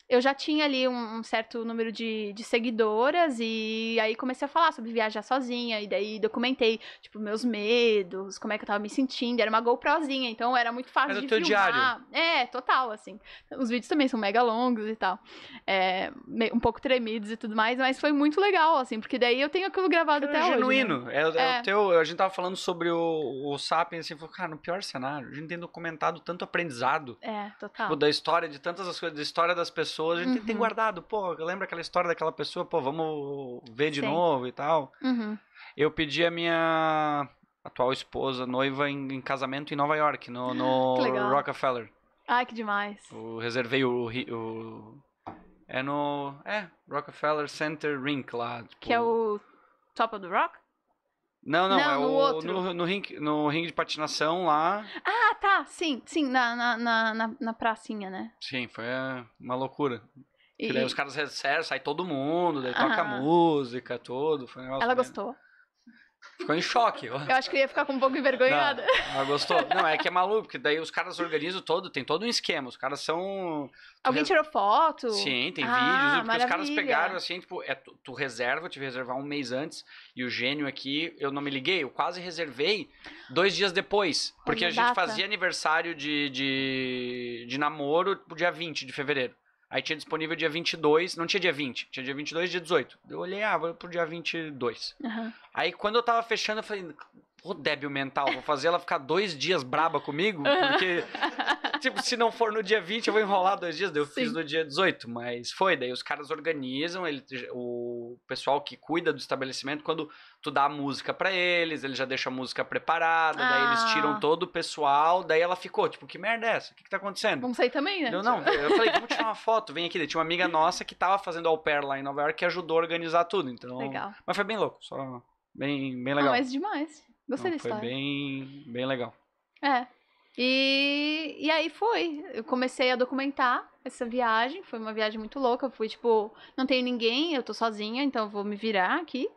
Speaker 2: eu já tinha ali um, um certo número de, de, seguidoras e aí comecei a falar sobre viajar sozinha e daí documentei, tipo, meus medos, como é que eu tava me sentindo. Era uma GoProzinha, então era muito fácil era de teu filmar. Diário. É, total, assim. Os vídeos também são mega longos e tal. É, um pouco tremidos e tudo mais, mas foi muito legal, assim, porque daí eu tenho aquilo gravado era até genuíno. hoje. Genuíno. Né? É, é, o é.
Speaker 1: teu... A gente tava falando sobre o, o Sapiens, assim, falou, cara, no pior cenário, a gente tem documentado tanto aprendizado.
Speaker 2: É, total. Tipo,
Speaker 1: da história, de tantas as coisas, da história das pessoas pessoas, a gente uhum. tem guardado. Pô, lembra aquela história daquela pessoa? Pô, vamos ver de Sim. novo e tal. Uhum. Eu pedi a minha atual esposa, noiva, em, em casamento em Nova York, no, no Rockefeller.
Speaker 2: Ai, que demais.
Speaker 1: Eu reservei o, o. É no. É, Rockefeller Center Rink lá. Tipo, que é tipo
Speaker 2: o Top of the Rock?
Speaker 1: Não, não, não é no o, outro. No, no, ringue, no ringue de patinação lá.
Speaker 2: Ah, tá, sim, sim, na, na, na, na pracinha, né?
Speaker 1: Sim, foi é, uma loucura. E... Que daí os caras recebem, sai todo mundo, daí toca ah. música, todo. Foi um Ela bem... gostou. Ficou em choque. Eu acho
Speaker 2: que ia ficar com um pouco envergonhada.
Speaker 1: Não, gostou. Não, é que é maluco, porque daí os caras organizam todo, tem todo um esquema. Os caras são. Alguém res...
Speaker 2: tirou foto? Sim, tem ah, vídeos. Porque os caras pegaram
Speaker 1: assim, tipo, é, tu, tu reserva, eu tive que reservar um mês antes. E o gênio aqui, eu não me liguei, eu quase reservei dois dias depois. Porque Olha a gente data. fazia aniversário de, de, de namoro pro dia 20 de fevereiro. Aí tinha disponível dia 22, não tinha dia 20, tinha dia 22 e dia 18. Eu olhei, ah, vou pro dia 22. Uhum. Aí quando eu tava fechando, eu falei, Pô, débil mental, vou fazer ela ficar dois dias braba comigo, porque, tipo, se não for no dia 20, eu vou enrolar dois dias, daí eu Sim. fiz no dia 18, mas foi, daí os caras organizam, ele, o pessoal que cuida do estabelecimento, quando tu dá a música para eles, ele já deixa a música preparada, ah. daí eles ah. tiram todo o pessoal, daí ela ficou, tipo, que merda é essa? O que que tá acontecendo? Vamos
Speaker 2: sair também, né? Eu não, eu falei,
Speaker 1: vamos tirar uma foto, vem aqui, daí tinha uma amiga nossa que tava fazendo au pair lá em Nova York, que ajudou a organizar tudo, então... Legal. Mas foi bem louco, só... Bem, bem ah, legal. Não mas
Speaker 2: demais. Gostei Não, da história. Foi
Speaker 1: bem, bem legal.
Speaker 2: É. E, e aí foi. Eu comecei a documentar essa viagem. Foi uma viagem muito louca. Eu fui tipo, não tenho ninguém, eu tô sozinha, então eu vou me virar aqui.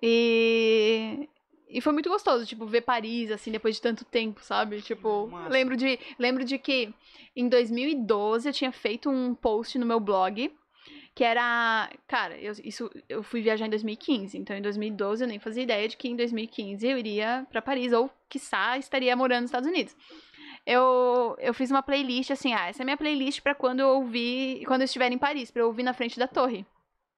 Speaker 2: E, e foi muito gostoso, tipo, ver Paris, assim, depois de tanto tempo, sabe? Tipo, lembro de, lembro de que em 2012 eu tinha feito um post no meu blog que era. Cara, eu, isso, eu fui viajar em 2015, então em 2012 eu nem fazia ideia de que em 2015 eu iria para Paris, ou quiçá estaria morando nos Estados Unidos. Eu, eu fiz uma playlist assim, ah, essa é minha playlist para quando eu ouvir, quando eu estiver em Paris, para eu ouvir na frente da torre.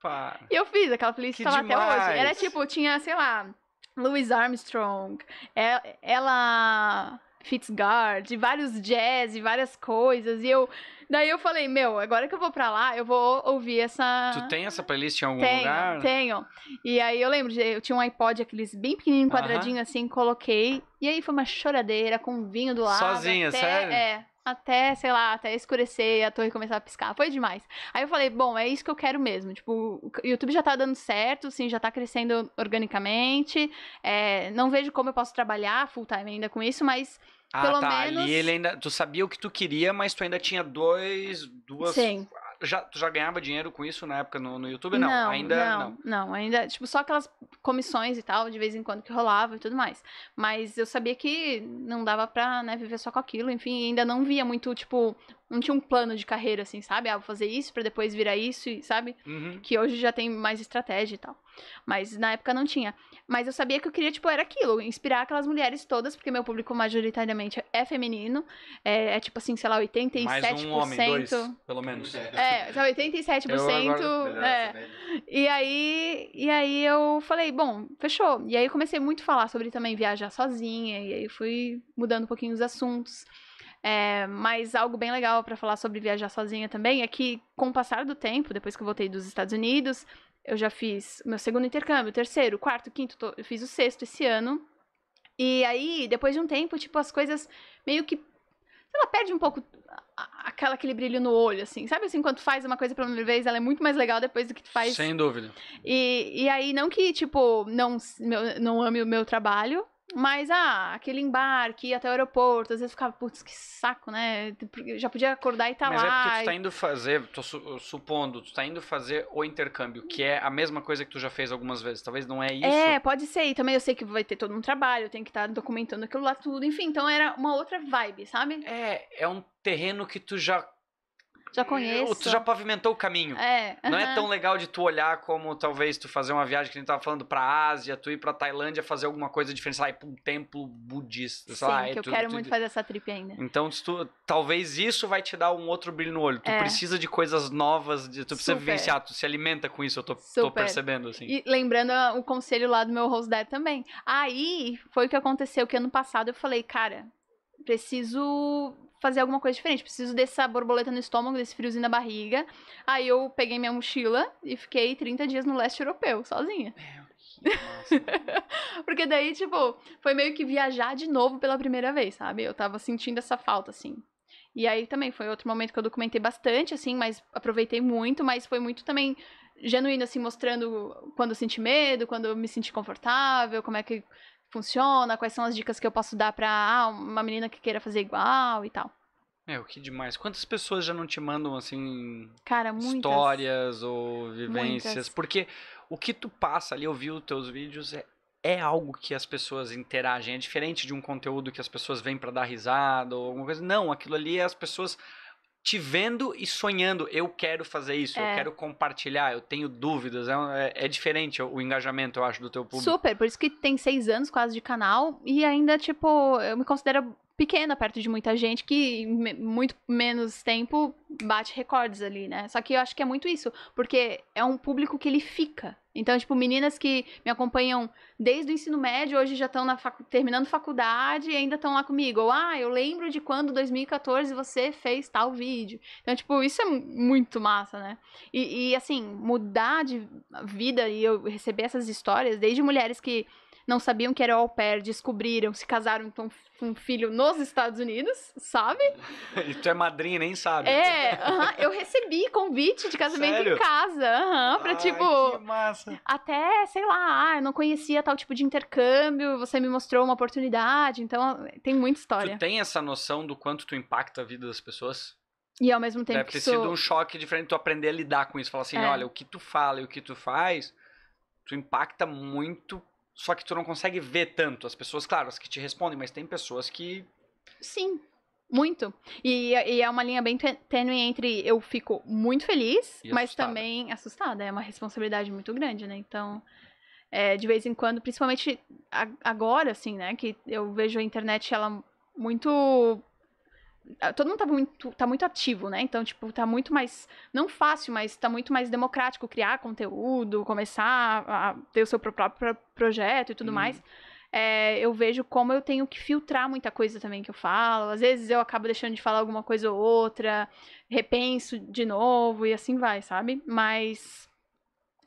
Speaker 2: Pá, e eu fiz aquela playlist que tava tá até hoje. Era tipo, tinha, sei lá, Louis Armstrong, é, ela Fitzgerald, vários jazz e várias coisas, e eu Daí eu falei, meu, agora que eu vou pra lá, eu vou ouvir essa. Tu
Speaker 1: tem essa playlist em algum tenho, lugar? Tenho.
Speaker 2: E aí eu lembro, eu tinha um iPod, aqueles bem pequenininho, quadradinho uh -huh. assim, coloquei. E aí foi uma choradeira com vinho do lado. Sozinha, até, sério? É. Até, sei lá, até escurecer e a torre começar a piscar. Foi demais. Aí eu falei, bom, é isso que eu quero mesmo. Tipo, o YouTube já tá dando certo, sim, já tá crescendo organicamente. É, não vejo como eu posso trabalhar full time ainda com isso, mas ah, Pelo tá. Menos... ele
Speaker 1: ainda. Tu sabia o que tu queria, mas tu ainda tinha dois, duas. Sim. Já, tu já ganhava dinheiro com isso na época no, no YouTube? Não, não ainda não,
Speaker 2: não, não. ainda. Tipo, só aquelas comissões e tal, de vez em quando que rolava e tudo mais. Mas eu sabia que não dava pra né, viver só com aquilo, enfim, ainda não via muito, tipo, não tinha um plano de carreira, assim, sabe? Ah, vou fazer isso para depois virar isso, sabe? Uhum. Que hoje já tem mais estratégia e tal. Mas na época não tinha. Mas eu sabia que eu queria, tipo, era aquilo, inspirar aquelas mulheres todas, porque meu público majoritariamente é feminino. É, é tipo assim, sei lá, 87%. Mais um homem, dois,
Speaker 1: pelo menos. É,
Speaker 2: 87%. Eu é. E aí, e aí eu falei, bom, fechou. E aí eu comecei muito a falar sobre também viajar sozinha, e aí fui mudando um pouquinho os assuntos. É, mas algo bem legal para falar sobre viajar sozinha também é que, com o passar do tempo, depois que eu voltei dos Estados Unidos, eu já fiz meu segundo intercâmbio, terceiro, quarto, quinto, eu fiz o sexto esse ano. E aí, depois de um tempo, tipo, as coisas meio que. Sei lá, perde um pouco aquela, aquele brilho no olho, assim. Sabe assim, quando faz uma coisa pela primeira vez, ela é muito mais legal depois do que tu faz. Sem dúvida. E, e aí, não que, tipo, não, meu, não ame o meu trabalho, mas, ah, aquele embarque, ir até o aeroporto, às vezes ficava, putz, que saco, né? Já podia acordar e tá Mas é lá. Mas é porque tu tá
Speaker 1: indo fazer, tô su supondo, tu tá indo fazer o intercâmbio, que é a mesma coisa que tu já fez algumas vezes, talvez não é, é isso. É,
Speaker 2: pode ser, e também eu sei que vai ter todo um trabalho, tem que estar tá documentando aquilo lá tudo, enfim, então era uma outra vibe, sabe? É,
Speaker 1: é um terreno que tu já
Speaker 2: já conheço. Tu já pavimentou o caminho. É. Não uhum. é tão
Speaker 1: legal de tu olhar como talvez tu fazer uma viagem que a gente tava falando pra Ásia, tu ir pra Tailândia fazer alguma coisa diferente, sei lá, ir pra um templo budista, Sim, lá. que eu tu, quero tu, muito tu... fazer
Speaker 2: essa trip ainda.
Speaker 1: Então, tu, talvez isso vai te dar um outro brilho no olho. Tu é. precisa de coisas novas, de, tu precisa Super. vivenciar, tu se alimenta com isso, eu tô, tô percebendo, assim. E
Speaker 2: lembrando ah, o conselho lá do meu host dad também. Aí, foi o que aconteceu, que ano passado eu falei, cara, preciso fazer alguma coisa diferente. Preciso dessa borboleta no estômago, desse friozinho na barriga. Aí eu peguei minha mochila e fiquei 30 dias no leste europeu, sozinha. É, Porque daí, tipo, foi meio que viajar de novo pela primeira vez, sabe? Eu tava sentindo essa falta, assim. E aí também foi outro momento que eu documentei bastante, assim, mas aproveitei muito, mas foi muito também genuíno, assim, mostrando quando eu senti medo, quando eu me senti confortável, como é que funciona, quais são as dicas que eu posso dar pra ah, uma menina que queira fazer igual e tal.
Speaker 1: É, o que demais. Quantas pessoas já não te mandam, assim, Cara, muitas, histórias ou vivências? Muitas. Porque o que tu passa ali, eu vi os teus vídeos, é, é algo que as pessoas interagem. É diferente de um conteúdo que as pessoas vêm para dar risada ou alguma coisa. Não, aquilo ali é as pessoas te vendo e sonhando, eu quero fazer isso, é. eu quero compartilhar, eu tenho dúvidas. É, é, é, diferente o engajamento, eu acho, do teu público.
Speaker 2: Super, por isso que tem seis anos quase de canal e ainda, tipo, eu me considero pequena, perto de muita gente, que muito menos tempo bate recordes ali, né? Só que eu acho que é muito isso, porque é um público que ele fica. Então, tipo, meninas que me acompanham desde o ensino médio, hoje já estão facu terminando faculdade e ainda estão lá comigo. Ou, ah, eu lembro de quando, 2014, você fez tal vídeo. Então, tipo, isso é muito massa, né? E, e assim, mudar de vida e eu receber essas histórias, desde mulheres que não sabiam que era au pair, descobriram, se casaram então, com um filho nos Estados Unidos, sabe?
Speaker 1: e tu é madrinha, nem sabe. É, uh -huh,
Speaker 2: eu recebi convite de casamento Sério? em casa, uh -huh, pra Ai, tipo... Que massa! Até, sei lá, ah, eu não conhecia tal tipo de intercâmbio, você me mostrou uma oportunidade, então tem muita história. Tu tem
Speaker 1: essa noção do quanto tu impacta a vida das pessoas?
Speaker 2: E ao mesmo tempo Deve ter sido um
Speaker 1: choque diferente tu aprender a lidar com isso. Falar assim, é. olha, o que tu fala e o que tu faz, tu impacta muito só que tu não consegue ver tanto as pessoas, claro, as que te respondem, mas tem pessoas que.
Speaker 2: Sim, muito. E, e é uma linha bem tênue entre eu fico muito feliz, e mas assustada. também assustada. É uma responsabilidade muito grande, né? Então. É, de vez em quando, principalmente agora, assim, né? Que eu vejo a internet, ela muito todo mundo tá muito, tá muito ativo, né? Então, tipo, tá muito mais, não fácil, mas tá muito mais democrático criar conteúdo, começar a ter o seu próprio projeto e tudo hum. mais. É, eu vejo como eu tenho que filtrar muita coisa também que eu falo. Às vezes eu acabo deixando de falar alguma coisa ou outra, repenso de novo e assim vai, sabe? Mas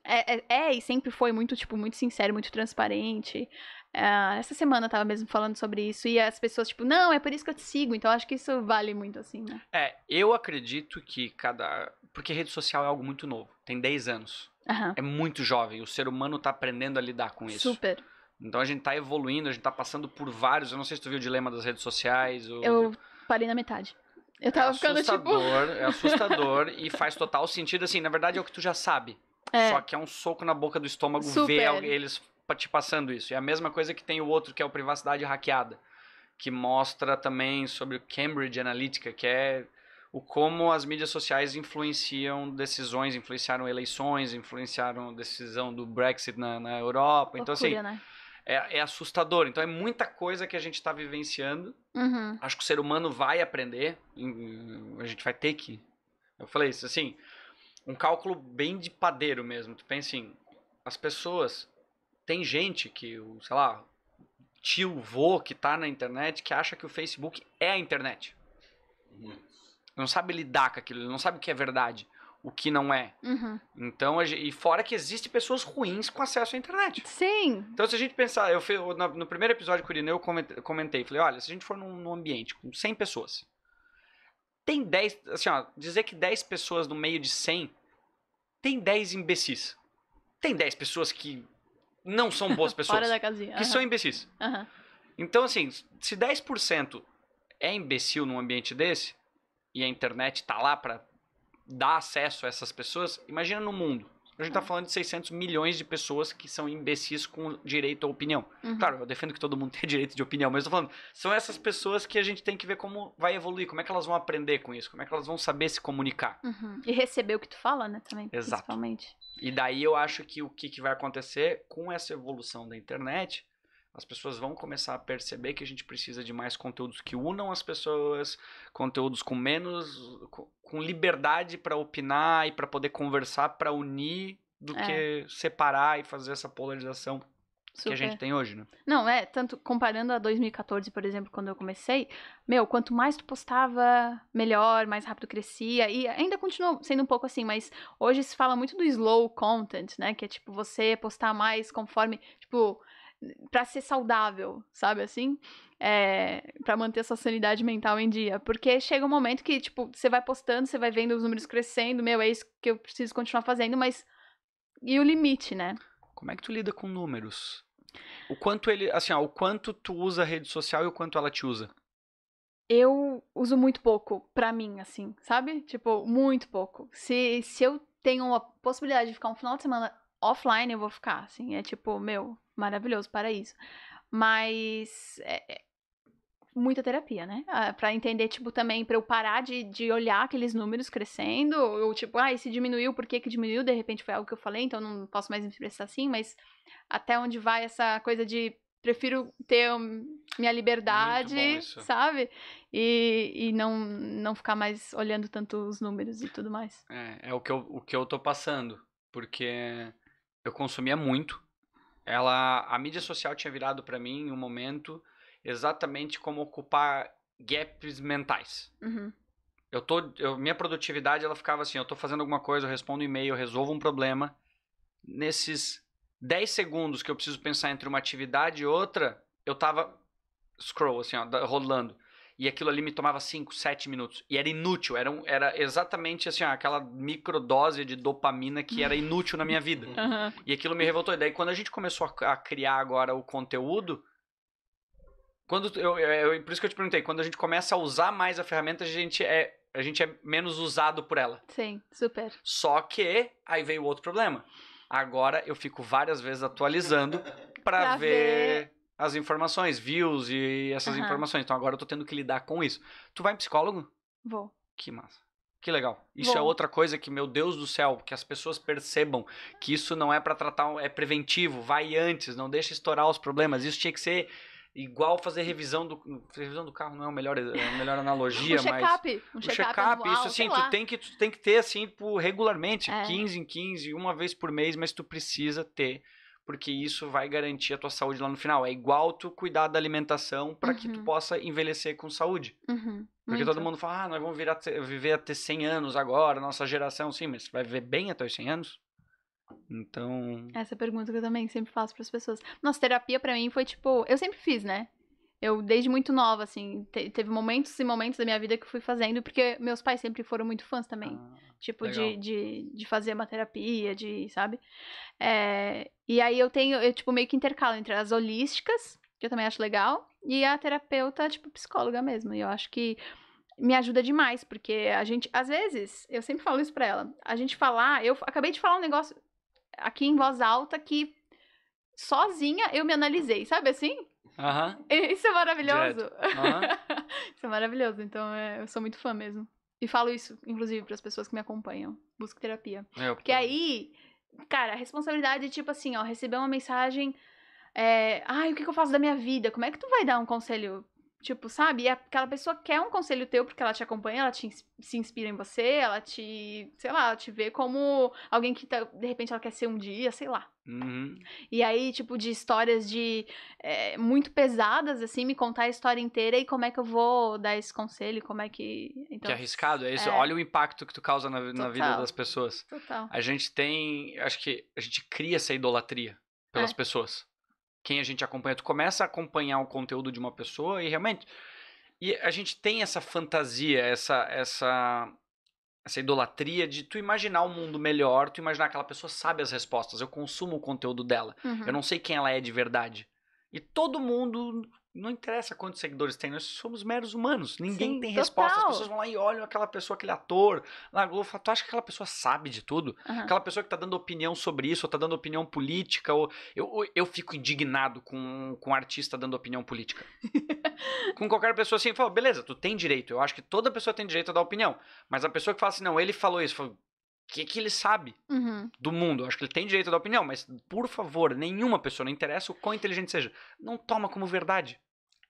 Speaker 2: é, é, é, e sempre foi muito, tipo, muito sincero, muito transparente. Uh, essa semana eu tava mesmo falando sobre isso e as pessoas, tipo, não, é por isso que eu te sigo, então eu acho que isso vale muito, assim, né?
Speaker 1: É, eu acredito que cada. Porque rede social é algo muito novo, tem 10 anos. Uhum. É muito jovem, o ser humano tá aprendendo a lidar com isso. Super. Então a gente tá evoluindo, a gente tá passando por vários. Eu não sei se tu viu o dilema das redes sociais. Ou... Eu
Speaker 2: parei na metade. Eu tava é ficando tipo, assustador, tipo. É
Speaker 1: assustador e faz total sentido, assim, na verdade é o que tu já sabe. É. Só que é um soco na boca do estômago Super. ver eles te passando isso. e é a mesma coisa que tem o outro que é o Privacidade Hackeada, que mostra também sobre o Cambridge Analytica, que é o como as mídias sociais influenciam decisões, influenciaram eleições, influenciaram a decisão do Brexit na, na Europa. então, assim, né? é, é, assustador. Então, é muita coisa que a gente está vivenciando. Uhum. Acho que o ser humano vai aprender, a gente vai ter que. Eu falei isso assim, um cálculo bem de padeiro mesmo. Tu pensa assim, as pessoas tem gente que, sei lá, tio, vô que tá na internet que acha que o Facebook é a internet. Uhum. Não sabe lidar com aquilo, não sabe o que é verdade, o que não é. Uhum. Então, e fora que existe pessoas ruins com acesso à internet. Sim. Então, se a gente pensar, eu fui, no primeiro episódio com o Irineu, eu comentei, falei, olha, se a gente for num, num ambiente com 100 pessoas, tem 10, assim, ó, dizer que 10 pessoas no meio de 100, tem 10 imbecis. Tem 10 pessoas que não são boas pessoas. Fora da casinha. Que são imbecis. Uhum. Então, assim, se 10% é imbecil num ambiente desse, e a internet tá lá para dar acesso a essas pessoas, imagina no mundo. A gente tá uhum. falando de 600 milhões de pessoas que são imbecis com direito à opinião. Uhum. Claro, eu defendo que todo mundo tem direito de opinião, mas eu tô falando, são essas pessoas que a gente tem que ver como vai evoluir, como é que elas vão aprender com isso, como é que elas vão saber se comunicar.
Speaker 2: Uhum. E receber o que tu fala, né, também, Exato.
Speaker 1: principalmente. E daí eu acho que o que, que vai acontecer com essa evolução da internet as pessoas vão começar a perceber que a gente precisa de mais conteúdos que unam as pessoas, conteúdos com menos, com liberdade para opinar e para poder conversar, para unir, do é. que separar e fazer essa polarização Super. que a gente tem
Speaker 2: hoje, né? Não, é, tanto comparando a 2014, por exemplo, quando eu comecei, meu, quanto mais tu postava, melhor, mais rápido crescia, e ainda continua sendo um pouco assim, mas hoje se fala muito do slow content, né, que é tipo você postar mais conforme, tipo, para ser saudável, sabe assim? É, para manter essa sanidade mental em dia. Porque chega um momento que, tipo, você vai postando, você vai vendo os números crescendo, meu, é isso que eu preciso continuar fazendo, mas. E o limite, né?
Speaker 1: Como é que tu lida com números? O quanto ele. Assim, ó, o quanto tu usa a rede social e o quanto ela te usa?
Speaker 2: Eu uso muito pouco, pra mim, assim, sabe? Tipo, muito pouco. Se, se eu tenho a possibilidade de ficar um final de semana offline eu vou ficar, assim, é tipo, meu, maravilhoso, paraíso. Mas é, é, muita terapia, né? Ah, para entender, tipo, também, para eu parar de, de olhar aqueles números crescendo, ou tipo, ah, se diminuiu, por que que diminuiu? De repente foi algo que eu falei, então não posso mais me expressar assim, mas até onde vai essa coisa de prefiro ter hum, minha liberdade, sabe? E, e não, não ficar mais olhando tanto os números e tudo mais.
Speaker 1: É, é o, que eu, o que eu tô passando, porque eu consumia muito. Ela, a mídia social tinha virado para mim em um momento exatamente como ocupar gaps mentais. Uhum. Eu tô, eu, minha produtividade ela ficava assim, eu tô fazendo alguma coisa, eu respondo um e-mail, eu resolvo um problema. Nesses 10 segundos que eu preciso pensar entre uma atividade e outra, eu tava scroll assim, ó, rolando e aquilo ali me tomava 5, 7 minutos. E era inútil, era, um, era exatamente assim, ó, aquela microdose de dopamina que era inútil na minha vida. Uhum. E aquilo me revoltou. E daí, quando a gente começou a, a criar agora o conteúdo, quando eu, eu, eu, por isso que eu te perguntei, quando a gente começa a usar mais a ferramenta, a gente é, a gente é menos usado por ela.
Speaker 2: Sim, super.
Speaker 1: Só que aí veio outro problema. Agora eu fico várias vezes atualizando para ver... ver as informações, views e essas uhum. informações. Então agora eu tô tendo que lidar com isso. Tu vai em psicólogo? Vou. Que massa. Que legal. Isso Bom. é outra coisa que, meu Deus do céu, que as pessoas percebam que isso não é para tratar, é preventivo, vai antes, não deixa estourar os problemas. Isso tinha que ser igual fazer revisão do revisão do carro não é a melhor, é a melhor analogia, um mas check-up, um check-up, check anual, isso assim, tu tem que tu tem que ter assim regularmente, é. 15 em 15, uma vez por mês, mas tu precisa ter porque isso vai garantir a tua saúde lá no final. É igual tu cuidar da alimentação para uhum. que tu uhum. possa envelhecer com saúde. Uhum. Porque todo mundo fala, ah, nós vamos virar, viver até 100 anos agora, nossa geração, sim, mas vai viver bem até os 100 anos? Então.
Speaker 2: Essa é pergunta que eu também sempre faço para as pessoas. Nossa, terapia para mim foi tipo. Eu sempre fiz, né? Eu, desde muito nova, assim, te, teve momentos e momentos da minha vida que fui fazendo, porque meus pais sempre foram muito fãs também. Ah, tipo, de, de, de, fazer uma terapia, de, sabe? É, e aí eu tenho, eu, tipo, meio que intercalo entre as holísticas, que eu também acho legal, e a terapeuta, tipo, psicóloga mesmo. E eu acho que me ajuda demais, porque a gente, às vezes, eu sempre falo isso pra ela, a gente falar, eu acabei de falar um negócio aqui em voz alta que sozinha eu me analisei, sabe assim? Isso é maravilhoso. isso é maravilhoso. Então é, eu sou muito fã mesmo. E falo isso, inclusive, para as pessoas que me acompanham. Busco terapia. É, Porque aí, cara, a responsabilidade é tipo assim, ó, receber uma mensagem. É, Ai, o que, que eu faço da minha vida? Como é que tu vai dar um conselho Tipo, sabe? E aquela pessoa quer um conselho teu porque ela te acompanha, ela te se inspira em você, ela te, sei lá, ela te vê como alguém que tá, de repente ela quer ser um dia, sei lá. Uhum. E aí, tipo, de histórias de é, muito pesadas, assim, me contar a história inteira e como é que eu vou dar esse conselho, como é que. Então, que
Speaker 1: arriscado, é isso. É... Olha o impacto que tu causa na, na, vida das pessoas. Total. A gente tem. Acho que a gente cria essa idolatria pelas é. pessoas quem a gente acompanha, tu começa a acompanhar o conteúdo de uma pessoa e realmente e a gente tem essa fantasia, essa essa essa idolatria de tu imaginar um mundo melhor, tu imaginar que aquela pessoa sabe as respostas, eu consumo o conteúdo dela, uhum. eu não sei quem ela é de verdade. E todo mundo não interessa quantos seguidores tem, nós somos meros humanos. Ninguém Sim, tem total. resposta. As pessoas vão lá e olham aquela pessoa, aquele ator, lá Globo, fala, tu acha que aquela pessoa sabe de tudo? Uhum. Aquela pessoa que tá dando opinião sobre isso, ou tá dando opinião política, ou eu, eu fico indignado com, com um artista dando opinião política. com qualquer pessoa assim, fala, beleza, tu tem direito. Eu acho que toda pessoa tem direito a dar opinião. Mas a pessoa que fala assim, não, ele falou isso, fala, que, é que ele sabe uhum. do mundo. Eu acho que ele tem direito da opinião, mas por favor, nenhuma pessoa, não interessa o quão inteligente seja, não toma como verdade.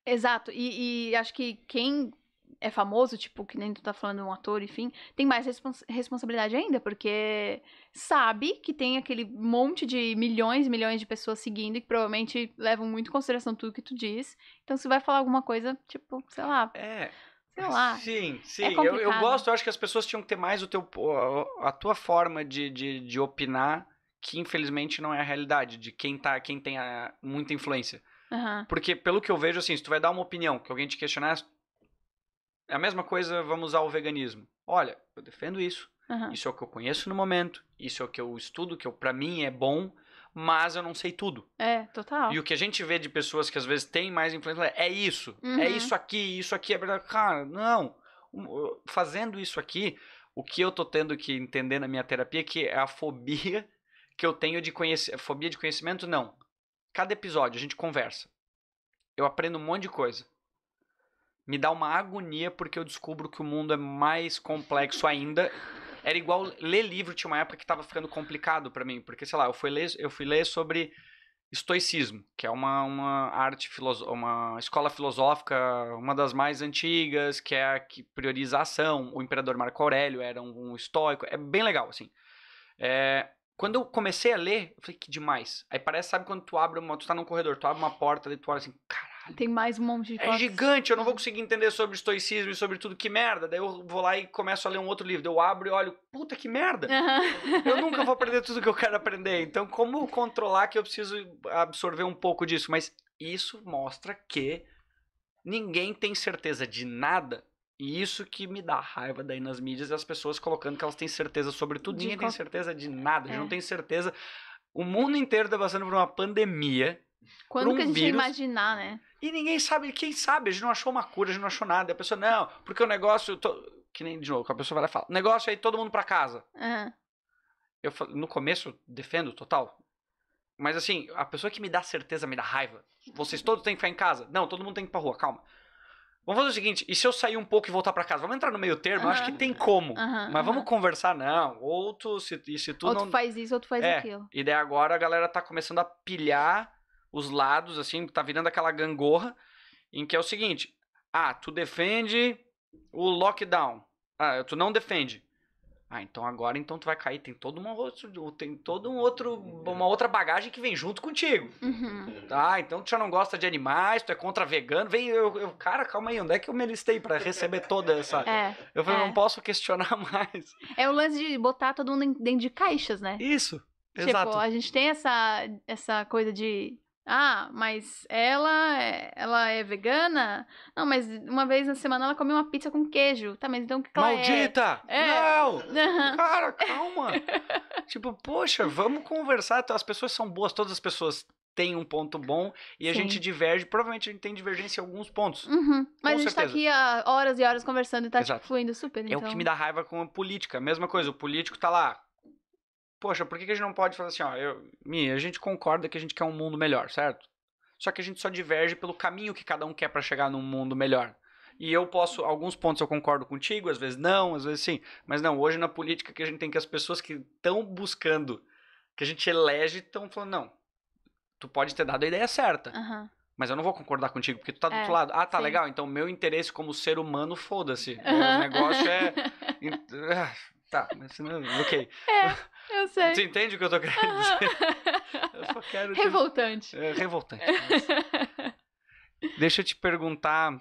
Speaker 2: Exato, e, e acho que quem é famoso, tipo, que nem tu tá falando um ator, enfim, tem mais respons responsabilidade ainda, porque sabe que tem aquele monte de milhões e milhões de pessoas seguindo e que provavelmente levam muito em consideração tudo que tu diz. Então, se vai falar alguma coisa, tipo, sei lá. É.
Speaker 1: Sei lá. Sim, é sim. É eu, eu gosto, eu acho que as pessoas tinham que ter mais o teu, a tua forma de, de, de opinar, que infelizmente não é a realidade, de quem, tá, quem tem a, muita influência. Uhum. Porque, pelo que eu vejo, assim, se tu vai dar uma opinião, que alguém te questionar, é a mesma coisa, vamos usar o veganismo. Olha, eu defendo isso. Uhum. Isso é o que eu conheço no momento, isso é o que eu estudo, que eu, pra mim é bom mas eu não sei tudo.
Speaker 2: É, total. E o
Speaker 1: que a gente vê de pessoas que às vezes têm mais influência é isso, é uhum. é isso aqui, isso aqui é verdade. Cara, não. Uh, fazendo isso aqui, o que eu tô tendo que entender na minha terapia é que é a fobia que eu tenho de conhecer. Fobia de conhecimento, não. Cada episódio a gente conversa. Eu aprendo um monte de coisa. Me dá uma agonia porque eu descubro que o mundo é mais complexo ainda Era igual ler livro, tinha uma época que tava ficando complicado para mim, porque, sei lá, eu fui ler, eu fui ler sobre estoicismo, que é uma, uma arte, uma escola filosófica, uma das mais antigas, que é a que prioriza a ação. O imperador Marco Aurélio era um, um estoico, é bem legal, assim. É, quando eu comecei a ler, eu falei, que demais. Aí parece, sabe quando tu abre uma, tu tá num corredor, tu abre uma porta, ali tu olha assim, cara,
Speaker 2: tem mais um monte de coisa. É
Speaker 1: gigante, eu não vou conseguir entender sobre estoicismo e sobre tudo, que merda. Daí eu vou lá e começo a ler um outro livro. eu abro e olho, puta que merda! Uhum. Eu nunca vou aprender tudo que eu quero aprender. Então, como controlar que eu preciso absorver um pouco disso? Mas isso mostra que ninguém tem certeza de nada. E isso que me dá raiva daí nas mídias é as pessoas colocando que elas têm certeza sobre tudo. De ninguém qual... tem certeza de nada, a gente é. não tem certeza. O mundo inteiro está passando por uma pandemia quando um que a gente vírus, ia
Speaker 2: imaginar, né?
Speaker 1: E ninguém sabe, quem sabe, a gente não achou uma cura, a gente não achou nada. E a pessoa, não, porque o negócio. Que nem de novo, a pessoa vai lá e fala: negócio aí, é todo mundo para casa. Uhum. Eu no começo, defendo total. Mas assim, a pessoa que me dá certeza me dá raiva. Vocês todos têm que ficar em casa. Não, todo mundo tem que ir pra rua, calma. Vamos fazer o seguinte, e se eu sair um pouco e voltar para casa? Vamos entrar no meio termo? Uhum. acho que tem como. Uhum, mas uhum. vamos conversar, não. Outro, se, se tu outro não... faz
Speaker 2: isso, outro faz é, aquilo.
Speaker 1: E daí agora a galera tá começando a pilhar os lados, assim, tá virando aquela gangorra, em que é o seguinte: ah, tu defende o lockdown. Ah, tu não defende. Ah, então agora então tu vai cair. Tem todo um outro, tem todo um outro, uma outra bagagem que vem junto contigo.
Speaker 4: Uhum.
Speaker 1: Tá, então tu já não gosta de animais, tu é contra vegano. Vem, eu, eu cara, calma aí, onde é que eu me listei para receber toda essa? É, eu falei, é. não posso questionar mais.
Speaker 2: É o lance de botar todo mundo dentro de caixas, né? Isso. Tipo, exato. a gente tem essa essa coisa de ah, mas ela é, ela é vegana? Não, mas uma vez na semana ela comeu uma pizza com queijo. Tá, mas então o que, ela é? Maldita! É? Não! Cara, calma!
Speaker 1: tipo, poxa, vamos conversar. Então, as pessoas são boas, todas as pessoas têm um ponto bom e a gente diverge. Provavelmente a gente tem divergência em alguns pontos.
Speaker 2: Uhum. Mas com a gente tá certeza. tá aqui há horas e horas conversando e tá tipo, Exato. fluindo super. É o que então. me dá
Speaker 1: raiva com a política. Mesma coisa, o político tá lá poxa, por que a gente não pode fazer assim, ó, eu, a gente concorda que a gente quer um mundo melhor, certo? Só que a gente só diverge pelo caminho que cada um quer para chegar num mundo melhor. E eu posso, alguns pontos eu concordo contigo, às vezes não, às vezes sim. Mas não, hoje na política que a gente tem que as pessoas que estão buscando, que a gente elege, estão falando, não, tu pode ter dado a ideia certa. Uhum. Mas eu não vou concordar contigo, porque tu tá do é, outro lado. Ah, tá sim. legal. Então, meu interesse como ser humano, foda-se. Uhum. O negócio é. Ah, Tá, mas não. Ok.
Speaker 4: É, eu sei. Você entende o que eu tô querendo dizer? Eu só quero. Revoltante.
Speaker 1: É, revoltante. Mas... Deixa eu te perguntar.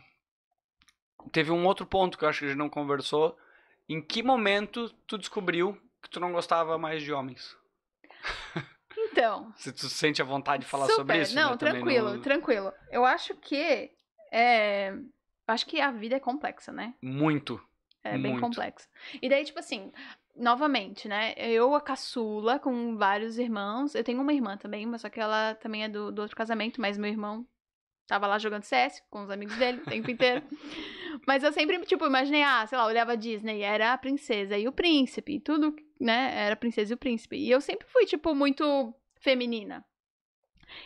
Speaker 1: Teve um outro ponto que eu acho que a gente não conversou. Em que momento tu descobriu que tu não gostava mais de homens? Então. Se tu sente a vontade de falar super. sobre isso. Não, né? tranquilo, não...
Speaker 2: tranquilo. Eu acho que. É... Eu acho que a vida é complexa, né?
Speaker 1: Muito. É bem complexo.
Speaker 2: E daí, tipo assim, novamente, né? Eu, a caçula, com vários irmãos. Eu tenho uma irmã também, mas só que ela também é do, do outro casamento, mas meu irmão tava lá jogando CS com os amigos dele o tempo inteiro. mas eu sempre, tipo, imaginei, ah, sei lá, olhava Disney, era a princesa e o príncipe, tudo, né? Era a princesa e o príncipe. E eu sempre fui, tipo, muito feminina.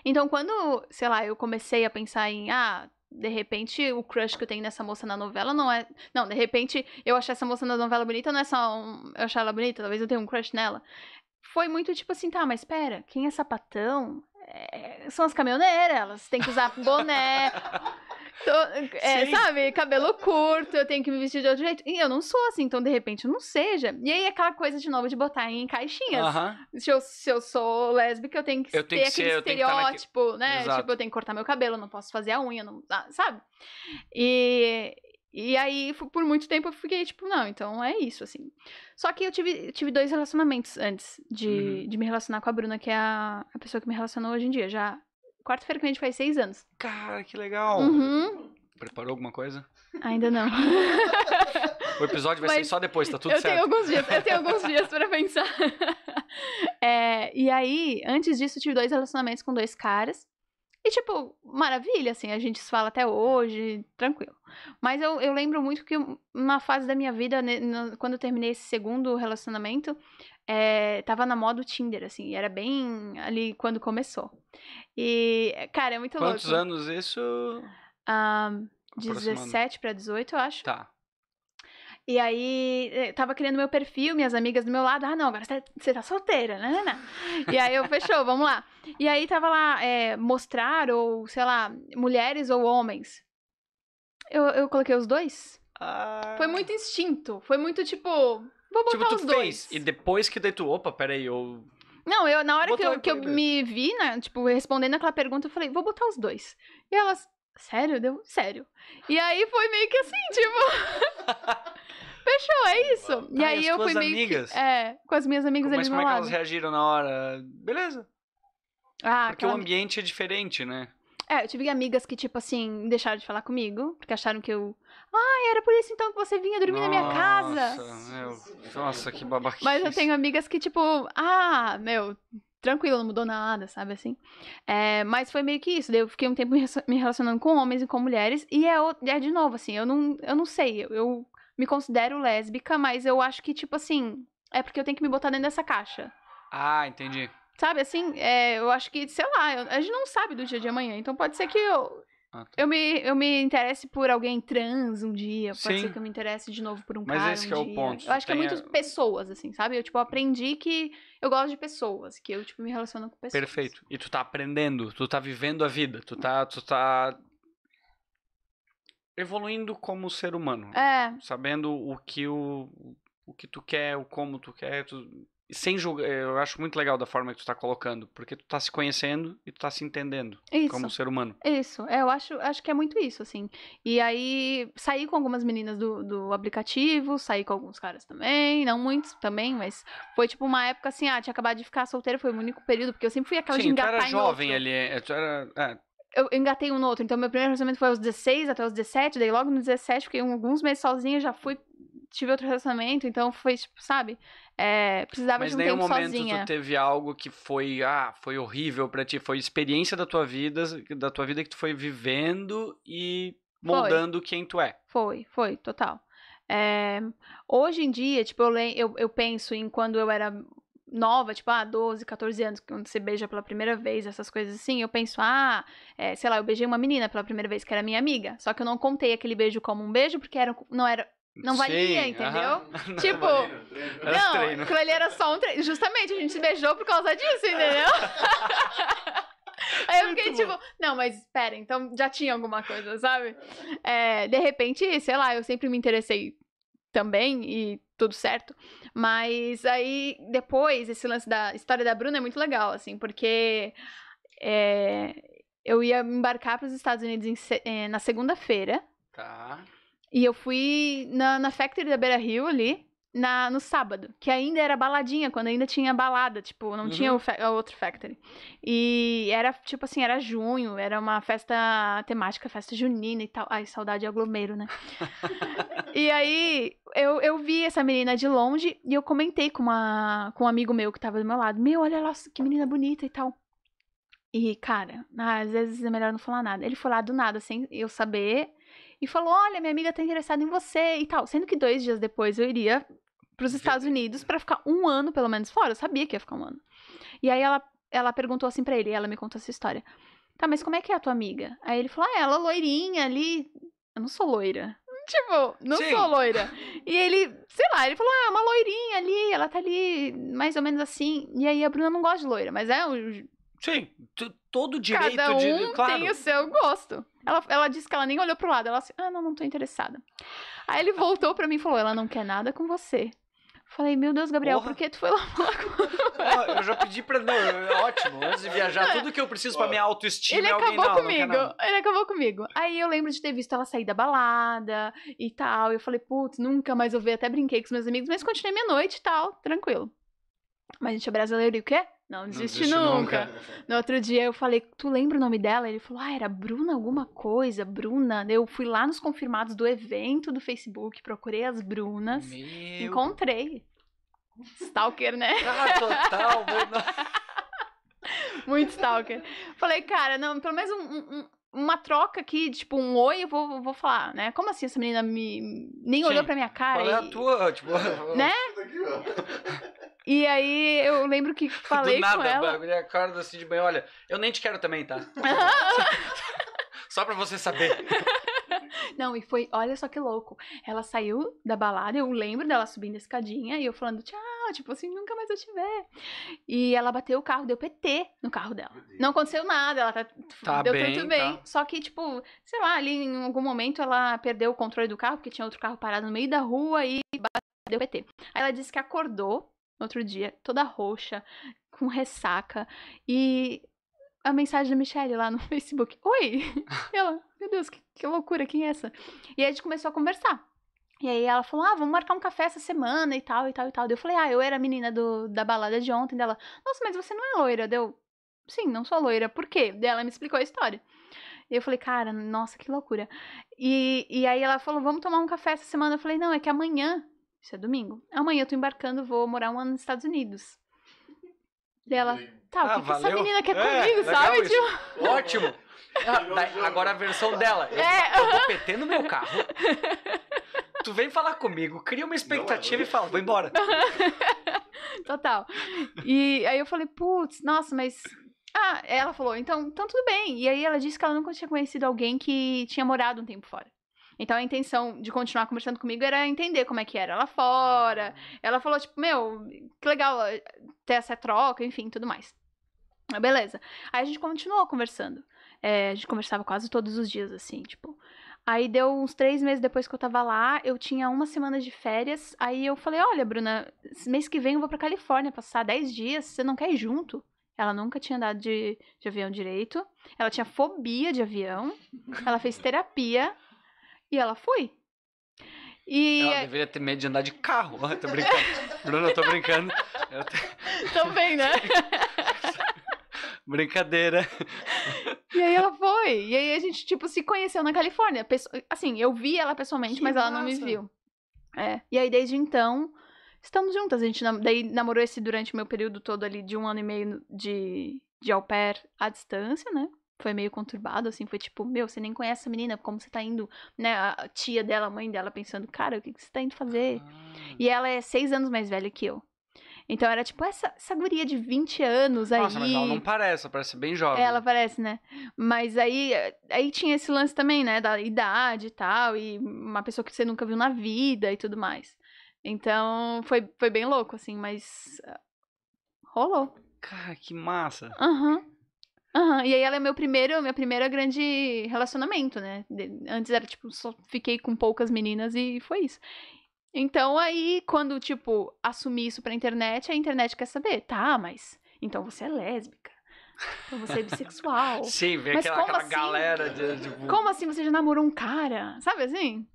Speaker 2: Então, quando, sei lá, eu comecei a pensar em, ah, de repente o crush que eu tenho nessa moça na novela não é. Não, de repente eu achar essa moça na novela bonita não é só um... eu achar ela bonita, talvez eu tenha um crush nela. Foi muito tipo assim, tá, mas pera, quem é sapatão? É... São as caminhoneiras, elas têm que usar boné. Tô, é, sabe, cabelo curto, eu tenho que me vestir de outro jeito. E eu não sou assim, então de repente eu não seja. E aí aquela coisa de novo de botar em caixinhas. Uh -huh. se, eu, se eu sou lésbica, eu tenho que eu ter tenho que tá aquele ser, estereótipo, né? Exato. Tipo, eu tenho que cortar meu cabelo, não posso fazer a unha, não, ah, sabe? E, e aí, por muito tempo, eu fiquei tipo, não, então é isso, assim. Só que eu tive, tive dois relacionamentos antes de, uhum. de me relacionar com a Bruna, que é a, a pessoa que me relacionou hoje em dia. Já Quarta-feira que a gente faz seis anos. Cara, que legal. Uhum.
Speaker 1: Preparou alguma coisa? Ainda não. O episódio vai Mas ser só depois, tá tudo eu certo. Tenho alguns dias, eu tenho alguns dias
Speaker 2: pra pensar. É, e aí, antes disso, tive dois relacionamentos com dois caras. E, tipo, maravilha, assim, a gente se fala até hoje, tranquilo. Mas eu, eu lembro muito que uma fase da minha vida, quando eu terminei esse segundo relacionamento, é, tava na moda o Tinder, assim, era bem ali quando começou. E, eh, cara, é muito Quantos louco. Quantos anos isso? Ah, 17 para 18, eu acho. Tá. E aí, eh, tava criando meu perfil, minhas amigas do meu lado. Ah, não, agora você tá, tá solteira, né, né, né, E aí eu, fechou, vamos lá. E aí tava lá, é, mostrar, ou sei lá, mulheres ou homens. Eu, eu coloquei os dois. Ah. Foi muito instinto, foi muito tipo, Vou tipo, botar tipo, os tu dois.
Speaker 1: fez. E depois que daí tu, opa, peraí, eu.
Speaker 2: Não, eu, na hora que eu, que eu me vi, né, tipo, respondendo aquela pergunta, eu falei, vou botar os dois. E elas, sério? Deu, sério. E aí foi meio que assim, tipo. Fechou, é isso. E aí as eu fui meio amigas? que. É, com as minhas amigas é, ali Mas como é meu é que elas
Speaker 1: reagiram na hora? Beleza. Ah, Porque o ambiente é diferente, né?
Speaker 2: É, eu tive amigas que, tipo assim, deixaram de falar comigo, porque acharam que eu ah, era por isso então que você vinha dormir nossa, na minha casa.
Speaker 1: Meu, nossa, que babaquice.
Speaker 2: Mas eu tenho amigas que, tipo, ah, meu, tranquilo, não mudou nada, sabe assim? É, mas foi meio que isso. Daí eu fiquei um tempo me relacionando com homens e com mulheres. E é, é de novo, assim, eu não, eu não sei. Eu, eu me considero lésbica, mas eu acho que, tipo assim, é porque eu tenho que me botar dentro dessa caixa.
Speaker 1: Ah, entendi.
Speaker 2: Sabe assim? É, eu acho que, sei lá, a gente não sabe do dia de amanhã. Então pode ser que eu, ah, tá. eu, me, eu me interesse por alguém trans um dia, Sim. pode ser que eu me interesse de novo por um Mas cara esse um que é dia. o ponto. Eu acho que é muito a... pessoas, assim, sabe? Eu, tipo, aprendi que eu gosto de pessoas, que eu, tipo, me relaciono com pessoas. Perfeito.
Speaker 1: E tu tá aprendendo, tu tá vivendo a vida, tu tá, tu tá evoluindo como ser humano. É. Sabendo o que o, o que tu quer, o como tu quer, tu sem julgar, eh, eu acho muito legal da forma que tu tá colocando, porque tu tá se conhecendo e tu tá se entendendo isso, como um ser
Speaker 2: humano. Isso, é, eu acho, acho que é muito isso, assim. E aí, saí com algumas meninas do, do aplicativo, saí com alguns caras também, não muitos também, mas foi tipo uma época assim, ah, tinha acabado de ficar solteira, foi o único período, porque eu sempre fui aquela Sim, de engatar tu era jovem
Speaker 1: outro. ali, é, tu era... É.
Speaker 2: Eu engatei um no outro, então meu primeiro relacionamento foi aos 16 até os 17, daí logo no 17 fiquei alguns meses sozinha, já fui tive outro relacionamento, então foi, tipo, sabe? É, precisava Mas de um tempo momento sozinha. Mas tu
Speaker 1: teve algo que foi, ah, foi horrível para ti, foi experiência da tua vida, da tua vida que tu foi vivendo e moldando foi. quem tu é.
Speaker 2: Foi, foi, total. É, hoje em dia, tipo, eu, eu, eu penso em quando eu era nova, tipo, ah, 12, 14 anos, quando você beija pela primeira vez, essas coisas assim, eu penso, ah, é, sei lá, eu beijei uma menina pela primeira vez, que era minha amiga, só que eu não contei aquele beijo como um beijo, porque era, não era, não Sim, tipo, valia, entendeu? Uh -huh. Tipo, não, treino. não aquilo ali era só um treino. Justamente, a gente se beijou por causa disso, entendeu? Aí eu fiquei Muito tipo, bom. não, mas espera, então já tinha alguma coisa, sabe? É. é, de repente, sei lá, eu sempre me interessei também e tudo certo. Mas aí depois, esse lance da história da Bruna é muito legal, assim, porque é, eu ia embarcar para os Estados Unidos em, é, na segunda-feira. Tá. E eu fui na, na Factory da Beira Rio ali, na, no sábado, que ainda era baladinha, quando ainda tinha balada, tipo, não uhum. tinha o, outro Factory. E era, tipo assim, era junho, era uma festa temática, festa junina e tal. Ai, saudade é aglomero, né? e aí, eu, eu vi essa menina de longe e eu comentei com, uma, com um amigo meu que tava do meu lado. Meu, olha lá, que menina bonita e tal. E, cara, às vezes é melhor não falar nada. Ele foi lá do nada, sem eu saber, e falou: Olha, minha amiga tá interessada em você e tal. Sendo que dois dias depois eu iria para os uhum. Estados Unidos para ficar um ano pelo menos fora. Eu sabia que ia ficar um ano. E aí ela, ela perguntou assim para ele, e ela me contou essa história. Tá, mas como é que é a tua amiga? Aí ele falou: Ah, ela é loirinha ali. Eu não sou loira. Tipo, não Sim. sou loira. E ele, sei lá, ele falou: Ah, é uma loirinha ali, ela tá ali mais ou menos assim. E aí a Bruna não gosta de loira, mas é o.
Speaker 1: Sim, todo o direito Cada um de. Claro. Tem o seu
Speaker 2: gosto. Ela, ela disse que ela nem olhou pro lado. Ela disse, assim, ah, não, não tô interessada. Aí ele voltou para mim e falou: ela não quer nada com você. Falei, meu Deus, Gabriel, Porra. por que tu foi lá falar
Speaker 1: com Eu já pedi pra. Não, é ótimo, antes de viajar, tudo que eu preciso pra minha autoestima. Ele é alguém, acabou não, comigo. Não
Speaker 2: ele acabou comigo. Aí eu lembro de ter visto ela sair da balada e tal. Eu falei, putz, nunca mais vou ver. Até brinquei com os meus amigos, mas continuei minha noite e tal, tranquilo. Mas a gente é brasileiro e o quê? Não desiste nunca. nunca. No outro dia eu falei, tu lembra o nome dela? Ele falou, ah, era Bruna alguma coisa, Bruna. Eu fui lá nos confirmados do evento do Facebook, procurei as Brunas, Meu... encontrei. Stalker, né? Ah, total, Muito stalker. Falei, cara, não, pelo menos um, um, uma troca aqui, tipo, um oi, eu vou, vou falar, né? Como assim essa menina me nem Sim. olhou pra minha cara? Qual e... é a
Speaker 1: tua? Tipo, né?
Speaker 2: E aí eu lembro que falei Do nada, com
Speaker 1: ela. acorda assim de banho, olha, eu nem te quero também, tá? só pra você saber.
Speaker 2: Não, e foi, olha só que louco. Ela saiu da balada, eu lembro dela subindo a escadinha e eu falando tchau, tipo assim, nunca mais eu te ver. E ela bateu o carro, deu PT no carro dela. Não aconteceu nada, ela tá, tá deu bem, tudo bem. Tá. Só que, tipo, sei lá, ali em algum momento ela perdeu o controle do carro, porque tinha outro carro parado no meio da rua e bateu PT. Aí ela disse que acordou no outro dia, toda roxa, com ressaca. E a mensagem da Michelle lá no Facebook: Oi! E ela, meu Deus, que, que loucura, quem é essa? E aí a gente começou a conversar. E aí ela falou, ah, vamos marcar um café essa semana e tal, e tal, e tal. eu falei, ah, eu era a menina do, da balada de ontem dela. Nossa, mas você não é loira. Deu, sim, não sou loira. Por quê? Daí ela me explicou a história. E eu falei, cara, nossa, que loucura. E, e aí ela falou, vamos tomar um café essa semana. Eu falei, não, é que amanhã isso é domingo. Amanhã eu tô embarcando, vou morar um ano nos Estados Unidos. Dela, tá, o ah, que, que, essa menina quer é, comigo, sabe? Tipo... Ótimo!
Speaker 1: Ah, agora a versão dela. É. Eu, tô PT no meu carro. tu vem falar comigo, cria uma expectativa e fala, vou embora.
Speaker 2: Total. E aí eu falei, putz, nossa, mas. Ah, ela falou, então, então tudo bem. E aí ela disse que ela nunca tinha conhecido alguém que tinha morado um tempo fora. Então a intenção de continuar conversando comigo era entender como é que era lá fora. Ela falou, tipo, meu, que legal eh, ter essa troca, enfim, tudo mais. Ah, beleza. Aí a gente continuou conversando. É, a gente conversava quase todos os dias, assim, tipo. Aí deu uns três meses depois que eu tava lá, eu tinha uma semana de férias. Aí eu falei, olha, Bruna, mês que vem eu vou pra Califórnia passar dez dias, você não quer ir junto? Ela nunca tinha andado de, de avião direito. Ela tinha fobia de avião. Ela fez terapia. E ela foi. E ela é
Speaker 1: deveria ter medo de andar de carro. Eu tô brincando. Bruno, eu tô brincando.
Speaker 2: Eu Também, né?
Speaker 1: Brincadeira.
Speaker 2: E aí ela foi. E aí a gente, tipo, se conheceu na Califórnia. Assim, eu vi ela pessoalmente, que mas massa. ela não me viu. É. E aí, desde então, estamos juntas. A gente nam daí namorou esse durante o meu período todo ali de um ano e meio de, de au pair à distância, né? foi meio conturbado, assim, foi tipo, meu, você nem conhece essa menina, como você tá indo, né? A tia dela, a mãe dela, pensando, cara, o que, que você tá indo fazer? Ah. E ela é seis anos mais velha que eu. Então era tipo essa, essa guria de 20 anos aí. Nossa, mas ela não
Speaker 1: parece, ela parece bem jovem. Ela
Speaker 2: parece, né? Mas aí, aí tinha esse lance também, né? Da idade e tal, e uma pessoa que você nunca viu na vida e tudo mais. Então foi, foi bem louco, assim, mas ah, rolou.
Speaker 1: Cara, que massa.
Speaker 2: Aham. Uhum e aí ela é meu primeiro, meu primeiro grande relacionamento, né? Antes era tipo, só fiquei com poucas meninas e foi isso. Então aí, quando, tipo, assumi isso pra internet, a internet quer saber, tá, mas então você é lésbica. Então você é bissexual. Sim, vê aquela, aquela assim?
Speaker 1: galera de. Tipo, como
Speaker 2: assim você já namorou um cara? Sabe assim?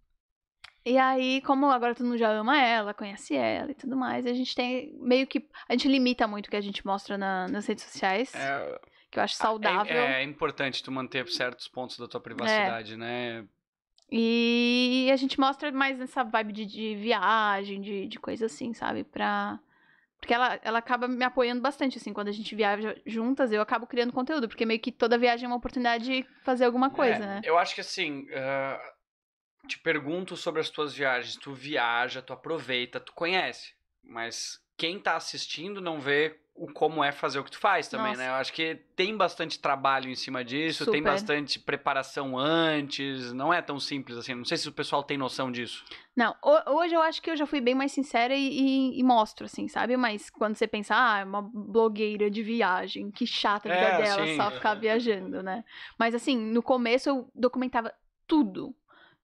Speaker 2: E aí, como agora todo mundo já ama ela, conhece ela e tudo mais, a gente tem meio que. A gente limita muito o que a gente mostra na- nas redes sociais. É, que eu acho ah, é saudável. É, é
Speaker 1: importante tu manter certos pontos da tua privacidade, né? é. né?
Speaker 2: E a gente mostra mais nessa vibe de, de viagem, de, de coisa assim, sabe? Pra... Porque ela, ela acaba me apoiando bastante, assim, quando a gente viaja juntas, eu acabo criando conteúdo, porque meio que toda viagem é uma oportunidade de fazer alguma é, coisa, é, né?
Speaker 1: Eu acho que assim. Uh, te pergunto sobre as tuas viagens. Tu viaja, tu aproveita, tu conhece. Mas quem tá assistindo não vê o como é fazer o que tu faz também, né? Nossa. né? Eu acho que tem bastante trabalho em cima disso, Super. tem bastante preparação antes, não é tão simples assim. Não sei se o pessoal tem noção disso.
Speaker 2: Não, hoje eu acho que eu já fui bem mais sincera e, e, e mostro, assim, sabe? Mas quando você pensa, ah, é uma blogueira de viagem, que chata a vida é, dela sim. só ficar viajando, né? Mas assim, no começo eu documentava tudo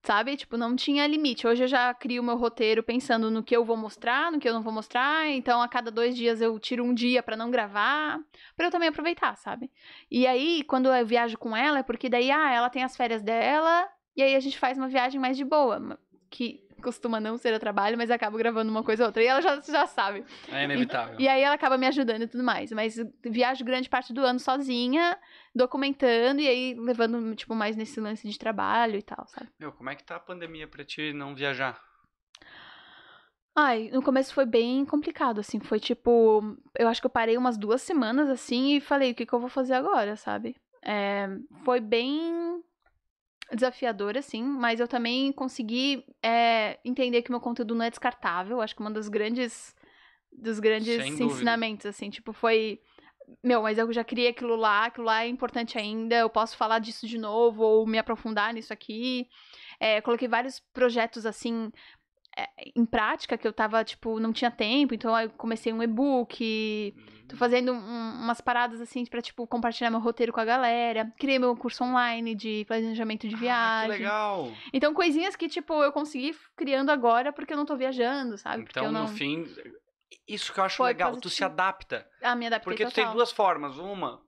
Speaker 2: Sabe? Tipo, não tinha limite. Hoje eu já crio meu roteiro pensando no que eu vou mostrar, no que eu não vou mostrar. Então, a cada dois dias eu tiro um dia para não gravar, para eu também aproveitar, sabe? E aí, quando eu viajo com ela, é porque daí, ah, ela tem as férias dela, e aí a gente faz uma viagem mais de boa, que costuma não ser a trabalho, mas acabo gravando uma coisa ou outra. E ela já, já sabe.
Speaker 1: É inevitável. E, e
Speaker 2: aí ela acaba me ajudando e tudo mais. Mas viajo grande parte do ano sozinha, documentando e aí levando, tipo, mais nesse lance de trabalho e tal, sabe?
Speaker 1: Meu, como é que tá a pandemia pra ti não viajar?
Speaker 2: Ai, no começo foi bem complicado, assim. Foi tipo. Eu acho que eu parei umas duas semanas, assim, e falei, o que, que eu vou fazer agora, sabe? É, foi bem desafiador assim, mas eu também consegui é, entender que meu conteúdo não é descartável. Acho que uma das grandes dos grandes ensinamentos, assim, tipo, foi meu, mas eu já criei aquilo lá, aquilo lá é importante ainda, eu posso falar disso de novo ou me aprofundar nisso aqui. É, coloquei vários projetos assim é, em prática que eu tava, tipo, não tinha tempo, então eu comecei um e-book, tô uhum. fazendo um, umas paradas assim para tipo compartilhar meu roteiro com a galera, criei meu curso online de planejamento de viagem. Ah, que legal. Então coisinhas que tipo eu consegui criando agora porque eu não tô viajando, sabe? então não... no
Speaker 1: fim isso que eu acho Foi legal, tu se adapta.
Speaker 2: Ah, me adaptei Porque total. tu tem
Speaker 1: duas formas, uma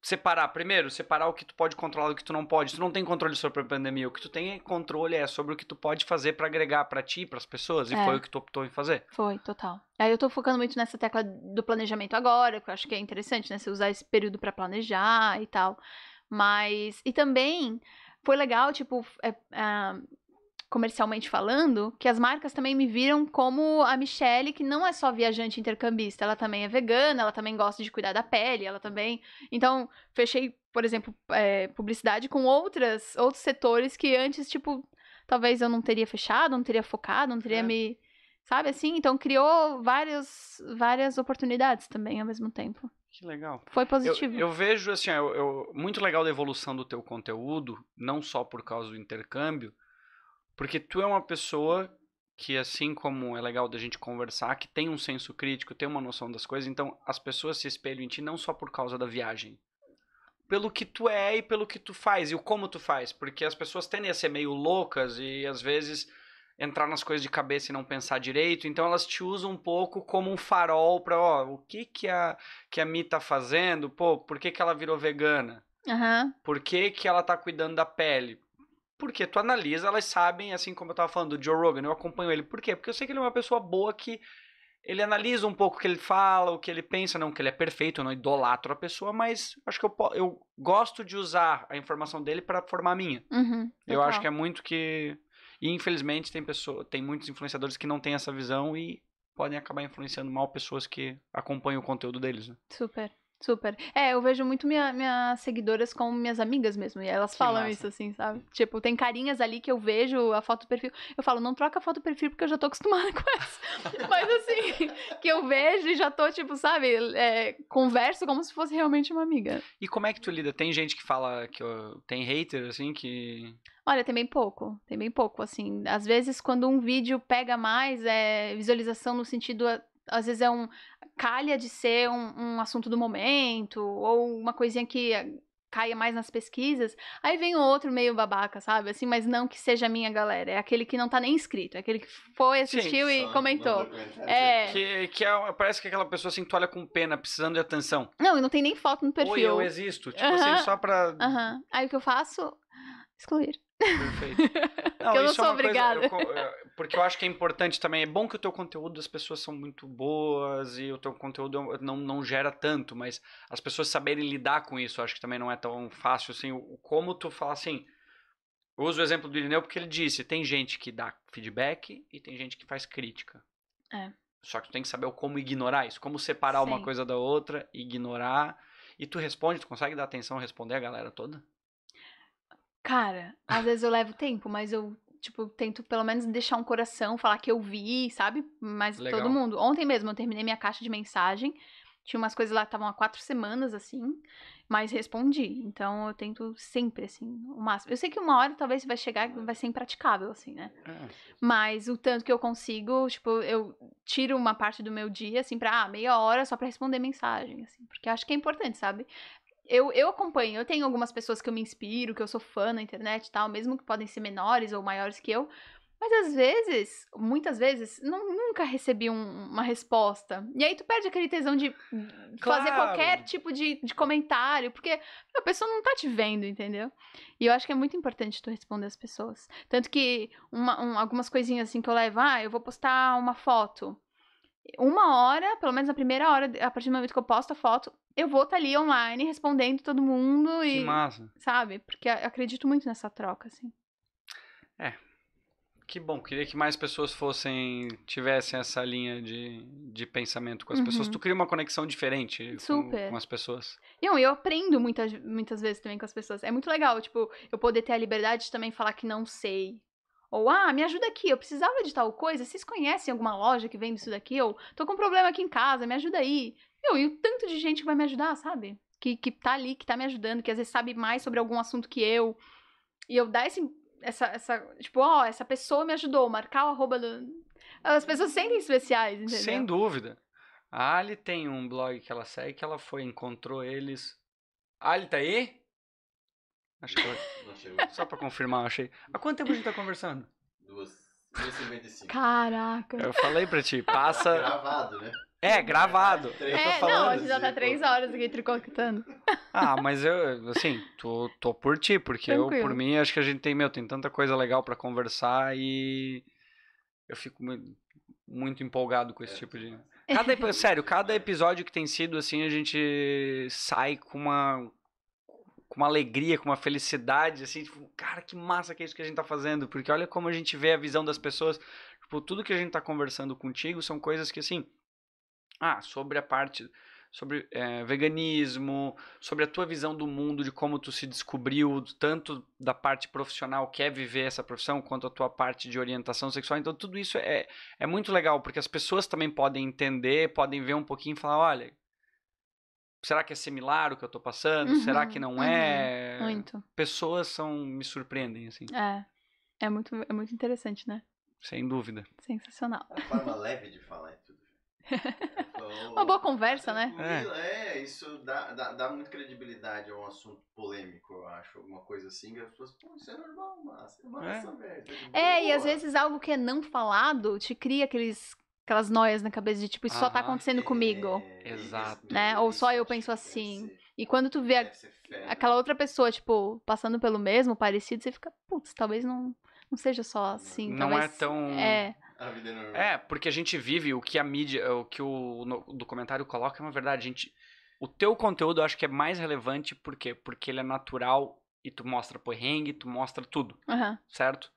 Speaker 1: separar. Primeiro, separar o que tu pode controlar do que tu não pode. Tu não tem controle sobre a pandemia. O que tu tem é controle é sobre o que tu pode fazer para agregar para ti, para as pessoas. E é. foi o que tu optou em fazer.
Speaker 2: Foi, total. Aí eu tô focando muito nessa tecla do planejamento agora, que eu acho que é interessante, né? Você usar esse período para planejar e tal. Mas. E também foi legal, tipo, é, ah, comercialmente falando, que as marcas também me viram como a Michelle, que não é só viajante intercambista, ela também é vegana, ela também gosta de cuidar da pele, ela também. Então, fechei, por exemplo, é, publicidade com outras, outros setores que antes, tipo, talvez eu não teria fechado, não teria focado, não teria é. me. Sabe assim? Então criou várias várias oportunidades também ao mesmo tempo. Que legal. Foi positivo. Eu, eu
Speaker 1: vejo, assim, eu, eu, muito legal a evolução do teu conteúdo, não só por causa do intercâmbio, porque tu é uma pessoa que, assim como é legal da gente conversar, que tem um senso crítico, tem uma noção das coisas, então as pessoas se espelham em ti não só por causa da viagem. Pelo que tu é e pelo que tu faz, e o como tu faz. Porque as pessoas tendem a ser meio loucas e às vezes entrar nas coisas de cabeça e não pensar direito, então elas te usam um pouco como um farol para, ó, o que que a que a Mi tá fazendo? Pô, por que que ela virou vegana? Uhum. Por que que ela tá cuidando da pele? Porque tu analisa, elas sabem, assim como eu tava falando do Joe Rogan, eu acompanho ele. Por quê? Porque eu sei que ele é uma pessoa boa que ele analisa um pouco o que ele fala, o que ele pensa, não que ele é perfeito, eu não idolatro a pessoa, mas acho que eu, eu gosto de usar a informação dele para formar a minha. Uhum, eu acho que é muito que. E infelizmente tem, pessoa, tem muitos influenciadores que não têm essa visão e podem acabar influenciando mal pessoas que acompanham o conteúdo deles. Né?
Speaker 2: Super. Super. É, eu vejo muito minha, minhas seguidoras com minhas amigas mesmo. E elas que falam massa. isso, assim, sabe? Tipo, tem carinhas ali que eu vejo a foto do perfil. Eu falo, não troca a foto do perfil porque eu já tô acostumada com essa. Mas assim, que eu vejo e já tô, tipo, sabe, é, converso como se fosse realmente uma amiga.
Speaker 1: E como é que tu lida? Tem gente que fala que eu... tem hater, assim, que.
Speaker 2: Olha, tem bem pouco, tem bem pouco, assim. Às vezes, quando um vídeo pega mais, é visualização no sentido às vezes é um calha de ser um, um assunto do momento ou uma coisinha que eh, caia mais nas pesquisas, aí vem outro meio babaca, sabe? Assim, mas não que seja a minha galera, é aquele que não tá nem inscrito, é aquele que foi, assistiu e comentou. É...
Speaker 1: Que, que é, parece que aquela pessoa se assim, com pena, precisando de atenção.
Speaker 2: Não, e não tem nem foto no perfil. Oi, eu existo, tipo uh -huh. assim, só pra... Uh -huh. Aí o que eu faço? Excluir. Perfeito. Não, eu não é sou é obrigada. Coisa,
Speaker 1: eu, porque eu acho que é importante também. É bom que o teu conteúdo, as pessoas são muito boas e o teu conteúdo é não, não gera tanto, mas as pessoas saberem lidar com isso, acho que também não é tão fácil assim. O, como tu fala assim. Eu uso o exemplo do Irineu porque ele disse: tem gente que dá feedback e tem gente que faz crítica. É. Só que tu tem que saber como ignorar isso, como separar Sim. uma coisa da outra, ignorar. E tu responde, tu consegue dar atenção a responder a galera toda?
Speaker 2: Cara, às vezes eu levo tempo, mas eu, tipo, tento pelo menos deixar um coração, falar que eu vi, sabe? Mas Legal. todo mundo. Ontem mesmo eu terminei minha caixa de mensagem. Tinha umas coisas lá que estavam há quatro semanas, assim, mas respondi. Então eu tento sempre, assim, o máximo. Eu sei que uma hora talvez vai chegar, vai ser impraticável, assim, né? É. Mas o tanto que eu consigo, tipo, eu tiro uma parte do meu dia, assim, pra ah, meia hora só pra responder mensagem, assim, porque acho que é importante, sabe? Eu, eu acompanho, eu tenho algumas pessoas que eu me inspiro, que eu sou fã na internet e tal, mesmo que podem ser menores ou maiores que eu. Mas às vezes, muitas vezes, não, nunca recebi um, uma resposta. E aí tu perde aquele tesão de claro. fazer qualquer tipo de, de comentário, porque a pessoa não tá te vendo, entendeu? E eu acho que é muito importante tu responder as pessoas. Tanto que uma, um, algumas coisinhas assim que eu levo, ah, eu vou postar uma foto uma hora, pelo menos na primeira hora, a partir do momento que eu posto a foto, eu vou estar tá ali online respondendo todo mundo e. Que massa. Sabe? Porque eu acredito muito nessa troca, assim.
Speaker 1: É. Que bom, queria que mais pessoas fossem. tivessem essa linha de, de pensamento com as uhum. pessoas. Tu cria uma conexão diferente Super. Com, com as pessoas.
Speaker 2: Não, eu aprendo muitas, muitas vezes também com as pessoas. É muito legal, tipo, eu poder ter a liberdade de também falar que não sei, ou, ah, me ajuda aqui, eu precisava de tal coisa, vocês conhecem alguma loja que vende isso daqui? Ou, tô com um problema aqui em casa, me ajuda aí. Meu, e o tanto de gente que vai me ajudar, sabe? Que, que tá ali, que tá me ajudando, que às vezes sabe mais sobre algum assunto que eu. E eu dar esse, essa, essa tipo, ó, essa pessoa me ajudou, marcar o arroba do... As pessoas sentem especiais, entendeu? Sem
Speaker 1: dúvida. A Ali tem um blog que ela segue que ela foi, encontrou eles... Ali tá aí? Acho que eu... Só pra confirmar, achei. Há quanto tempo a gente tá conversando?
Speaker 3: Duas. Duas e e
Speaker 1: cinco. Caraca.
Speaker 2: Eu falei pra ti, passa.
Speaker 1: Gravado, né? É, gravado. É, eu tô falando, não, a gente já
Speaker 2: tá três horas aqui tricotando.
Speaker 1: Ah, mas eu, assim, tô, tô por ti, porque Tranquilo. eu, por mim, acho que a gente tem, meu, tem tanta coisa legal pra conversar e eu fico muito, muito empolgado com esse é. tipo de... Cada, sério, cada episódio que tem sido, assim, a gente sai com uma, com uma alegria, com uma felicidade, assim, tipo, cara, que massa que é isso que a gente tá fazendo, porque olha como a gente vê a visão das pessoas, tipo, tudo que a gente tá conversando contigo são coisas que, assim, ah, sobre a parte, sobre é, veganismo, sobre a tua visão do mundo, de como tu se descobriu, tanto da parte profissional, quer é viver essa profissão, quanto a tua parte de orientação sexual, então tudo isso é, é muito legal, porque as pessoas também podem entender, podem ver um pouquinho e falar, olha será que é similar o que eu tô passando? Uhum, será que uhum, não uhum, é? Muito. Pessoas são me surpreendem assim.
Speaker 2: É. É muito é muito interessante, né?
Speaker 1: Sem dúvida.
Speaker 2: Sensacional. É uma forma leve
Speaker 1: de falar é tudo.
Speaker 2: uma boa conversa, né?
Speaker 3: É, é isso dá, dá, dá muita credibilidade a um assunto polêmico, eu acho. Alguma coisa assim, que as pessoas, pô, isso é normal, mas é massa, é. velho. É, boa. e às vezes
Speaker 2: algo que é não falado te cria aqueles aquelas noias na cabeça de tipo, isso ah, só tá acontecendo é, comigo.
Speaker 1: Exato.
Speaker 2: Né? Ou só eu tipo, penso assim. E quando tu vê a, aquela outra pessoa, tipo, passando pelo mesmo, parecido, você fica, putz, talvez não, não seja só é. assim. Não talvez, é tão. É.
Speaker 1: É, é, porque a gente vive o que a mídia, o que o documentário coloca é uma verdade. A gente, o teu conteúdo eu acho que é mais relevante, por quê? Porque ele é natural e tu mostra perrengue, tu mostra tudo, uhum. certo?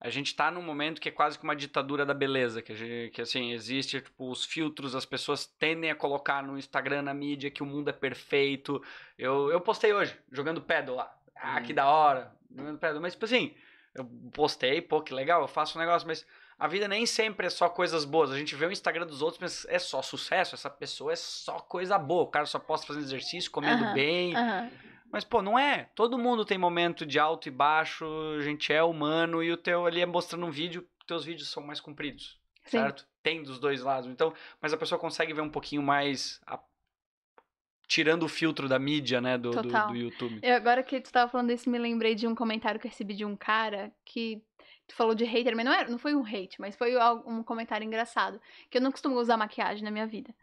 Speaker 1: a gente está num momento que é quase que uma ditadura da beleza, que, gente, que assim, existe tipo, os filtros, as pessoas tendem a colocar no Instagram, na mídia, que o mundo é perfeito. Eu, eu postei hoje, jogando pedal lá. Ah, hum. que da hora, jogando pedal. Mas, tipo assim, eu postei, pô, que legal, eu faço um negócio, mas a vida nem sempre é só coisas boas. A gente vê o Instagram dos outros, mas é só sucesso. Essa pessoa é só coisa boa. O cara só posta fazendo exercício, comendo bem. Uhum. Mas, pô, não é. Todo mundo tem momento de alto e baixo, a gente é humano, e o teu ali é mostrando um vídeo, teus vídeos são mais compridos, Sim. certo? Tem dos dois lados. Então, mas a pessoa consegue ver um pouquinho mais a... tirando o filtro da mídia, né, do, do, do, YouTube.
Speaker 2: Eu, agora que tu tava falando isso, me lembrei de um comentário que eu recebi de um cara que tu falou de hater, mas não, era, não foi um hate, mas foi um comentário engraçado, que eu não costumo usar maquiagem na minha vida.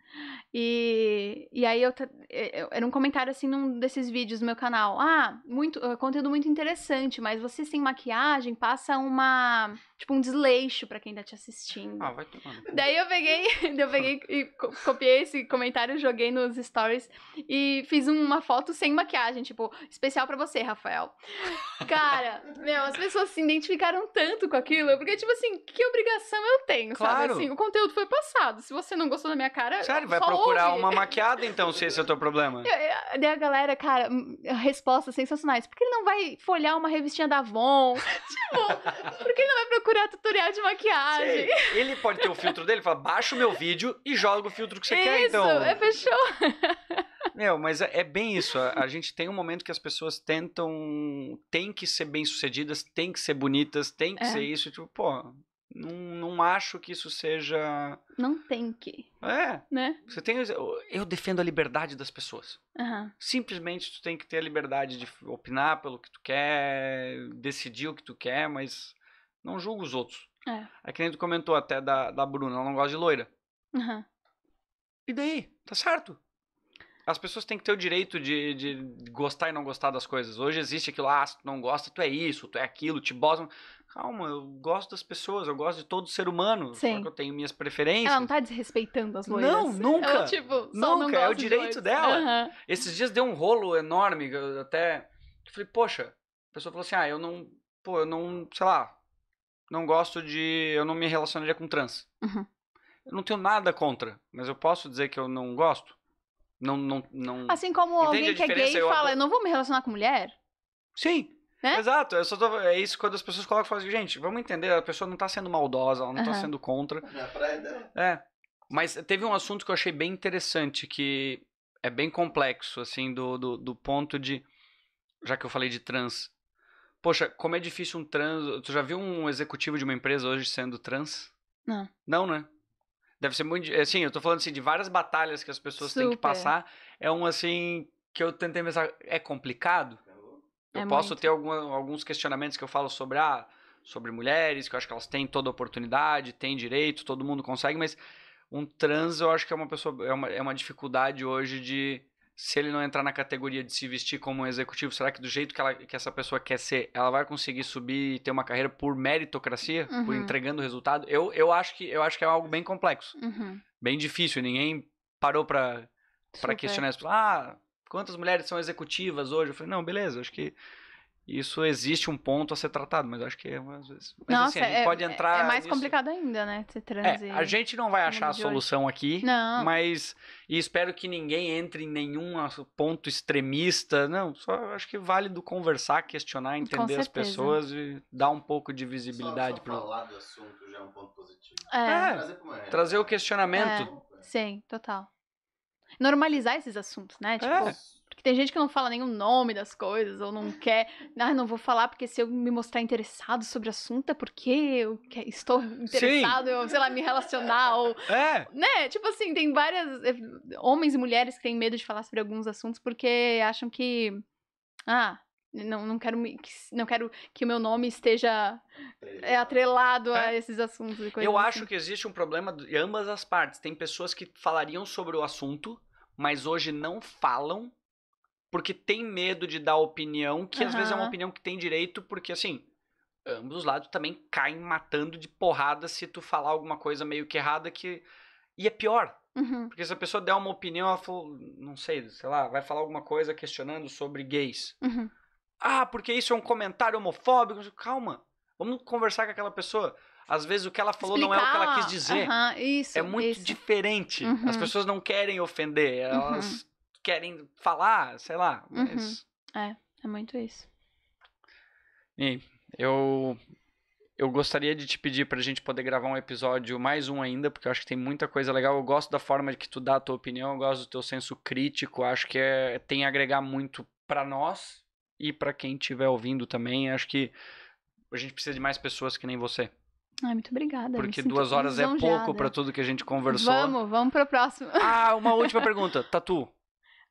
Speaker 2: E, e aí eu, eu, era um comentário assim num desses vídeos do meu canal. Ah, muito ah, conteúdo muito interessante, mas você sem maquiagem passa uma tipo um desleixo para quem tá te ah, assistindo.
Speaker 4: Ah, vai tomando.
Speaker 2: Daí eu peguei, eu peguei e copiei esse comentário, joguei nos stories e fiz uma foto sem maquiagem, tipo, especial para você, Rafael. Cara, meu, as pessoas se identificaram tanto com aquilo, porque tipo assim, que obrigação eu tenho, claro. sabe? Assim, o conteúdo foi passado. Se você não gostou da minha cara, Tchau vai Só procurar ouve. uma
Speaker 1: maquiada, então, se esse é o teu problema.
Speaker 2: Daí né, a galera, cara, hum, respostas sensacionais. Por que ele não vai folhar uma revistinha da Avon? tipo, por que ele não vai procurar tutorial de maquiagem?
Speaker 1: Ele pode ter o filtro dele, fala, baixa o meu vídeo e joga o filtro que você isso, quer, então. Isso, é
Speaker 2: fechou.
Speaker 1: Meu, mas é, é, bem isso. A, a, gente tem um momento que as pessoas tentam. Tem que ser bem-sucedidas, tem que ser bonitas, tem que é. ser isso. Tipo, pô, não, não acho que isso seja.
Speaker 4: Não tem que. É. Né?
Speaker 1: Você tem. Eu defendo a liberdade das pessoas. Uhum. Simplesmente tu tem que ter a liberdade de opinar pelo que tu quer, decidir o que tu quer, mas não julga os outros. É. É que nem tu comentou até da, da Bruna, ela não gosta de loira. Uhum. E daí? Tá certo. As pessoas têm que ter o direito de, de gostar e não gostar das coisas. Hoje existe aquilo, ah, se tu não gosta, tu é isso, tu é aquilo, te bosta calma, eu gosto das pessoas, eu gosto de todo ser humano, Sim. eu tenho minhas preferências. Ela
Speaker 2: não tá desrespeitando as loiras. Tipo, não, nunca. Eu, tipo, nunca, é o direito de dela. Uhum.
Speaker 1: Esses dias deu um rolo enorme, eu até eu falei, poxa, a pessoa falou assim: "Ah, eu não, pô, eu não, sei lá, não gosto de, eu não me relacionaria com trans". Uhum. Eu não tenho nada contra, mas eu posso dizer que eu não gosto? Não, não, não. Assim
Speaker 2: como Entende alguém que é gay fala, eu não vou me relacionar com mulher? Sim.
Speaker 1: Né? Exato, eu só tô, é isso quando as pessoas colocam e falam assim, gente, vamos entender, a pessoa não tá sendo maldosa, ela não uhum. tá sendo contra. Na é, praia é dela. É. Mas teve um assunto que eu achei bem interessante, que é bem complexo, assim, do, do, do ponto de. Já que eu falei de trans. Poxa, como é difícil um trans. Tu já viu um executivo de uma empresa hoje sendo trans? Não. Não, né? Deve ser muito. Assim, eu tô falando assim, de várias batalhas que as pessoas Super. têm que passar. É um assim que eu tentei pensar. É complicado? Eu é posso muito. ter alguns questionamentos que eu falo sobre, ah, sobre mulheres, que eu acho que elas têm toda oportunidade, têm direito, todo mundo consegue, mas um trans eu acho que é uma pessoa. É uma, é uma dificuldade hoje de. Se ele não entrar na categoria de se vestir como um executivo, será que do jeito que, ela, que essa pessoa quer ser, ela vai conseguir subir e ter uma carreira por meritocracia, uhum. por entregando resultado? Eu, eu, acho que, eu acho que é algo bem complexo, uhum. bem difícil. Ninguém parou para questionar isso. Ah, quantas mulheres são executivas hoje? Eu falei, não, beleza, acho que isso existe um ponto a ser tratado, mas acho que é às vezes. Mas Nossa, assim, a gente é, pode é, entrar. É mais nisso.
Speaker 2: complicado ainda, né? Você É, a gente não vai achar a solução
Speaker 1: hoje. aqui. Não. Mas. E espero que ninguém entre em nenhum ponto extremista. Não, só acho que é válido conversar, questionar, entender as pessoas e dar um pouco de visibilidade para. Falar do assunto já é um ponto positivo.
Speaker 2: É. é trazer, é trazer o questionamento. É, sim, total normalizar esses assuntos, né? Tipo, é. porque tem gente que não fala nenhum nome das coisas, ou não quer. Ah, não vou falar, porque se eu me mostrar interessado sobre o assunto, é porque eu estou interessado, eu, sei lá, me relacionar. Ou, é. Né? Tipo assim, tem várias. Eh, homens e mulheres que têm medo de falar sobre alguns assuntos porque acham que. Ah, não, não quero me, não quero que o meu nome esteja eh, atrelado é. a esses assuntos e coisas. Eu assim.
Speaker 1: acho que existe um problema de ambas as partes. Tem pessoas que falariam sobre o assunto mas hoje não falam porque tem medo de dar opinião, que uhum. às vezes é uma opinião que tem direito, porque assim, ambos os lados também caem matando de porrada se tu falar alguma coisa meio que errada que. E é pior. Uhum. Porque se a pessoa der uma opinião, ela falou, não sei, sei lá, vai falar alguma coisa questionando sobre gays. Uhum. Ah, porque isso é um comentário homofóbico. Calma, vamos conversar com aquela pessoa às vezes o que ela falou Explicar, não é o que ela quis dizer. Uh -huh, isso, é muito isso. diferente. Uhum. As pessoas não querem ofender, elas uhum. querem falar, sei lá. Uhum. Mas...
Speaker 2: Uhum. É, é muito isso.
Speaker 1: E eu eu gostaria de te pedir para a gente poder gravar um episódio, mais um ainda, porque eu acho que tem muita coisa legal. Eu gosto da forma que tu dá a tua opinião, eu gosto do teu senso crítico, acho que é, tem a agregar muito para nós e para quem estiver ouvindo também. Acho que a gente precisa de mais pessoas que nem você.
Speaker 2: Ai, muito obrigada. Porque duas horas é pouco para tudo
Speaker 1: que a gente conversou. Vamos,
Speaker 2: vamos pro próximo. Ah, uma última
Speaker 1: pergunta. Tatu.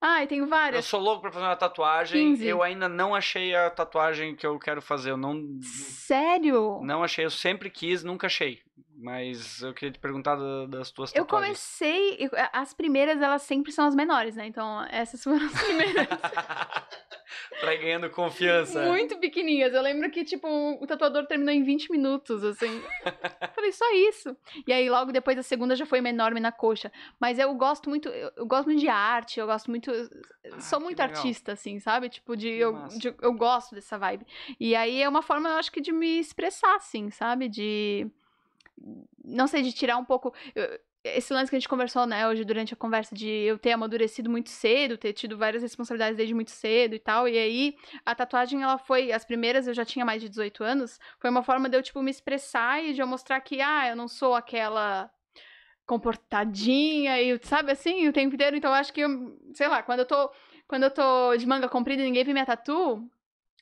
Speaker 2: Ai, tenho várias. Eu sou
Speaker 1: louco pra fazer uma tatuagem. 15. Eu ainda não achei a tatuagem que eu quero fazer. Eu não.
Speaker 2: Sério?
Speaker 1: Não achei. Eu sempre quis, nunca achei. Mas eu queria te perguntar das tuas eu tatuagens.
Speaker 2: Eu comecei. As primeiras, elas sempre são as menores, né? Então, essas foram as primeiras.
Speaker 1: pra ganhando confiança. Muito
Speaker 2: pequenininhas. Eu lembro que, tipo, o tatuador terminou em 20 minutos, assim. Falei, só isso. E aí, logo depois, a segunda já foi uma enorme na coxa. Mas eu gosto muito, eu, gosto muito de arte, eu gosto muito. Ah, sou muito artista, assim, sabe? Tipo, de eu, de eu gosto dessa vibe. E aí é uma forma, eu acho que, de me expressar, assim, sabe? De não sei, de tirar um pouco. Eu, esse lance que a gente conversou, né, hoje durante a conversa de eu ter amadurecido muito cedo, ter tido várias responsabilidades desde muito cedo e tal. E aí, a tatuagem, ela foi, as primeiras eu já tinha mais de 18 anos, foi uma forma de eu, tipo, me expressar e de eu mostrar que, ah, eu não sou aquela comportadinha e, sabe, assim, o tempo inteiro. Então, eu acho que, sei lá, quando eu tô, quando eu tô de manga comprida e ninguém vê minha tatu,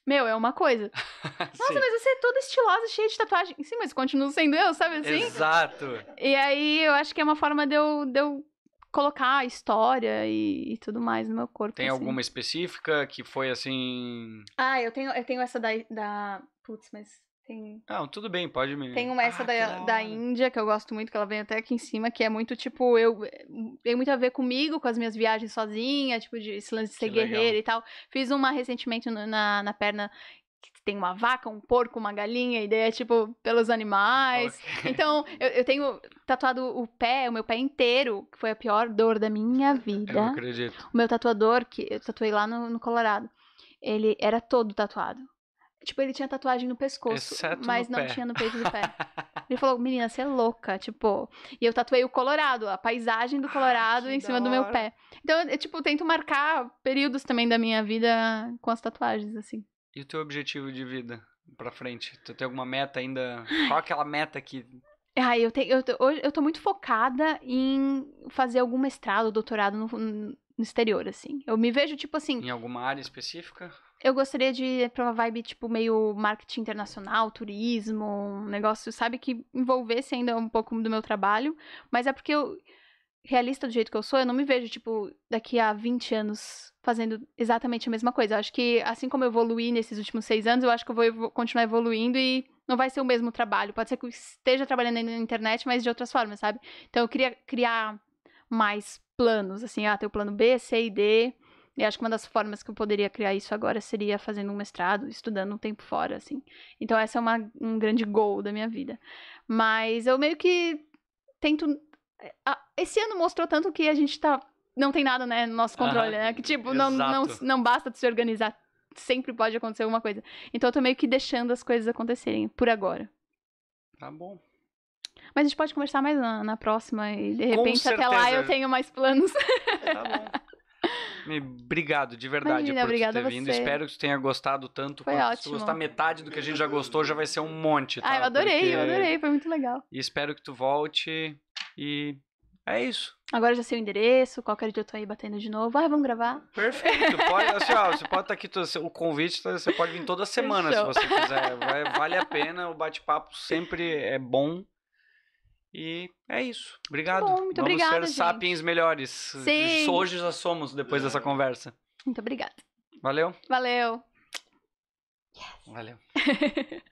Speaker 2: meu, é uma coisa. Nossa, mas você é toda estilosa, cheia de tatuagem. Sim, mas continua sendo eu, sabe assim? Exato. E aí eu acho que é uma forma de eu, de eu colocar a história e, e tudo mais no meu corpo. Tem assim. alguma
Speaker 1: específica que foi assim.
Speaker 2: Ah, eu tenho, eu tenho essa da. da... Putz, mas tem...
Speaker 1: tudo bem, pode me. Tem uma ah, essa ah, da, da
Speaker 2: Índia que eu gosto muito, que ela vem até aqui em cima, que é muito tipo, eu tem muito a ver comigo, com as minhas viagens sozinha, tipo, de esse lance de ser que guerreira legal. e tal. Fiz uma recentemente na, na perna que tem uma vaca, um porco, uma galinha, e daí é tipo pelos animais. Okay. Então, eu, eu, tenho tatuado o pé, o meu pé inteiro, que foi a pior dor da minha vida. Eu não acredito. O meu tatuador, que eu tatuei lá no, no Colorado, ele era todo tatuado. Tipo, ele tinha tatuagem no pescoço, Exceto mas no não pé. tinha no peito do pé. Ele falou, menina, você é louca, tipo. E eu tatuei o Colorado, a paisagem do ah, Colorado ah, em cima do meu pé. Então, eu, tipo, tento marcar períodos também da minha vida com as tatuagens, assim.
Speaker 1: E o teu objetivo de vida pra frente? Tu tem alguma meta ainda? Qual é aquela meta que
Speaker 2: ah, eu, tenho, eu, tô, eu tô muito focada em fazer algum mestrado, doutorado no, no exterior, assim. Eu me vejo,
Speaker 1: tipo assim. Em alguma área específica?
Speaker 2: Eu gostaria de pra uma vibe, tipo, meio marketing internacional, turismo, um negócio, sabe, que envolvesse ainda um pouco do meu trabalho. Mas é porque eu, realista do jeito que eu sou, eu não me vejo, tipo, daqui a 20 anos fazendo exatamente a mesma coisa. Eu acho que, assim como eu evoluí nesses últimos seis anos, eu acho que eu vou continuar evoluindo e não vai ser o mesmo trabalho. Pode ser que eu esteja trabalhando na internet, mas de outras formas, sabe? Então eu queria criar mais planos, assim, ah, tem o plano B, C e D, e acho que uma das formas que eu poderia criar isso agora seria fazendo um mestrado, estudando um tempo fora, assim. Então, essa é uma, um grande goal da minha vida. Mas eu meio que tento. Eh, esse ano mostrou tanto que a gente tá. Não tem nada, né, no nosso controle, ah, né? Que, tipo, não, não, não basta de se organizar. Sempre pode acontecer alguma coisa. Então, eu tô meio que deixando as coisas acontecerem por agora. Tá bom. Mas a gente pode conversar mais na, na próxima e, de repente, até lá eu tenho mais planos. Tá bom.
Speaker 1: Obrigado, de verdade, Imagina, por ter vindo. Você. Espero que você tenha gostado tanto foi quanto ótimo. se gostar metade do que a gente já gostou, já vai ser um monte, tá? Ah, eu adorei, Porque... eu adorei,
Speaker 2: foi muito legal.
Speaker 1: E espero que tu volte e é isso.
Speaker 2: Agora já sei o endereço, qualquer dia eu tô aí batendo de novo. Ah, vamos gravar?
Speaker 1: Perfeito. Pode, assim, ó, você pode estar tá aqui, o convite tá, você pode vir toda semana se você quiser. Vai, vale a pena, o bate-papo sempre é bom. E é isso. Obrigado. Bom, muito Vamos obrigada, ser gente. sapiens melhores. Sim. Hoje já somos depois dessa é. conversa. Muito obrigada. Valeu. Valeu. Yes.
Speaker 4: Valeu.